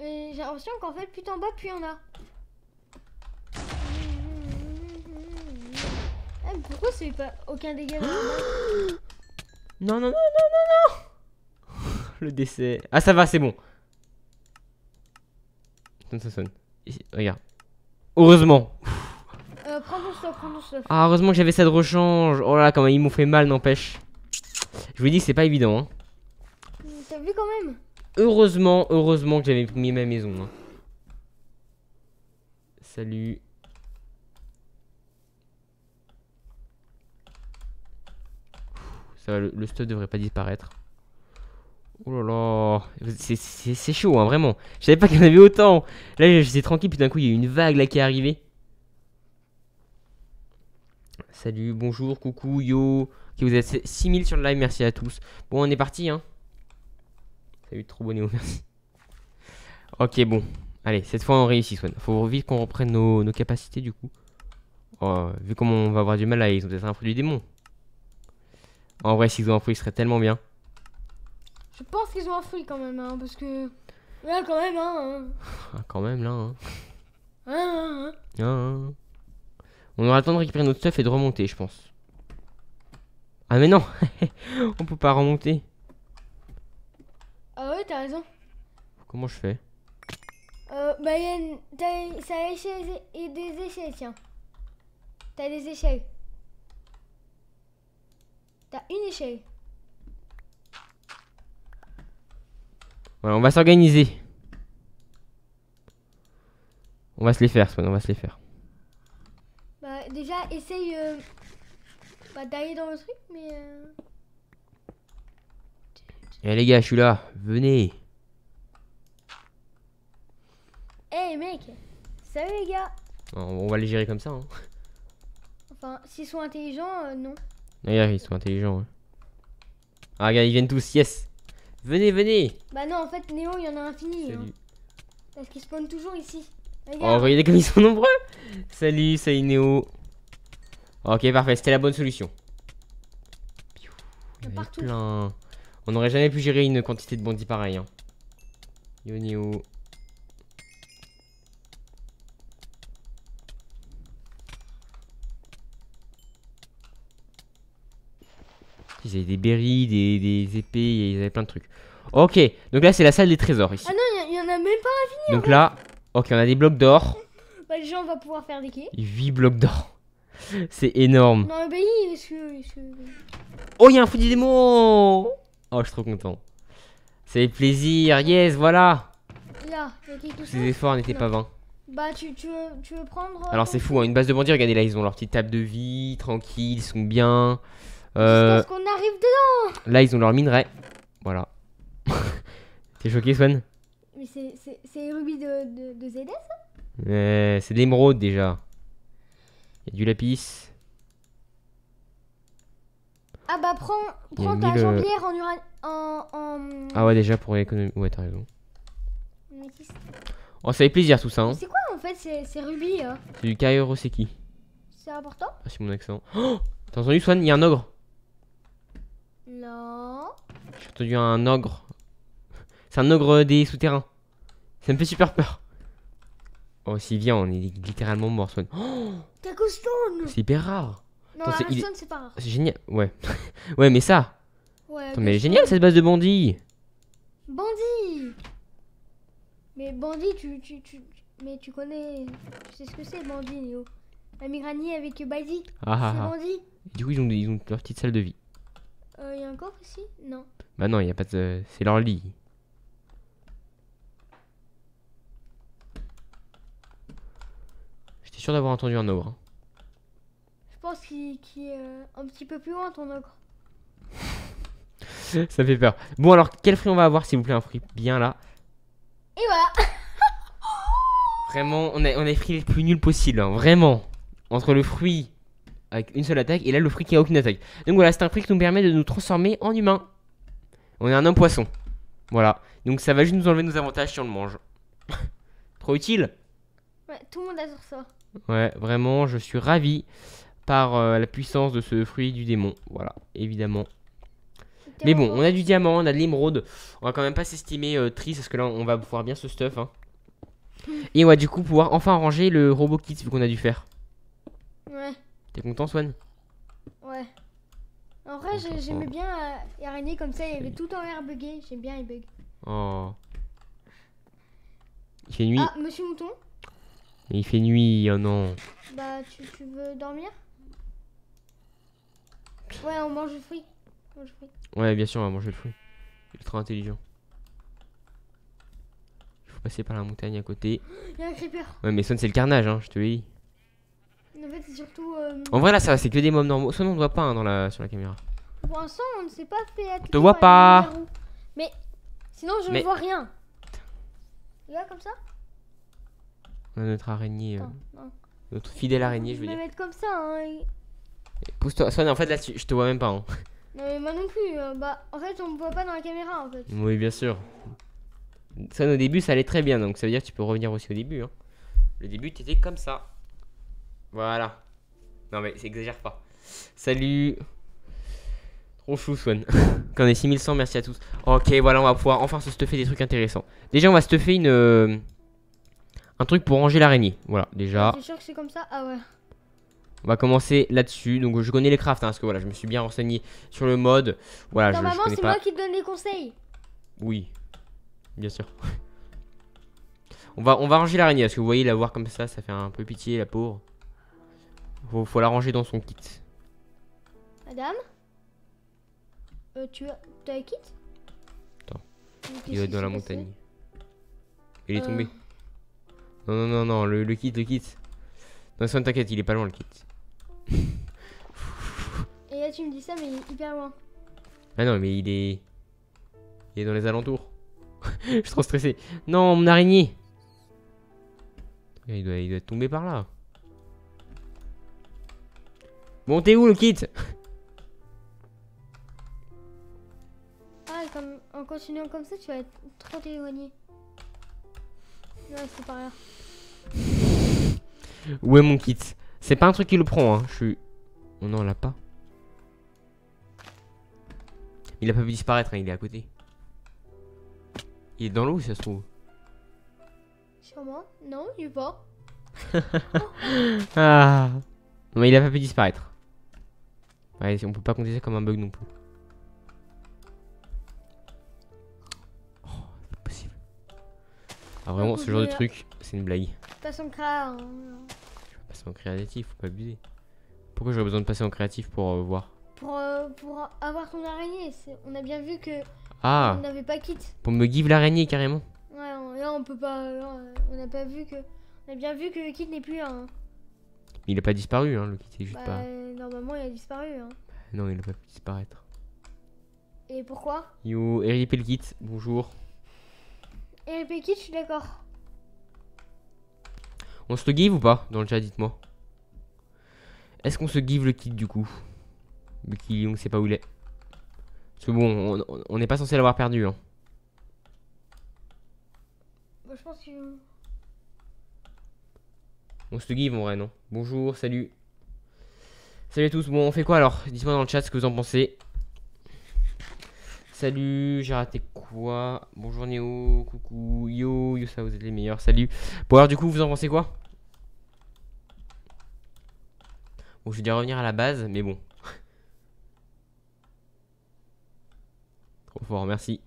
Et j'ai l'impression qu'en fait, plus t'en bas, plus y en a. Ah, pourquoi c'est pas aucun dégât Non, non, non, non, non, non Le décès. Ah, ça va, c'est bon. Comme ça sonne. regarde. Heureusement. Euh, prends prends Ah, heureusement que j'avais ça de rechange. Oh là là, comment ils m'ont fait mal, n'empêche. Je vous dis, c'est pas évident. Hein. T'as vu quand même Heureusement, heureusement que j'avais mis ma maison. Hein. Salut. le, stuff devrait pas disparaître. Oh là là, c'est chaud, hein, vraiment. Je savais pas qu'il y en avait autant. Là, j'étais tranquille, puis d'un coup, il y a eu une vague là qui est arrivée. Salut, bonjour, coucou, yo. Ok, vous êtes 6000 sur le live, merci à tous. Bon, on est parti, hein. Salut, trop bonnet, merci. Ok, bon. Allez, cette fois, on réussit, Swan. Faut vite qu'on reprenne nos, capacités, du coup. Oh, vu comment on va avoir du mal, là, ils ont peut-être un produit du démon. En vrai, s'ils ont un fruit, ce serait tellement bien. Je pense qu'ils ont un fruit quand même, hein, parce que. Ouais, quand même, hein. hein. Ah, quand même, là, hein. Hein, hein. On aura le temps de récupérer notre stuff et de remonter, je pense. Ah, mais non On peut pas remonter. Ah, ouais, t'as raison. Comment je fais Euh, bah, y'a a une... ça a et des échelles, tiens. T'as des échelles. T'as une échelle. on va s'organiser. On va se les faire, on va se les faire. Bah, déjà, essaye euh, bah, d'aller dans le truc, mais... Euh. Eh les gars, je suis là, venez. et eh, hey, mec, salut les gars. On, va les gérer comme ça. Hein. Enfin, s'ils sont intelligents, euh, non. Regarde, ils sont intelligents. Hein. Ah, regarde, ils viennent tous, yes. Venez, venez. Bah non, en fait, Néo, il y en a infini. Hein. Parce qu'ils spawnent toujours ici. Regarde. Oh, regardez comme ils sont nombreux. Salut, salut Néo. Ok, parfait, c'était la bonne solution. Il y a plein. On n'aurait jamais pu gérer une quantité de bandits pareille. Hein. Yo Néo. Ils avaient des berries, des, épées, ils avaient plein de trucs. Ok, donc là c'est la salle des trésors ici. Ah non, il y, en a même pas à finir. Donc là, ok, on a des blocs d'or. Bah déjà on va pouvoir faire des quais. 8 blocs d'or. c'est énorme. Non, mais il Oh, il y a un fou du démon. Oh, je suis trop content. C'est plaisir, yes, voilà Là, tout efforts n'étaient pas vains. Bah, tu, tu, veux, tu veux prendre... Euh, Alors, c'est fou, hein. une base de bandits, regardez là, ils ont leur petite table de vie, tranquille, ils sont bien. Euh, qu'on arrive dedans Là, ils ont leur minerai. Voilà. T'es choqué, Swan Mais c'est les rubis de, de, de euh, C'est des l'émeraude déjà. Il y a du lapis. Ah bah prends, prends ta euh, jambière en, uran... en, Ah ouais, déjà pour économie. Ouais, t'as raison. Oh, ça fait plaisir tout ça. Hein. C'est quoi en fait C'est rubis hein C'est du Kairoseki. C'est important ah, C'est mon accent. Oh t'as entendu Swan Il y a un ogre. J'ai entendu un ogre. C'est un ogre des souterrains. Ça me fait super peur. Oh, s'il vient, on est littéralement mort, Oh C'est hyper rare. Non, c'est pas rare. C'est génial. Ouais. ouais, mais ça. Ouais. Attends, mais génial cette base de bandits. Bandits Mais bandits, tu, tu, tu, Mais tu connais. Tu sais ce que c'est, bandits, Néo? La Migranie avec bandit. Ah ah, ah bandits. Du coup, ils ont, ils ont leur petite salle de vie. Euh, y a un coffre ici Non. Bah non, il a pas de... C'est leur lit. J'étais sûr d'avoir entendu un ogre. Hein. Je pense qu'il est euh, un petit peu plus loin, ton ogre. Ça fait peur. Bon, alors, quel fruit on va avoir, s'il vous plaît Un fruit bien là. Et voilà Vraiment, on a, on a fruits les plus nuls possible, hein, vraiment. Entre le fruit avec une seule attaque et là le fruit qui a aucune attaque. Donc voilà, c'est un fruit qui nous permet de nous transformer en humain. On est un homme poisson. Voilà. Donc ça va juste nous enlever nos avantages si on le mange. Trop utile. Ouais, tout le monde adore ça. Ouais, vraiment, je suis ravi par euh, la puissance de ce fruit du démon. Voilà, évidemment. Mais bon, on a du diamant, on a de l'émeraude. On va quand même pas s'estimer euh, triste parce que là, on va pouvoir bien ce stuff. Hein. Et on va du coup pouvoir enfin ranger le robot kit vu qu'on a dû faire. Ouais. T'es content, Swan Ouais. En vrai, j'aimais bien euh, comme ça, il y avait tout en air bugué. J'aime bien les bug. Oh. Il fait nuit. Ah, monsieur Mouton Il fait nuit, oh non. Bah, tu, tu veux dormir Ouais, on mange le fruit. Ouais, bien sûr, on va manger le fruit. trop intelligent. Il faut passer par la montagne à côté. Il y a un creeper. Ouais, mais Son, c'est le carnage, hein, je te l'ai dit. En fait, surtout. Euh, en vrai, là, c'est que des mobs normaux. Sinon, on ne voit pas hein, dans la... sur la caméra. Pour l'instant, on ne s'est pas fait On te voit pas Mais sinon, je ne vois rien. Là, comme ça notre araignée. Euh, notre fidèle araignée, je veux dire. Je vais mettre comme ça. Hein. Pousse-toi. en fait, là, je te vois même pas. Hein. mais moi non plus. Euh, bah, en fait, on me voit pas dans la caméra, en Oui, bien sûr. Swan, au début, ça allait très bien. Donc, ça veut dire que tu peux revenir aussi au début. Hein. Le début, t'étais comme ça. Voilà. Non mais exagère pas. Salut. Trop chou Swan. Quand on est 6100, merci à tous. Ok, voilà, on va pouvoir enfin se stuffer des trucs intéressants. Déjà, on va stuffer une... Euh, un truc pour ranger l'araignée. Voilà, déjà. C'est ah, sûr que c'est comme ça Ah ouais. On va commencer là-dessus. Donc, je connais les crafts, hein, parce que voilà, je me suis bien renseigné sur le mode. Voilà, non, je, maman, c'est moi qui te donne les conseils. Oui, bien sûr. on va, on va ranger l'araignée, parce que vous voyez, la voir comme ça, ça fait un peu pitié, la pauvre. Faut, la ranger dans son kit. Madame euh, Tu as, le kit Attends. Il est dans la montagne. Il est tombé. Non, non, non, non, le, le kit, le kit. Non, ça ne t'inquiète, il est pas loin le kit. Et là, tu me dis ça, mais il est hyper loin. Ah non, mais il est. Il est dans les alentours. Je suis trop stressé. Non, mon araignée. Il doit, il doit tomber par là. Bon, t'es où le kit Ah, comme, en continuant comme ça, tu vas être trop éloigné. Non, c'est pas rien. Où est mon kit C'est pas un truc qui le prend, hein. Je suis... Oh non, l'a pas. Il a pas vu disparaître, hein. il est à côté. Il est dans l'eau, ça se trouve. Sûrement. Non, il est pas. ah. Non, mais il a pas pu disparaître. Ouais, on peut pas compter ça comme un bug non plus. Oh, pas possible. Ah, vraiment, ce genre de truc, c'est une blague. Je vais passer en créatif, faut pas abuser. Pourquoi j'aurais besoin de passer en créatif pour euh, voir pour, euh, pour avoir ton araignée. On a bien vu que ah. on n'avait pas quitte. Pour me give l'araignée carrément. Ouais, on, là on peut pas. on n'a pas vu que. On a bien vu que le kit n'est plus un il a pas disparu, hein, le kit, est juste bah, pas. Normalement, il a disparu. Hein. Non, il a pas pu disparaître. Et pourquoi Yo, RIP le kit, bonjour. RIP le kit, je suis d'accord. On se le give ou pas Dans le chat, dites-moi. Est-ce qu'on se give le kit du coup Le kit, on sait pas où il est. Parce que bon, on n'est pas censé l'avoir perdu. Hein. je pense que. On se give en vrai, non Bonjour, salut. Salut à tous. Bon, on fait quoi alors Dites-moi dans le chat ce que vous en pensez. Salut, j'ai raté quoi Bonjour Néo, coucou, yo, yo, ça vous êtes les meilleurs, salut. Bon alors du coup, vous en pensez quoi Bon, je vais dire revenir à la base, mais bon. Trop fort, merci.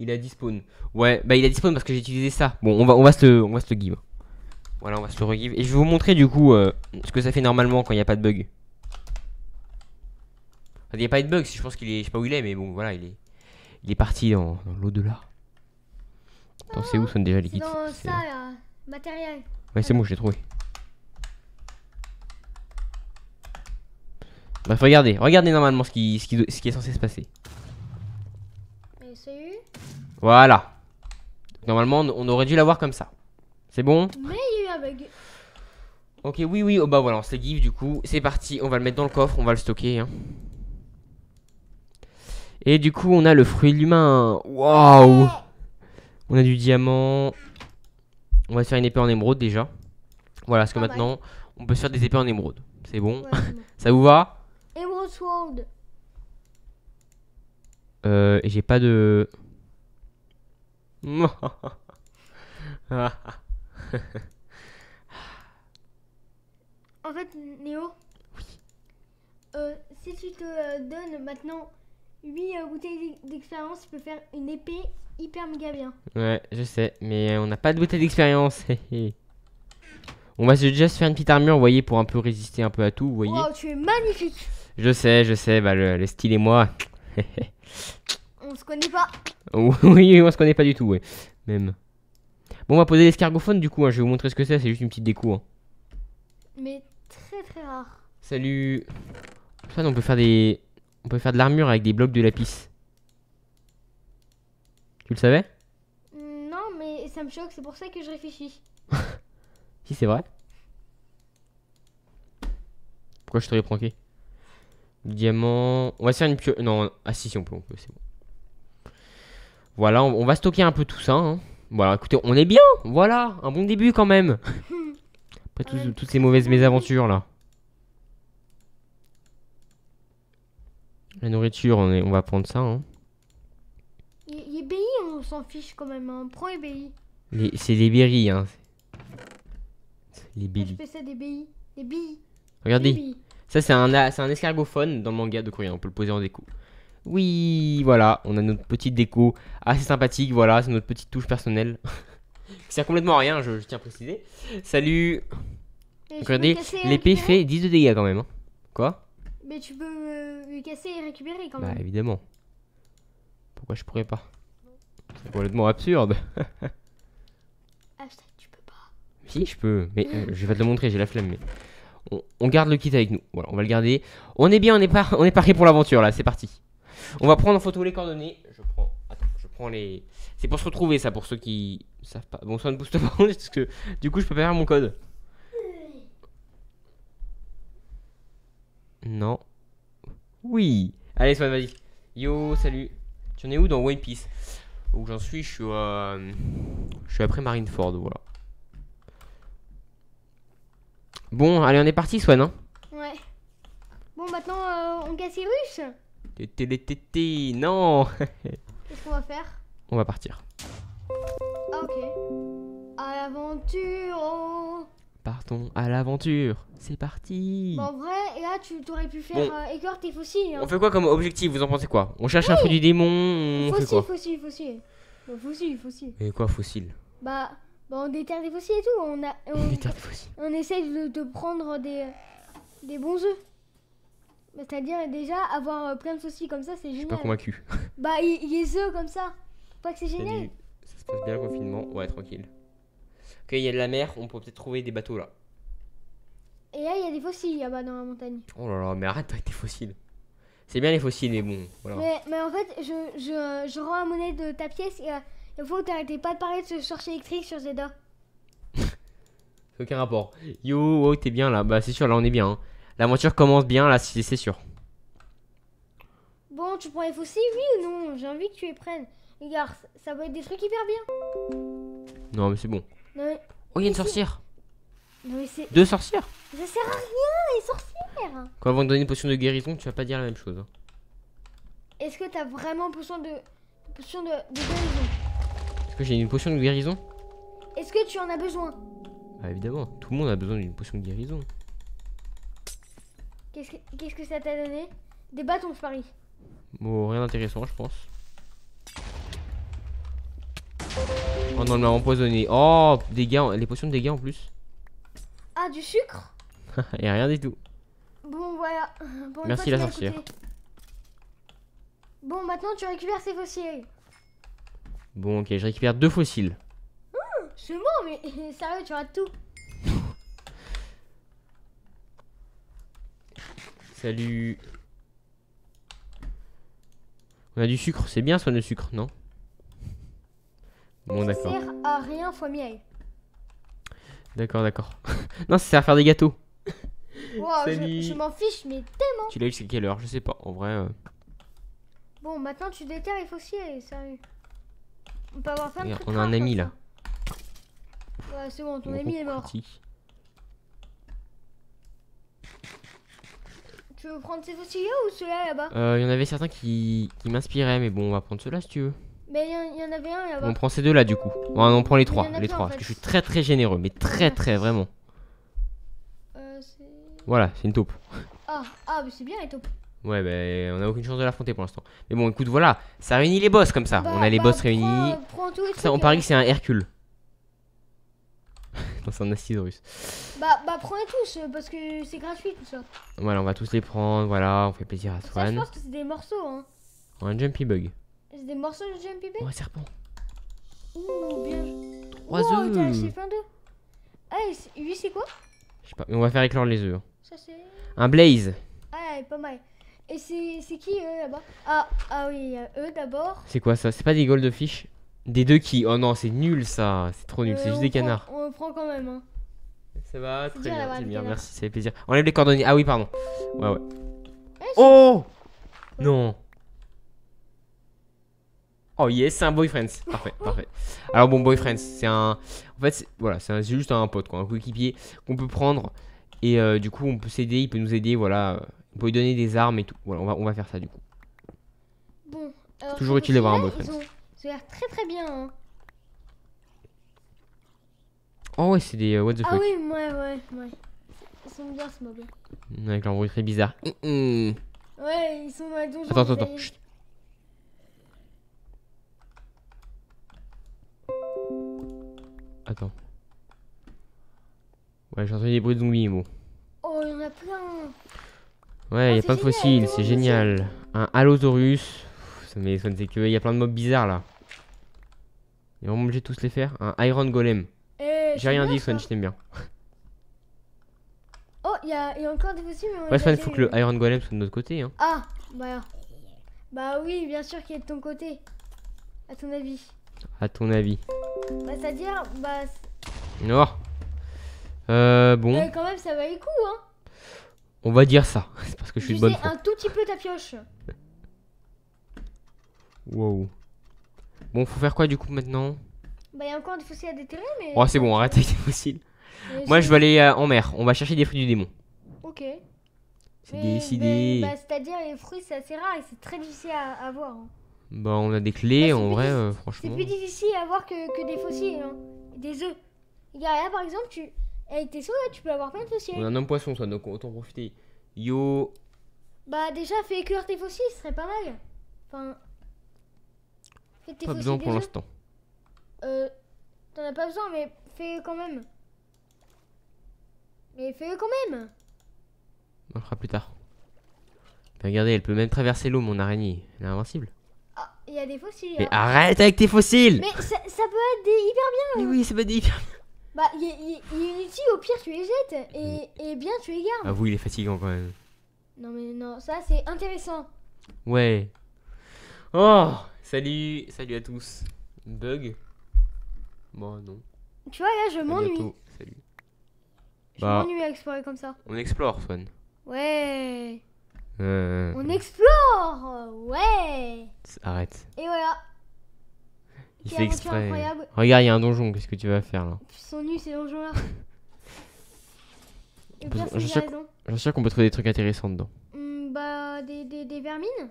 Il a dispawn. Ouais, bah il a dispawn parce que j'ai utilisé ça. Bon, on va, on va se, on va se give. Voilà, on va se le Et je vais vous montrer du coup euh, ce que ça fait normalement quand il n'y a pas de bug. il n'y a pas de bug, je pense qu'il est. Je sais pas où il est, mais bon, voilà, il est, il est parti dans, l'au-delà. Attends, c'est où sonne déjà les kits Dans ça, là. matériel. Ouais, c'est bon, je l'ai trouvé. Bref, regardez, regardez normalement ce qui, ce qui, est censé se passer. voilà. Normalement, on aurait dû l'avoir comme ça. C'est bon Ok, oui, oui, oh, bah voilà, c'est give du coup. C'est parti, on va le mettre dans le coffre, on va le stocker. Hein. Et du coup, on a le fruit de l'humain. Waouh On a du diamant. On va se faire une épée en émeraude déjà. Voilà, ce que maintenant, on peut se faire des épées en émeraude. C'est bon. Ça vous va Emerald Sword. Euh, j'ai pas de... En fait, Néo, euh, si tu te euh, donnes maintenant 8 euh, bouteilles d'expérience, tu peux faire une épée hyper méga bien. Ouais, je sais, mais on n'a pas de bouteille d'expérience. on va juste se faire une petite armure, vous voyez, pour un peu résister un peu à tout, vous voyez. Wow, tu es magnifique Je sais, je sais, bah le, style et moi. on se connaît pas. oui, on se connaît pas du tout, ouais. Même. Bon, on va poser l'escargophone du coup, hein. je vais vous montrer ce que c'est, c'est juste une petite déco. Hein. Mais très très rare. Salut. Ça, on peut faire des, on peut faire de l'armure avec des blocs de lapis. Tu le savais Non, mais ça me choque. C'est pour ça que je réfléchis. si c'est vrai. Pourquoi je te pranké Diamant. On va se faire une Non, ah si, si on peut, on peut, c'est bon. Voilà, on, va stocker un peu tout ça. Bon, hein. Voilà, écoutez, on est bien. Voilà, un bon début quand même. toutes ces mauvaises mésaventures là. La nourriture, on, est, on va prendre ça. Hein. Les BI, on s'en fiche quand même. Hein. prend les BI. C'est des berries. Hein. Les billes. Regardez. ça, c'est un, escargophone dans le manga, de courrier on peut le poser en déco. Oui, voilà, on a notre petite déco assez sympathique, voilà, c'est notre petite touche personnelle. c'est complètement rien, je, tiens à préciser. Salut Regardez, l'épée fait 10 de dégâts quand même. Hein. Quoi Mais tu peux euh, le casser et récupérer quand bah, même. Bah évidemment. Pourquoi je pourrais pas C'est complètement absurde. tu peux pas. Si je peux, mais euh, je vais te le montrer, j'ai la flemme mais... On, garde le kit avec nous. Voilà, on va le garder. On est bien, on est, par... on est paré pour l'aventure là, c'est parti. On va prendre en photo les coordonnées. Je prends les. C'est pour se retrouver, ça, pour ceux qui savent pas. Bon, Swan de booste pas, parce que du coup, je peux pas faire mon code. Non. Oui. Allez, Swan, vas-y. Yo, salut. Tu en es où dans One Piece Où j'en suis, je suis euh, Je suis après Marineford, voilà. Bon, allez, on est parti, Swan, hein. Ouais. Bon, maintenant, euh, on casse les ruches Tété, non Qu'est-ce qu'on va faire On va partir. ok. À l'aventure Partons à l'aventure. C'est parti. Bon, en vrai, là, tu t'aurais pu faire bon. Euh, tes fossiles. Hein. On fait quoi comme objectif Vous en pensez quoi On cherche un fruit du démon on Fossile, quoi fossile, fossile. Fossile, fossile. Et quoi, fossile bah, bah, on déterre des fossiles et tout. On, a, on, déterre des fossiles. On essaye de, de prendre des, des bons œufs. Bah, c'est-à-dire déjà avoir euh, plein de soucis comme ça, c'est génial. Je pas convaincu. bah, il, est eux comme ça. Pas que c'est génial. Ça se passe bien le confinement. Ouais, tranquille. Ok, il y a de la mer, on peut peut-être trouver des bateaux là. Et là, il y a des fossiles là-bas dans la montagne. Oh là là, mais arrête avec tes fossiles. C'est bien les fossiles, mais bon. Mais, en fait, je, je, rends la monnaie de ta pièce et il faut que t'arrêtais pas de parler de ce chercher électrique sur Zeda. aucun rapport. Yo, oh, t'es bien là. Bah, c'est sûr, là, on est bien. Hein. La voiture commence bien là, c'est sûr. Bon, tu prends les fossiles, oui ou non J'ai envie que tu les prennes. Regarde, ça va être des trucs hyper bien. Non, mais c'est bon. Non, Oh, il y a une sorcière. Deux sorcières Ça sert à rien, les sorcières Quand avant de donner une potion de guérison, tu vas pas dire la même chose. Hein. Est-ce que t'as vraiment potion de... potion de, de guérison Est-ce que j'ai une potion de guérison Est-ce que tu en as besoin Bah évidemment, tout le monde a besoin d'une potion de guérison. Qu'est-ce que, ça t'a donné Des bâtons, je parie. Bon, rien d'intéressant, je pense. Oh non, on m'a empoisonné. Oh, les potions de dégâts en plus. Ah, du sucre Et rien du tout. Bon, voilà. Merci la sorcière. Bon, maintenant tu récupères ces fossiles. Bon, ok, je récupère deux fossiles. c'est bon, mais sérieux, tu as tout. Salut. On a du sucre, c'est bien soin le sucre, non Bon d'accord. Ça sert à rien fois miel. D'accord, d'accord. non, ça sert à faire des gâteaux. Wow, je, m'en fiche, mais tellement. Tu l'as eu jusqu'à quelle heure Je sais pas, en vrai. Euh. Bon, maintenant tu déterres, il faut sérieux. On peut avoir faim de On a un ami là. Ouais, c'est bon, ton ami est mort. Tu veux prendre ces fossiles-là ou ceux-là là-bas Il euh, y en avait certains qui, qui m'inspiraient, mais bon, on va prendre ceux-là si tu veux. Mais il y, en avait un là-bas. On prend ces deux-là du coup. Bon, on prend les trois, les trois, parce que je suis très très généreux, mais très ah. très vraiment. Euh, voilà, c'est une taupe. Ah, ah mais c'est bien les taupes. Ouais, bah, on a aucune chance de l'affronter pour l'instant. Mais bon, écoute, voilà, ça réunit les boss comme ça. Bah, on a les bah, boss réunis. on parie hein. que c'est un Hercule. dans un acide russe. Bah, bah prends tous, euh, parce que c'est gratuit tout ça. Voilà, on va tous les prendre, voilà, on fait plaisir à Swan. Ça, je pense que c'est des morceaux, hein. Un jumpy bug. C'est des morceaux de jumpy bug ouais serpent. Ouh, bien. 3 œufs. Ah, c'est quoi Je sais pas, on va faire éclore les œufs. Ça, c'est. Un blaze. Ah, pas mal. Et c'est qui eux là-bas Ah, ah oui, eux d'abord. C'est quoi ça C'est pas des goldfish des deux qui Oh non, c'est nul ça, c'est trop nul, euh, c'est juste des canards. On le prend quand même. Hein. Ça va, très bien, bien merci, c'est fait plaisir. Enlève les coordonnées. Ah oui, pardon. Ouais, ouais. Eh, oh Non. Oh yes, c'est un boyfriend. Parfait, parfait. Alors bon, boyfriend, c'est un... En fait, voilà, c'est juste un pote, quoi, un coéquipier qu'on peut prendre. Et euh, du coup, on peut s'aider, il peut nous aider, voilà. On peut lui donner des armes et tout. Voilà, on va, on va faire ça du coup. Bon. Toujours utile d'avoir un boyfriend. Ça a l'air très très bien. Hein. Oh ouais, c'est des uh, what the ah fuck. Ah oui, ouais, ouais, ouais. Ils sont bien ce mobile. Mmh, avec leur bruit très bizarre. Mmh, mmh. Ouais, ils sont dans la donjon. Attends, attends, attends. Attends. Ouais, j'ai entendu des bruits de zombies, bon. Oh, il y en a plein. Ouais, il oh, y a ah, pas de fossiles, c'est génial. Un Allosaurus mais Swan c'est il y a plein de mobs bizarres là. Il est vraiment obligé tous les faire. Un Iron Golem. Eh, J'ai rien dit, Swan, je t'aime bien. Oh, il y, a, y a encore des possibles. mais on Ouais, Swan, il faut que le Iron Golem soit de notre côté. Hein. Ah, bah. Bah oui, bien sûr qu'il est de ton côté. À ton avis. À ton avis. Bah, c'est-à-dire, bah. Non. Oh. Euh, bon. Mais quand même, ça va les coups, hein. On va dire ça. C'est parce que je suis de bonne. un tout petit peu ta pioche. Wow. Bon, faut faire quoi du coup maintenant Bah, il y a encore des fossiles à déterrer, mais. Oh, c'est bon, euh, arrête avec les fossiles. Moi, je vais aller euh, en mer. On va chercher des fruits du démon. Ok. C'est décidé. Bah, C'est-à-dire, les fruits, c'est assez rare et c'est très difficile à avoir. Hein. Bah, on a des clés, bah, en vrai, euh, franchement C'est plus difficile à avoir que, que des fossiles, hein. des œufs. a là par exemple, tu... avec tes sauts, tu peux avoir plein de fossiles. On a un homme poisson, ça, donc autant profiter. Yo. Bah déjà, fais éclore tes fossiles, ce serait pas mal. Enfin, pas besoin pour l'instant. Euh, t'en as pas besoin, mais fais quand même. Mais fais quand même. On le fera plus tard. regardez, elle peut même traverser l'eau, mon araignée. Elle est invincible. Ah, il y a des fossiles. Mais hein. arrête avec tes fossiles Mais ça, peut être hyper bien. Mais oui, ça peut être des hyper bien. Bah, il est inutile, au pire, tu les jettes. Et, et bien, tu les gardes. Ah Avoue, il est fatigant quand même. Non, mais non, ça, c'est intéressant. Ouais. Oh Salut, salut à tous. Bug Bon, non. Tu vois, là, je m'ennuie. Salut. Je bah. m'ennuie à explorer comme ça. On explore, Swan. Ouais. Euh. On explore Ouais Arrête. Et voilà. Il fait exprès. Regarde, il y a un donjon, qu'est-ce que tu vas faire là Ils sont nus ces donjons-là. J'en suis sûr qu'on peut trouver des trucs intéressants dedans. Hmm, bah, des, des, des vermines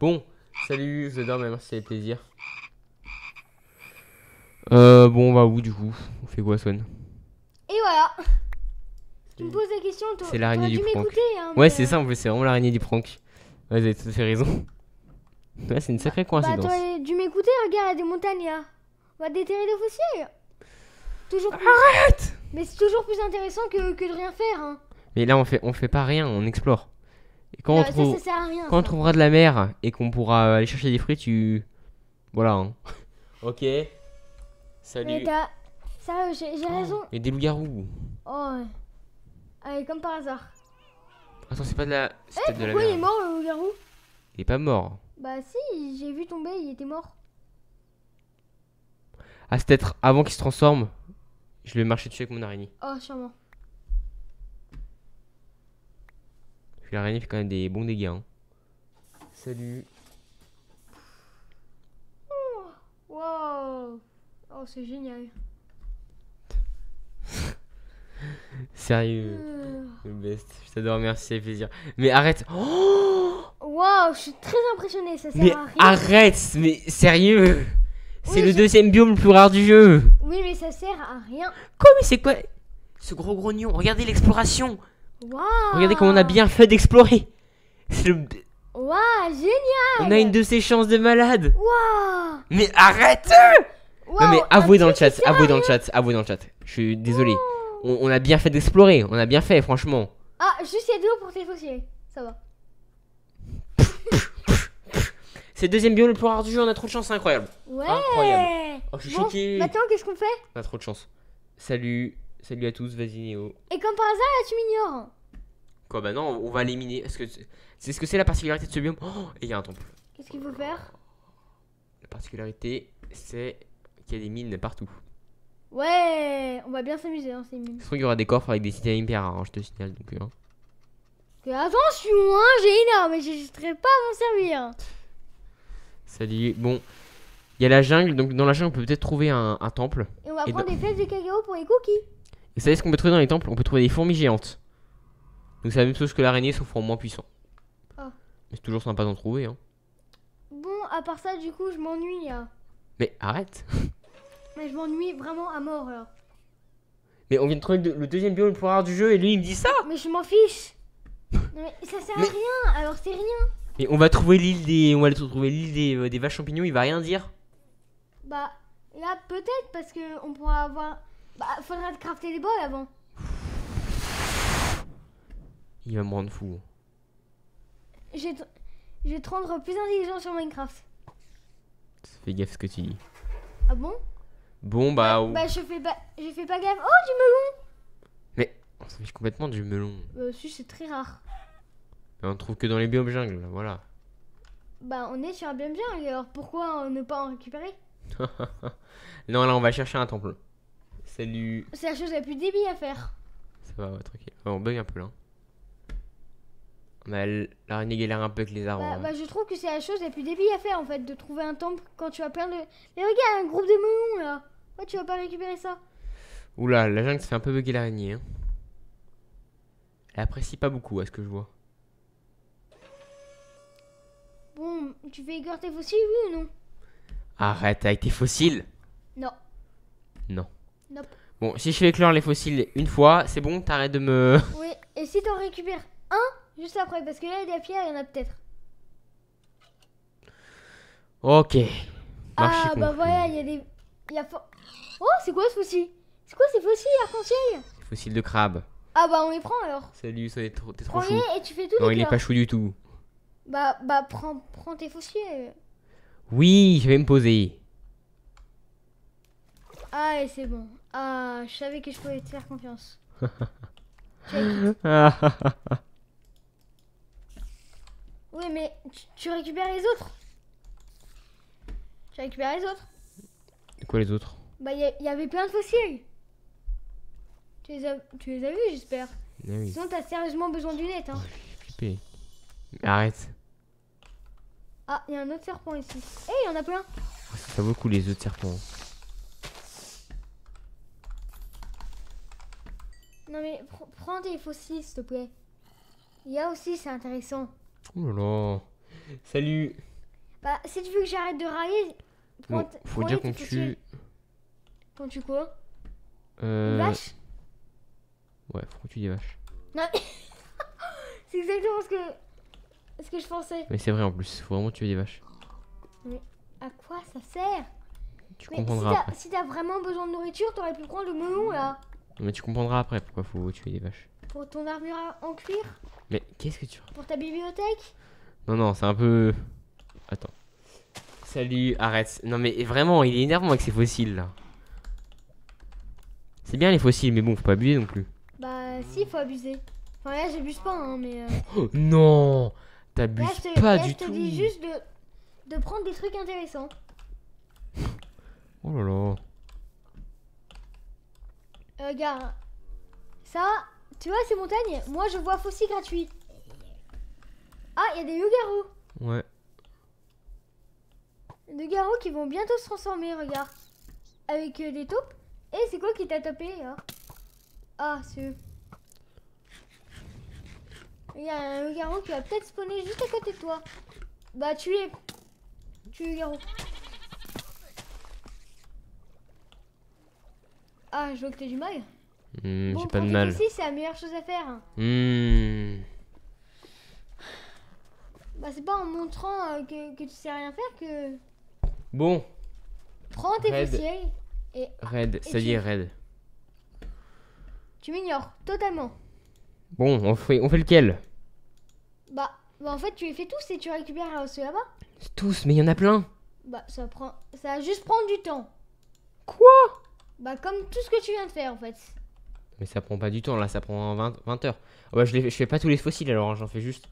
Bon, salut, je dors, mais merci, plaisir. Euh, bon, on va où du coup On fait quoi, Swan Et voilà Tu me poses la question, toi. C'est l'araignée du prank. Hein, ouais, c'est euh, ça en plus, c'est vraiment l'araignée du prank. vous avez tout à fait raison. c'est une sacrée bah, bah, coïncidence. Bah, tu dû m'écouter, regarde, il y a des montagnes là. On va déterrer des fossiles. Toujours Arrête Mais c'est toujours plus intéressant que, que de rien faire. Hein. Mais là, on fait, on fait pas rien, on explore quand, on, euh, trouvera de la mer et qu'on pourra aller chercher des fruits, tu. Voilà. Hein. ok. Salut. Mais t'as. Sérieux, j'ai oh. raison. Il y a des loups-garous. Oh, ouais. Allez, comme par hasard. Attends, c'est pas de la. C'est eh, de la il est mort le loup-garou Il est pas mort. Bah, si, j'ai vu tomber, il était mort. Ah, c'est peut-être avant qu'il se transforme. Je lui ai marché dessus avec mon araignée. Oh, sûrement. Puis l'araignée fait quand même des bons dégâts. Hein. Salut. Oh, wow. oh c'est génial. Sérieux. Euh. Le best. Je t'adore, merci, plaisir. Mais arrête. Oh je suis très impressionné, ça sert à rien. Arrête, mais sérieux. C'est le deuxième biome le plus rare du jeu. Oui, mais ça sert à rien. Quoi, mais c'est quoi ce gros grognon Regardez l'exploration. Regardez comment on a bien fait d'explorer. C'est génial On a une de ces chances de malade. Mais arrête Non mais avouez dans le chat, avouez dans le chat, avouez dans le chat. Je suis désolé. On, a bien fait d'explorer, on a bien fait franchement. Ah, juste il y a pour tes fossiles, ça va. C'est le deuxième bio le plus rare du jeu, on a trop de chance, c'est incroyable. Ouais. Incroyable. Oh, maintenant, qu'est-ce qu'on fait On a trop de chance. Salut. Salut à tous, vas-y Néo. Et comme par hasard, là, tu m'ignores. Quoi, bah non, on va l'éliminer. miner ce que c'est ce que c'est la particularité de ce biome oh, Et il y a un temple. Qu'est-ce qu'il faut faire La particularité, c'est qu'il y a des mines partout. Ouais, on va bien s'amuser dans hein, ces mines. Je trouve qu'il y aura des coffres avec des cités pierres, hein, je te signale donc. Euh, hein. Que attention, hein, j'ai énorme, mais j'hésiterai pas à m'en servir. Salut, bon. Il y a la jungle, donc dans la jungle on peut peut-être trouver un, temple. Et on va prendre des fesses de cacao pour les cookies. Vous savez ce qu'on peut trouver dans les temples On peut trouver des fourmis géantes. Donc c'est la même chose que l'araignée, sauf en moins puissant. Mais ah. c'est toujours sympa d'en trouver. Hein. Bon, à part ça, du coup, je m'ennuie. Mais arrête Mais je m'ennuie vraiment à mort, là. Mais on vient de trouver le deuxième biome le plus rare du jeu et lui, il me dit ça Mais je m'en fiche Mais ça sert à rien, alors c'est rien Mais on va trouver l'île des... On va trouver l'île des, euh, vaches champignons, il va rien dire Bah, là, peut-être, parce que on pourra avoir bah, faudra te crafter des bois avant. Il va me rendre fou. Je vais, te... rendre plus intelligent sur Minecraft. Fais gaffe ce que tu dis. Ah bon Bon bah... Bah, bah je fais pas, je fais pas gaffe. Oh du melon Mais on s'en complètement du melon. bah si c'est très rare. on trouve que dans les biomes jungle, voilà. Bah on est sur un biome jungle alors pourquoi ne pas en récupérer Non là on va chercher un temple. Salut. C'est la chose la plus débile à faire. Ça va, tranquille. on bug un peu là. Mais hein. l'araignée galère un peu avec les arbres. Bah, hein. bah, je trouve que c'est la chose la plus débile à faire en fait, de trouver un temple quand tu as perdre... de. Mais regarde, un groupe de moulons là. Ouais, tu vas pas récupérer ça. Oula, la jungle, ça fait un peu bugger l'araignée. Hein. Elle apprécie pas beaucoup à ce que je vois. Bon, tu fais égorter tes fossiles, oui ou non Arrête avec tes fossiles Non. Non. Bon, si je fais éclore les fossiles une fois, c'est bon, t'arrêtes de me. Oui, et si t'en récupères un juste après, parce que là, il y a des pierres, il y en a peut-être. Ok. ah, bah voilà, il y a des. Y a... Oh, c'est quoi ce fossile C'est quoi ces fossiles, arc-en-ciel Fossile de crabe. Ah, bah on les prend alors. Salut, t'es trop, es trop et tu fais tout Non, il est pas chou du tout. Bah, bah prends, prends tes fossiles. Oui, je vais me poser. Ah, et c'est bon. Ah, je savais que je pouvais te faire confiance. oui, mais tu, récupères les autres. Tu récupères les autres. Quoi les autres Bah, il y, avait plein de fossiles. Tu les as, tu vus, j'espère. Eh Sinon, t'as sérieusement besoin d'une net Hein. Oh, arrête. Ah, il y a un autre serpent ici. Eh, il y en a plein. Ça oh, vaut les autres serpents. Non mais prends des fossiles s'il te plaît. Il y a aussi, c'est intéressant. Oh là Salut. Bah si tu veux que j'arrête de railler, prends faut dire qu'on tue. Quand tue quoi euh... Ouais, faut que tu des vaches. Non. c'est exactement ce que ce que je pensais. Mais c'est vrai en plus, faut vraiment tuer des vaches. Mais à quoi ça sert tu comprendras. Si t'as vraiment besoin de nourriture, t'aurais pu prendre le melon là mais tu comprendras après pourquoi faut tuer des vaches. Pour ton armure en cuir Mais qu'est-ce que tu... Pour ta bibliothèque Non, non, c'est un peu... Attends. Salut, arrête. Non mais vraiment, il est énervant avec ses fossiles là. C'est bien les fossiles, mais bon, faut pas abuser non plus. Bah si, faut abuser. Enfin là, j'abuse pas, hein, mais... Euh, oh, non T'abuses pas du tout. Je te dis juste de, de prendre des trucs intéressants. Oh là là regarde. Ça, tu vois ces montagnes Moi, je vois aussi gratuit. Ah, il y a des loups-garous. Ouais. Des garous qui vont bientôt se transformer, regarde. Avec euh, des taupes. Et c'est quoi qui t'a tapé Ah, c'est eux. Il y a un loup qui va peut-être spawner juste à côté de toi. Bah, tu es. Tu es garou. Ah, je vois que t'as du mal. Hmm, j'ai pas de mal. Si, c'est la meilleure chose à faire. Hmm. Bah, c'est pas en montrant euh, que, tu sais rien faire que. Bon. Prends tes fichiers et. Red, ça y est, Red. Tu m'ignores totalement. Bon, on fait, on fait lequel bah, bah, en fait, tu les fais tous et tu récupères euh, ceux là-bas. Tous, mais il y en a plein. Bah, ça prend. Ça va juste prendre du temps. Quoi bah, comme tout ce que tu viens de faire en fait. Mais ça prend pas du temps, là, ça prend 20, 20 heures. Oh, bah, je, les, je fais pas tous les fossiles alors, hein, j'en fais juste.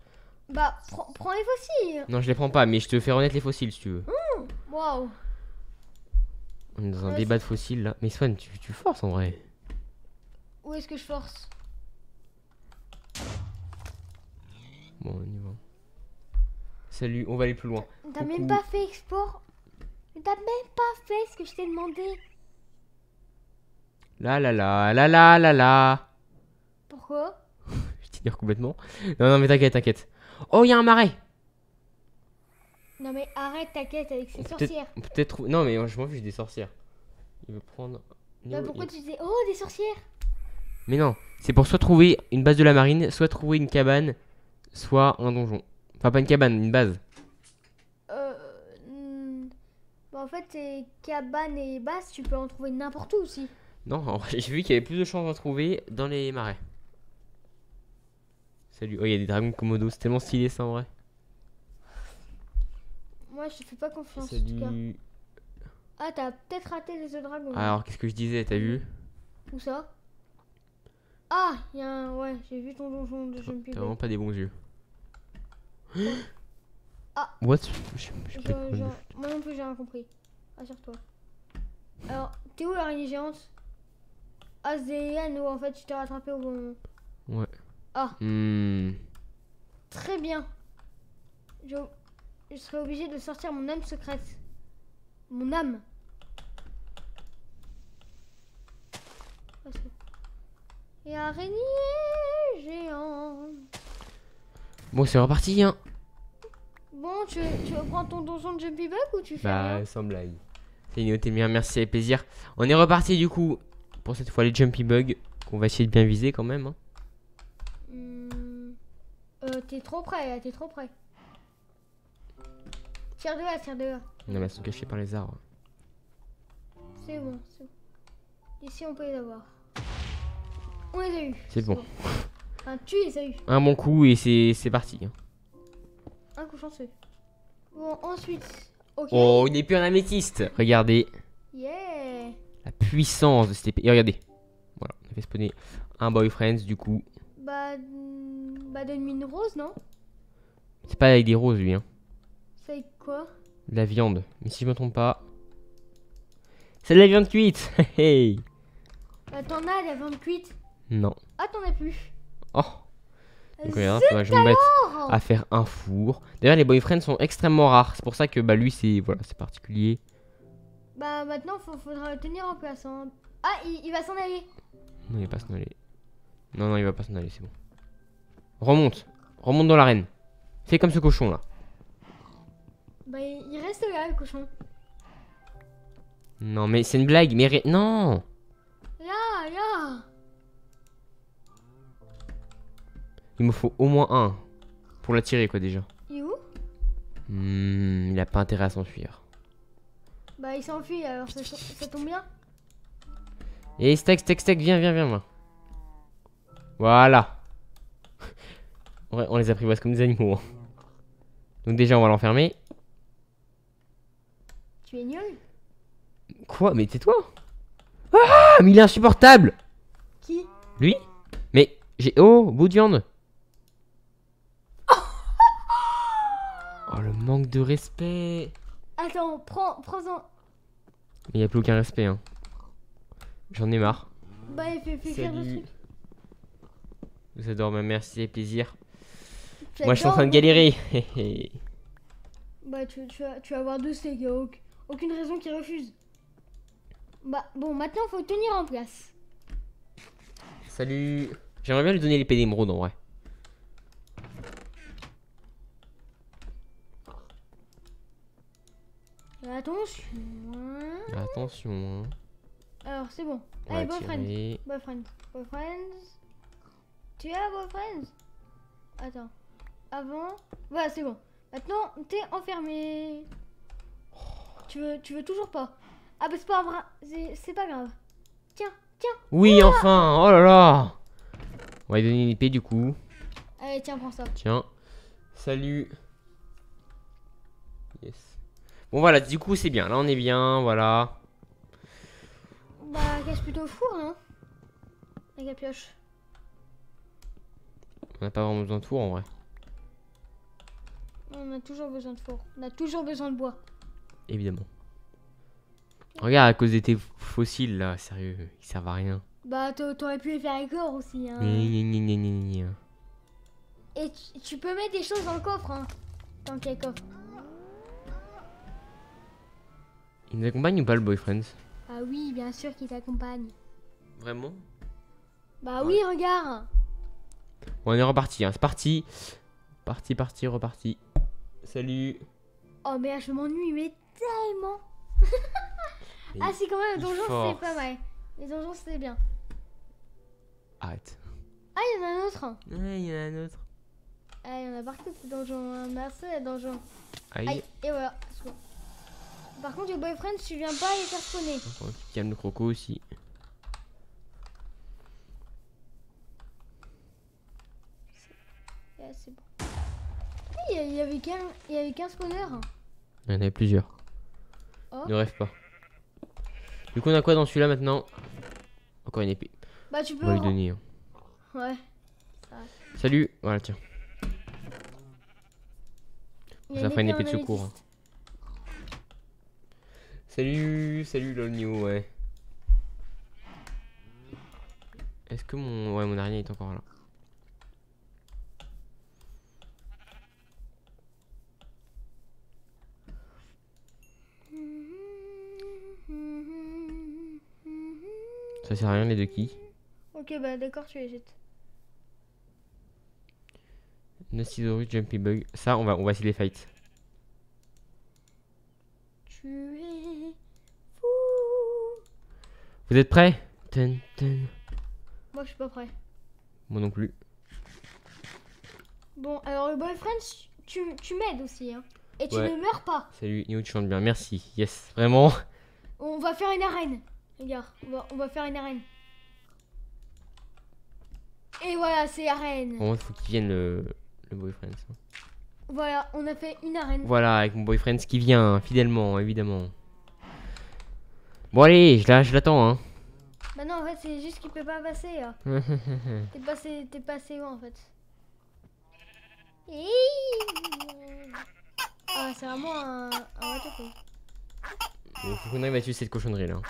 Bah, prends les fossiles Non, je les prends pas, mais je te fais renaître les fossiles si tu veux. Hum, wow On est dans un débat de fossiles là. Mais Swan, tu, tu forces en vrai. Où est-ce que je force Bon, on y va. Salut, on va aller plus loin. T'as même pas fait export T'as même pas fait ce que je t'ai demandé la la la la la la la. Pourquoi Je dit complètement. Non, non, mais t'inquiète, t'inquiète. Oh, il y a un marais Non, mais arrête, t'inquiète, avec ces sorcières. Peut-être. Non, mais je m'en fiche des sorcières. Il veut prendre. Bah, pourquoi tu disais Oh, des sorcières Mais non, c'est pour soit trouver une base de la marine, soit trouver une cabane, soit un donjon. Enfin, pas une cabane, une base. Euh. Hmm. Bah, en fait, c'est cabane et base, tu peux en trouver n'importe où aussi. Non, j'ai vu qu'il y avait plus de chances à trouver dans les marais. Salut. Oh, il y a des dragons komodo. C'est tellement stylé ça en vrai. Moi, je fais pas confiance. En tout cas. Ah, t'as peut-être raté les autres dragons. Hein. Alors, qu'est-ce que je disais T'as vu Où ça Ah, il y a un. Ouais, j'ai vu ton donjon de Jumpy. T'as vraiment pas des bons yeux. ah What je, Moi non plus, j'ai rien compris. assure toi Alors, t'es où l'araignée géante Azéan où en fait tu t'es rattrapé au bon moment. Ouais. Ah. Hmm. Très bien. Je... Je serai obligé de sortir mon âme secrète. Mon âme. Et araignée géante. Bon, c'est reparti, hein. Bon, tu, reprends ton donjon de Jumpy Bug ou tu fais Bah, sans blague. C'est une autre bien, merci, plaisir. On est reparti du coup pour cette fois les jumpy bugs qu'on va essayer de bien viser quand même. Hein. Hmm. Euh, t'es trop près, t'es trop près. Tire de là, tire de là. Non, mais elles sont cachées par les arbres. C'est bon, c'est bon. Ici, on peut les avoir. On les a eu. C'est bon. Un tu les as eu. Un bon coup et c'est parti. Hein. Un coup chanceux. Bon, ensuite. Oh, il n'est plus un améthyste. Regardez. Yeah. La puissance de cette épée. Et regardez. Voilà, on a fait un boyfriend du coup. Bah, bah donne mine rose, non C'est pas avec des roses, lui. Hein. C'est avec quoi la viande. Mais si je me trompe pas... C'est de la viande cuite Hey hey euh, T'en as la viande cuite Non. Ah, t'en as plus Oh donc euh, regarde, je me mettre à faire un four. D'ailleurs, les boyfriends sont extrêmement rares. C'est pour ça que bah, lui, c'est voilà, c'est particulier. Bah maintenant, faudra le tenir en place. Hein. Ah, il, va s'en aller. Non, il va pas s'en aller. Non, non, il va pas s'en aller, c'est bon. Remonte. Remonte dans l'arène. Fais comme ce cochon là. Bah il reste là, le cochon. Non, mais c'est une blague. Mais non. Là, là. Il me faut au moins un pour l'attirer quoi déjà. Il est où Hmm Il a pas intérêt à s'enfuir. Bah il s'enfuit alors ça, tombe bien. Et steak steak steak viens, viens, viens moi. Voilà. on les apprivoise comme des animaux. Hein. Donc déjà on va l'enfermer. Tu es nul Quoi Mais tais-toi Ah Mais il est insupportable Qui Lui Mais j'ai... Oh Bout de viande Oh le manque de respect Attends, prends, prends-en. Mais n'y a plus aucun respect, hein. J'en ai marre. Bah, fais, faire le truc. Vous adorez ma mère, c'est plaisir. Moi, je suis en train de galérer. bah, tu, vas, avoir deux steaks, aucune raison qu'il refuse. Bah, bon, maintenant, faut tenir en place. Salut. J'aimerais bien lui donner l'épée d'émeraude en vrai. Attention. Hein. Attention. Hein. Alors, c'est bon. Allez, boyfriend. Boyfriend. Boyfriend. Tu as boyfriend Attends. Avant. Voilà, c'est bon. Maintenant, t'es enfermé. Tu veux, tu veux toujours pas. Ah, bah, c'est pas grave. C'est pas grave. Tiens, tiens. Oui, enfin. Oh là là. On va lui donner une épée du coup. Allez, tiens, prends ça. Tiens. Salut. Yes. Bon voilà, du coup c'est bien, là on est bien, voilà. Bah qu'est-ce plutôt four, non Avec la pioche. On n'a pas vraiment besoin de four en vrai. On a toujours besoin de four. On a toujours besoin de bois. Évidemment. Regarde, à cause de tes fossiles là, sérieux, ils servent à rien. Bah, t'aurais pu les faire avec aussi. Hein. Et tu, peux mettre des choses dans le coffre, hein. Dans quel coffre Il nous accompagne ou pas le boyfriend Ah oui, bien sûr qu'il t'accompagne. Vraiment Bah oui, regarde bon, On est reparti, hein. c'est parti. Parti, parti, reparti. Salut Oh mais je m'ennuie, mais tellement Ah c'est quand même, le donjon c'est pas mal. Les donjons c'est bien. Arrête. Ah, il y en a un autre Ouais, il y en a un autre. Ah, il y en a partout ces donjons. Hein. Merci les donjons. Aïe. Aïe. Et voilà, par contre, le boyfriend, tu viens pas les faire spawner. Calme le croco aussi. c'est Il y, avait qu'un spawner. Il y en avait plusieurs. Oh. Ne rêve pas. Du coup, on a quoi dans celui-là maintenant Encore une épée. Bah, tu peux. lui donner. Hein. Ouais. Salut. Voilà, tiens. Ça fera une épée de secours. Hein. Salut, salut new ouais. Est-ce que mon... Ouais, mon araignée est encore là. Ça sert à rien les deux qui. Ok, bah d'accord, tu hésites. Nasidoru, Jumpy Bug. Ça, on va, on va essayer les fights. Tu es vous êtes prêts Moi, je suis pas prêt. Moi non plus. Bon, alors le boyfriend, tu, m'aides aussi. Hein. Et tu ne meurs pas. Salut, Nio, tu chantes bien. Merci. Yes, vraiment. On va faire une arène. Regarde, on va, on va faire une arène. Et voilà, c'est arène. Bon, il faut qu'il vienne le, le boyfriend. Voilà, on a fait une arène. Voilà, avec mon boyfriend qui vient, hein, fidèlement, évidemment. Bon allez, je l'attends hein. Bah non, en fait, c'est juste qu'il peut pas passer. Hein. t'es passé, t'es passé où en fait Ah, c'est vraiment un, un ratatouille. Il faut qu'on arrive à tuer cette cochonnerie là.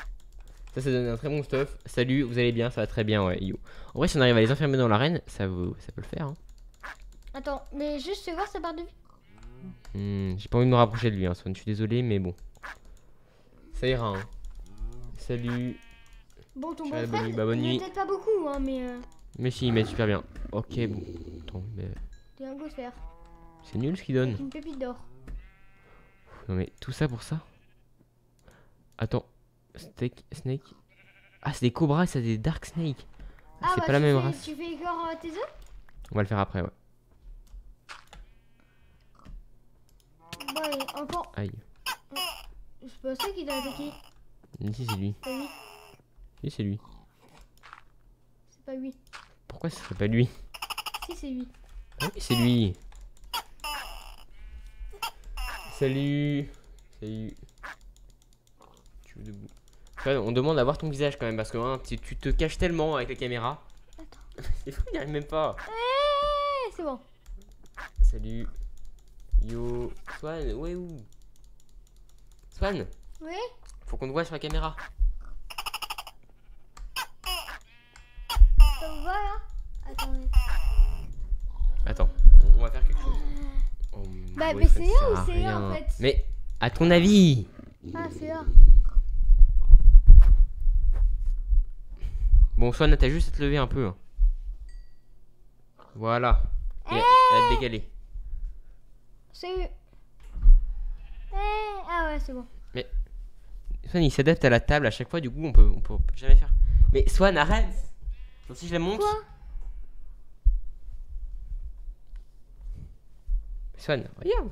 Ça, ça donne un très bon stuff. Salut, vous allez bien Ça va très bien, ouais. yo En vrai, si on arrive à les enfermer dans l'arène, ça, vous, ça peut le faire. Hein. Attends, mais juste se voir sa barre de vie. Hmm, j'ai pas envie de me rapprocher de lui, hein, Swan. Je suis désolé, mais bon. Ça ira, hein. Salut. Bon, ton bon frère, bonne bah, nuit. peut-être pas beaucoup, hein, mais... Euh... Mais si, il m'aide super bien. Ok, bon. Attends, mais... T'es un glossaire. C'est nul ce qu'il donne. une pépite d'or. Non mais, tout ça pour ça Attends. Steak, snake... Ah, c'est des cobras, c'est des dark snake. Ah, c'est bah, pas la même fais, race. Tu fais encore euh, tes œufs On va le faire après, ouais. Bon, allez, encore... Aïe. C'est pas ça qu'il t'a attaqué si, c'est lui. Oui, si, c'est lui. C'est pas lui. Pourquoi c'est pas lui Si, c'est lui. Ah oui, c'est lui. Salut. Salut. Tu veux debout. on demande à voir ton visage quand même parce que hein, tu, te caches tellement avec la caméra. Attends. c'est fou, il n'y arrive même pas. Eh, c'est bon. Salut. Yo. Swan, ouais où Swan Oui faut qu'on te voit sur la caméra. Ça vous là Attends, on va faire quelque chose. Oh, bah, mais c'est là ou c'est là en fait Mais à ton avis Ah, c'est là. Bon, Swan, t'as juste à te lever un peu. Hein. Voilà. Et à te eh décaler. C'est. Eh, ah ouais, c'est bon. Swan il s'adapte à la table à chaque fois, du coup on peut, peut, jamais faire. Mais Swan arrête si je la monte. Quoi Swan, regarde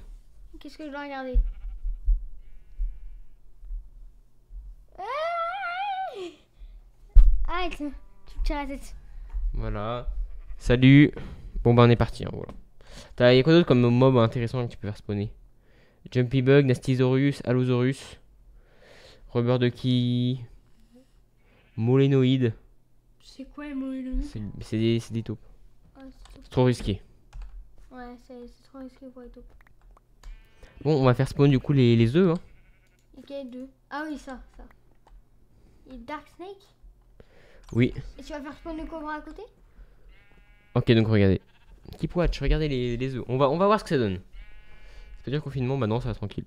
Qu'est-ce que je dois regarder ah, Arrête, hein. tu me tires la tête. Voilà. Salut. Bon, bah, on est parti. Hein, voilà. T'as quoi d'autre comme mob intéressant que tu peux faire spawner Jumpy Bug, Nastisaurus, Allosaurus. Rubber de qui Molénoïde. C'est quoi les molénoïdes C'est des, des taupes. Ah, c'est trop risqué. Ouais, c'est trop risqué pour les taupes. Bon, on va faire spawn du coup les, les œufs. Hein. Ah oui, ça, ça. Et Dark Snake Oui. Et tu vas faire spawn le cobra à côté Ok, donc regardez. Keep watch, regardez les, les œufs. On va, on va voir ce que ça donne. Ça veut dire confinement, bah non, ça va tranquille.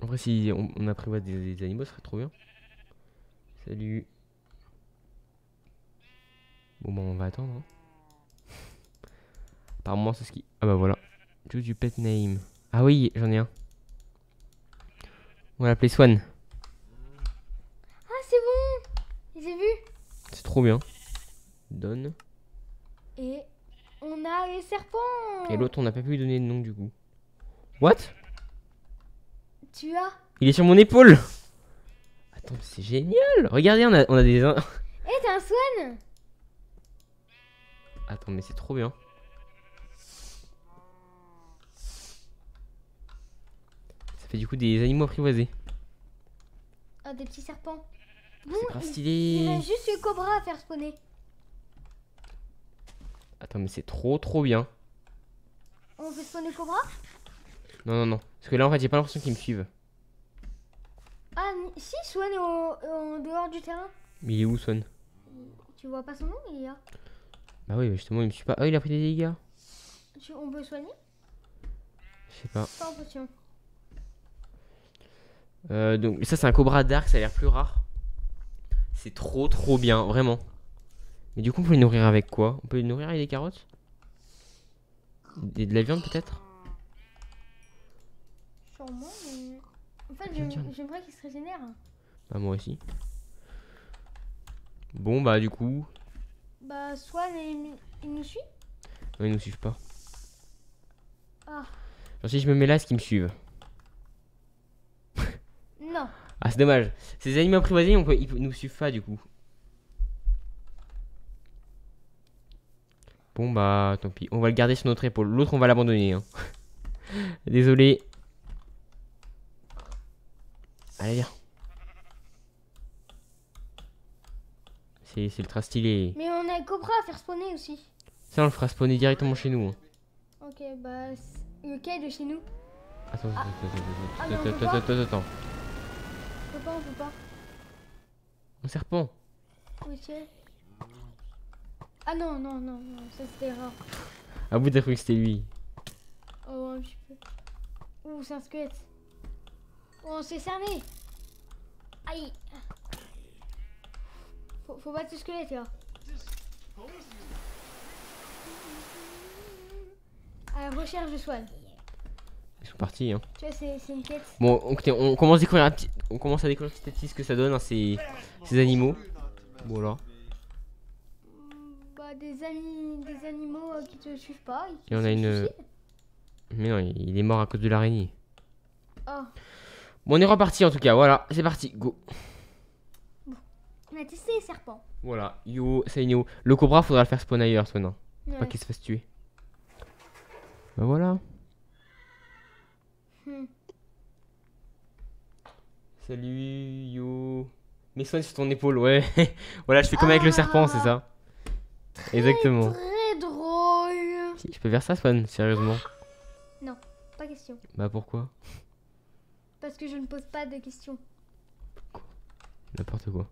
En vrai, si on, a apprivoise des, animaux, ce serait trop bien. Salut. Bon, bah, on va attendre. Hein. Par moi c'est ce qui. Ah, bah voilà. tout du pet name. Ah oui, j'en ai un. On va l'appeler Swan. Ah, c'est bon J'ai vu C'est trop bien. Donne. Et on a les serpents Et l'autre, on n'a pas pu lui donner de nom du coup. What as Il est sur mon épaule Attends, c'est génial Regardez, on a, on a des... Eh, t'as un swan Attends, mais c'est trop bien. Ça fait du coup des animaux apprivoisés. Ah des petits serpents. C'est a juste le cobra à faire spawner. Attends, mais c'est trop trop bien. On veut spawner cobra non, non, non. Parce que là, en fait, j'ai pas l'impression qu'ils me suivent. Ah, si, Swan est en dehors du terrain. Mais il est où, Swan Tu vois pas son nom, il est là. Bah oui, bah, justement, il me suit pas. Oh, il a pris des dégâts. on peut soigner Je sais pas. potion. Euh, donc, ça, c'est un cobra dark, ça a l'air plus rare. C'est trop, trop bien, vraiment. Mais du coup, on peut le nourrir avec quoi On peut le nourrir avec des carottes Et de la viande, peut-être en fait, j'aimerais qu'il se régénère. Bah, moi aussi. Bon, bah, du coup... Bah, soit il, nous suit Non, ils nous suivent pas. Ah. si je me mets là, est-ce qu'ils me suivent Non. Ah, c'est dommage. Ces animaux apprivoisés, on peut, ils nous suivent pas, du coup. Bon, bah, tant pis. On va le garder sur notre épaule. L'autre, on va l'abandonner. Hein. Désolé. Allez, viens. C'est ultra stylé. Mais on a un Cobra à faire spawner aussi. Ça, on le fera spawner directement chez nous. Hein. Ok, bah. ok de chez nous Attends, ah. attends, attends, attends, ah, attends, attends. On peut pas, on peut pas. Un serpent. Ok. Ah non, non, non, non, ça c'était rare. Ah, vous de cru que c'était lui. Oh, un petit peu. Ouh, c'est un squelette. On s'est cerné Aïe faut, battre ce squelette là. À la recherche de soin Ils sont partis hein. Tu vois c'est une quête. Bon écoutez, on, commence à découvrir petit, on commence à découvrir petit à petit ce que ça donne hein, ces, ces animaux. Bon alors. Bah des, amis, des animaux euh, qui te suivent pas. Et, y en on a une. Euh, mais non, il est mort à cause de l'araignée. Oh. Bon, on est reparti en tout cas. Voilà, c'est parti. Go. On a testé les serpents. Voilà, yo, nous. Le cobra, faudra le faire spawn ailleurs, Swan, Pas qu'il se fasse tuer. Bah voilà. Hmm. Salut, yo. Mais Swan, sur ton épaule, ouais. voilà, je fais comme avec le serpent, c'est ça. Ah. Exactement. Très drôle. je peux faire ça, Swan, sérieusement. Non, pas question. Bah pourquoi parce que je ne pose pas de questions. N'importe quoi.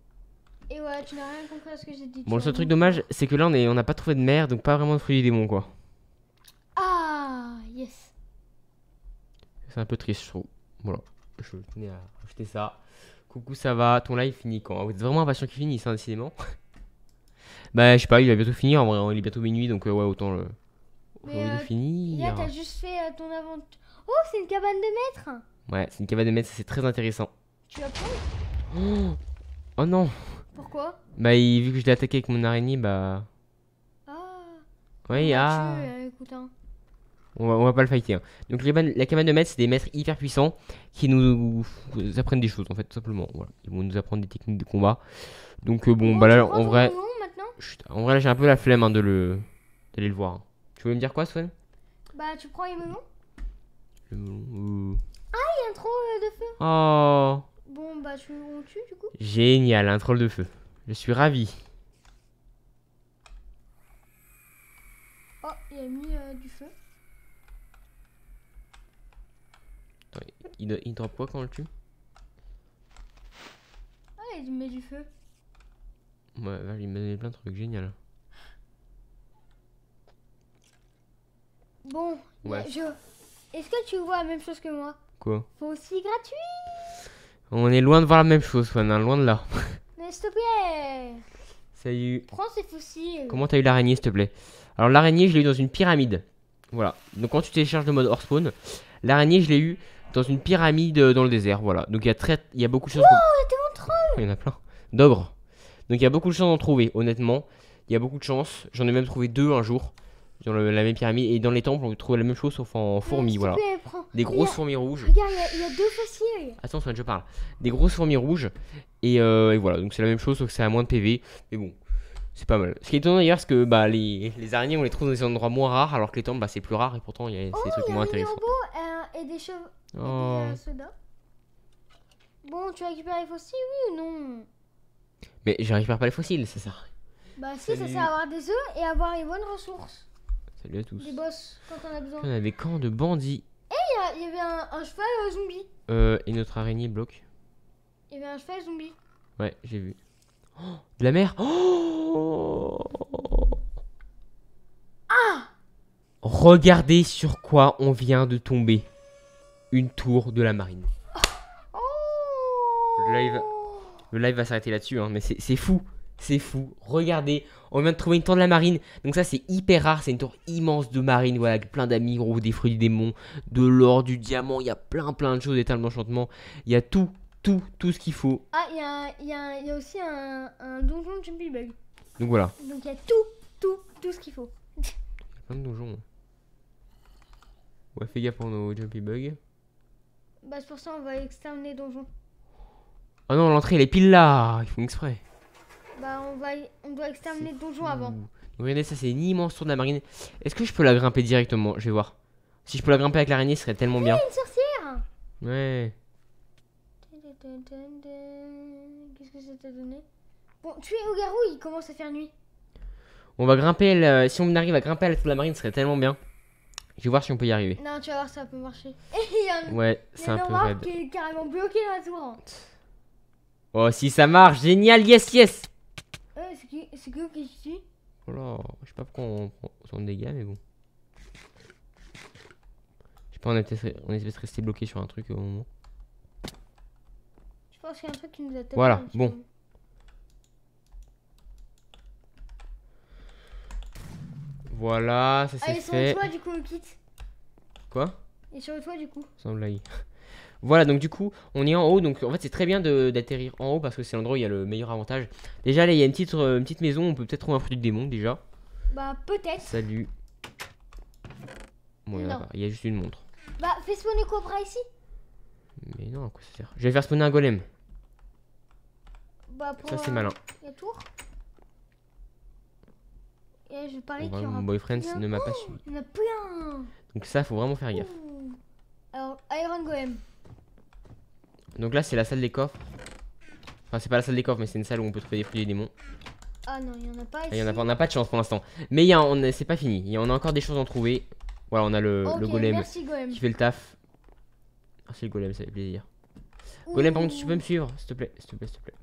Et ouais, tu n'as rien compris à ce que j'ai dit. Bon, le seul truc dommage, c'est que là, on n'a on pas trouvé de mer, donc pas vraiment de fruits du démon, quoi. Ah, yes. C'est un peu triste, je trouve. Voilà, je tenais à rajouter ça. Coucou, ça va Ton live finit quand Vous êtes vraiment impatient qu'il finisse, hein, décidément. bah, je sais pas, il va bientôt finir, en vrai, hein. il est bientôt minuit, donc euh, ouais, autant le... Mais euh, finir. Là, t'as juste fait euh, ton aventure. Oh, c'est une cabane de maître Ouais, c'est une cabane de maître, c'est très intéressant. Tu apprends oh, oh, non Pourquoi Bah, vu que je l'ai attaqué avec mon araignée, bah. Ah Oui, ah hein. on, va, on va, pas le fighter. Donc, la cabane, la de maître, c'est des maîtres hyper puissants qui nous, apprennent des choses en fait, tout simplement. Ils vont nous apprendre des techniques de combat. Donc, euh, bon, bah là, en vrai. Chut, en vrai, j'ai un peu la flemme hein, de le d'aller le voir. Tu veux me dire quoi, Swan Bah, tu prends les melons Le melon. Euh. Ah, il y a un troll de feu. Oh. Bon, bah, tu, on tue du coup. Génial, un troll de feu. Je suis ravi. Oh, il a mis euh, du feu. il, il drop quoi quand on le tue Ah, il met du feu. Ouais, bah, il lui donner plein de trucs, génial. Bon, ouais. je... Est-ce que tu vois la même chose que moi Quoi Faut aussi gratuit On est loin de voir la même chose, on hein, est loin de là. Mais s'il te plaît Salut Prends ces Comment t'as eu l'araignée, s'il te plaît Alors, l'araignée, je l'ai eu dans une pyramide. Voilà. Donc, quand tu télécharges le mode hors spawn, l'araignée, je l'ai eu dans une pyramide euh, dans le désert. Voilà. Donc, il y, a très... y a beaucoup de choses. Oh, Il y en a plein. Donc, il y a beaucoup de chances d'en trouver, honnêtement. Il y a beaucoup de chances. J'en ai même trouvé deux un jour. Dans le, la même pyramide. Et dans les temples, on trouve la même chose sauf en ah, fourmis. Voilà. Des grosses fourmis rouges. Regarde, il y, a deux fossiles. je parle. Des grosses fourmis rouges. Euh, et, voilà, donc c'est la même chose sauf que c'est à moins de PV. Mais bon, c'est pas mal. Ce qui est étonnant d'ailleurs, c'est que bah, les, araignées, on les trouve dans des endroits moins rares, alors que les temples, bah, c'est plus rare et pourtant, il y a des oh, trucs moins intéressants. Euh, et des chevaux. Oh. Euh, bon, tu récupères les fossiles, oui ou non Mais je récupère pas les fossiles, c'est ça. Bah, si, ça sert à avoir des œufs et avoir les bonnes ressources. Salut à tous. Des boss, quand on a besoin. On des camps de bandits. Eh, il y avait un, cheval euh, zombie. Euh, et notre araignée bloque. Il y avait un cheval zombie. Ouais, j'ai vu. Oh, de la mer oh Ah Regardez sur quoi on vient de tomber. Une tour de la marine. Oh le live, va s'arrêter là-dessus, hein, mais c'est fou. C'est fou. Regardez, on vient de trouver une tour de la marine. Donc ça, c'est hyper rare. C'est une tour immense de marine. Voilà, avec plein d'amis, gros, des fruits des démon, de l'or, du diamant. Il y a plein, plein de choses, des talents d'enchantement. Il y a tout, tout, tout ce qu'il faut. Ah, il y, a, aussi un, donjon de Jumpy Bug. Donc voilà. Donc il y a tout, tout, tout ce qu'il faut. Il y a plein de donjons. Hein. Ouais, fais gaffe pour nos Jumpy Bug. Bah, c'est pour ça on va exterminer donjon. Ah oh non, l'entrée, elle est pile là. Ils font exprès. Bah, on, va, on doit exterminer le donjon avant. regardez, ça, c'est une immense tour de la marine. Est-ce que je peux la grimper directement Je vais voir. Si je peux la grimper avec l'araignée, ce serait tellement bien. une sorcière Ouais. Qu'est-ce que ça t'a donné Bon, tu es au garou, il commence à faire nuit. On va grimper, si on arrive à grimper à la tour de la marine, ce serait tellement bien. Je vais voir si on peut y arriver. Non, tu vas voir, ça peut marcher. il y a un... Ouais, c'est un peu qui est carrément bloqué dans la tour. Oh, si ça marche, génial, yes, yes euh, c'est qui, c'est qui je suis Oh là, je sais pas pourquoi on prend autant de dégâts, mais bon. Je sais pas, on est peut-être resté bloqué sur un truc au moment. Je pense qu'il y a un truc qui nous attaque. Voilà, bon. Voilà, ça ah, c'est fait. Ah, ils sur le toit du coup, on quitte. Quoi Et sur le toit du coup. Sans blague... Voilà, donc du coup, on est en haut. Donc en fait, c'est très bien d'atterrir en haut parce que c'est l'endroit où il y a le meilleur avantage. Déjà, là, il y a une petite, euh, une petite maison. On peut peut-être trouver un fruit du démon déjà. Bah, peut-être. Salut. Bon, il y a juste une montre. Bah, fais spawner Cobra ici. Mais non, à quoi ça sert Je vais faire spawner un golem. Bah, pour ça, c'est euh, malin. Il y a tour. Et je parie qu'il Mon boyfriend ne m'a pas suivi. Il y en a plein. Donc, ça, faut vraiment faire gaffe. Alors, Iron Golem. Donc là, c'est la salle des coffres. Enfin, c'est pas la salle des coffres, mais c'est une salle où on peut trouver des fruits et des démons. Ah non, il y en a pas ici. Il a pas, on n'a pas de chance pour l'instant. Mais c'est pas fini. on a encore des choses à trouver. Voilà, on a le, golem, qui fait le taf. Merci ah, le golem, ça fait plaisir. Golem, par contre, tu peux me suivre, s'il te plaît, s'il te plaît, s'il te plaît.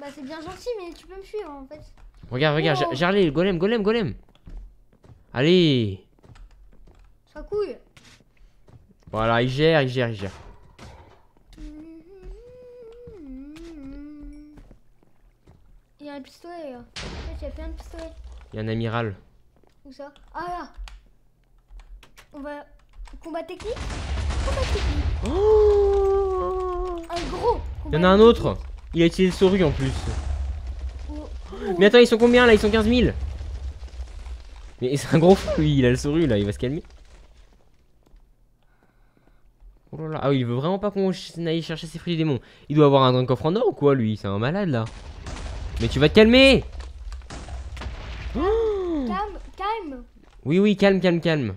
Bah c'est bien gentil, mais tu peux me suivre en fait. Regarde, regarde, oh. le golem, golem, golem. Allez. Ça couille. Voilà, il gère, il gère, il gère. Il y a un pistolet là. il y a plein de pistolets. Il y a un amiral. Où ça Ah là On va. Combat technique Combat technique oh Un gros Il y en a un autre Il a utilisé le souris en plus. Oh, oh. Mais attends, ils sont combien là Ils sont 15 000 Mais c'est un gros fou lui, il a le souris là, il va se calmer. Oh là là, ah oui, il veut vraiment pas qu'on aille chercher ses fruits du démon. Il doit avoir un grand coffre en or ou quoi lui C'est un malade là. Mais tu vas te calmer Calme, calme Oui, oui, calme, calme, calme.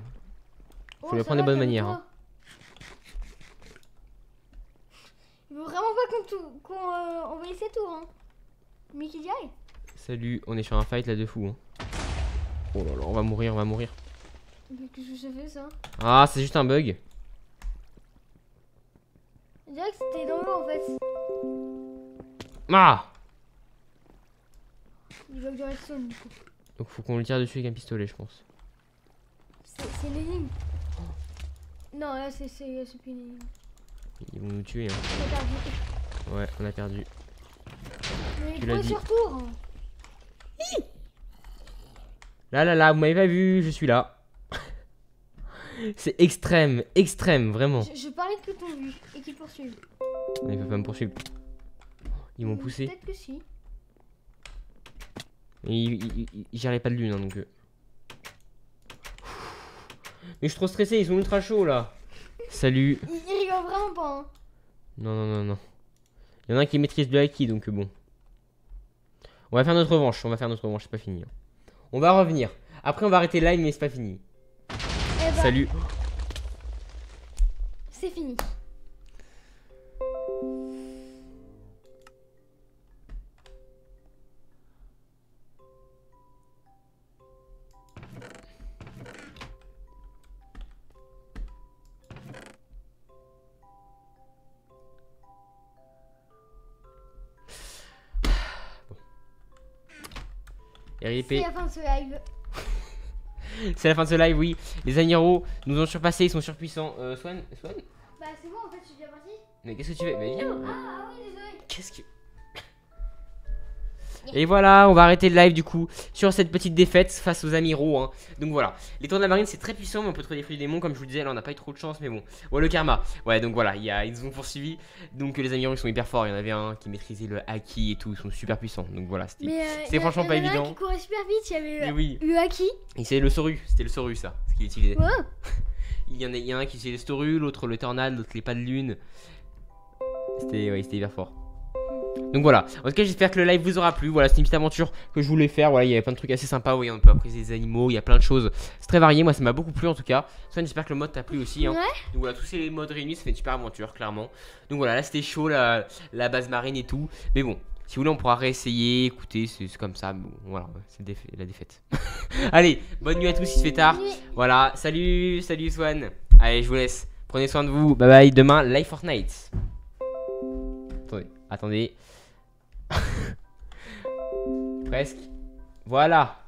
Oh, Faut le prendre de bonne manière. Hein. Il veut vraiment pas qu'on euh, va ses tours. Hein. Mais qu'il Salut, on est sur un fight là de fou. Hein. Oh là là, on va mourir, on va mourir. Mais qu'est-ce que j'ai fait ça Ah, c'est juste un bug. Je dirais que c'était dans l'eau en fait. Ah il veut que je Donc faut qu'on le tire dessus avec un pistolet, je pense. C'est l'énigme. Non, là, c'est plus une Ils vont nous tuer. Hein. Ouais, on a perdu. tu l'as Retour. Hein. Là, là, là, vous m'avez pas vu, je suis là. c'est extrême, extrême, vraiment. Je, parlais de que ton vu et qu'ils poursuivent. Ils peut pas me poursuivre. Ils m'ont poussé. Peut-être que si. Il, il, pas de lune, hein, donc... Euh. Mais je suis trop stressé, ils sont ultra chauds, là Salut Il rigole vraiment pas, hein Non, non, non, non. Il y en a un qui maîtrise de haki, donc euh, bon. On va faire notre revanche, on va faire notre revanche, c'est pas fini. Hein. On va revenir. Après, on va arrêter live, mais c'est pas fini. Eh ben. Salut C'est fini. C'est la fin de ce live. c'est la fin de ce live, oui. Les Aniros nous ont surpassés, ils sont surpuissants. Euh, Swan Swan Bah, c'est bon, en fait, je suis bien parti. Mais qu'est-ce que tu fais Mais viens ah, ah oui, désolé Qu'est-ce que. Et voilà, on va arrêter le live du coup sur cette petite défaite face aux amiraux. Hein. Donc voilà, les tours de la marine c'est très puissant, mais on peut trouver des fruits du démon comme je vous disais. Là on n'a pas eu trop de chance, mais bon. Ouais, le karma. Ouais, donc voilà, ils nous ont poursuivis. Donc les amiraux ils sont hyper forts. Il y en avait un qui maîtrisait le haki et tout, ils sont super puissants. Donc voilà, c'était euh, franchement y pas y évident. qui courait super vite, il y avait euh, le, haki. Et c'est le soru, c'était le soru ça, ce qu'il utilisait. Oh. il, y en a, il y en a un qui utilisait le soru, l'autre le tornade, l'autre les pas de lune. C'était ouais, hyper fort. Donc voilà, en tout cas j'espère que le live vous aura plu, voilà c'est une petite aventure que je voulais faire, voilà il y avait plein de trucs assez sympas, on peut apprécier des animaux, il y a plein de choses, c'est très varié, moi ça m'a beaucoup plu en tout cas, Swan j'espère que le mode t'a plu aussi, hein. donc voilà tous ces modes réunis c'est une super aventure clairement, donc voilà là c'était chaud la, base marine et tout, mais bon si vous voulez, on pourra réessayer, écouter c'est comme ça. Bon, voilà, c'est la défaite. Allez, bonne nuit à tous, il se fait tard. Voilà, salut, salut Swan. Allez, je vous laisse. Prenez soin de vous. Bye bye. Demain, live Fortnite. Attendez. Presque. Voilà.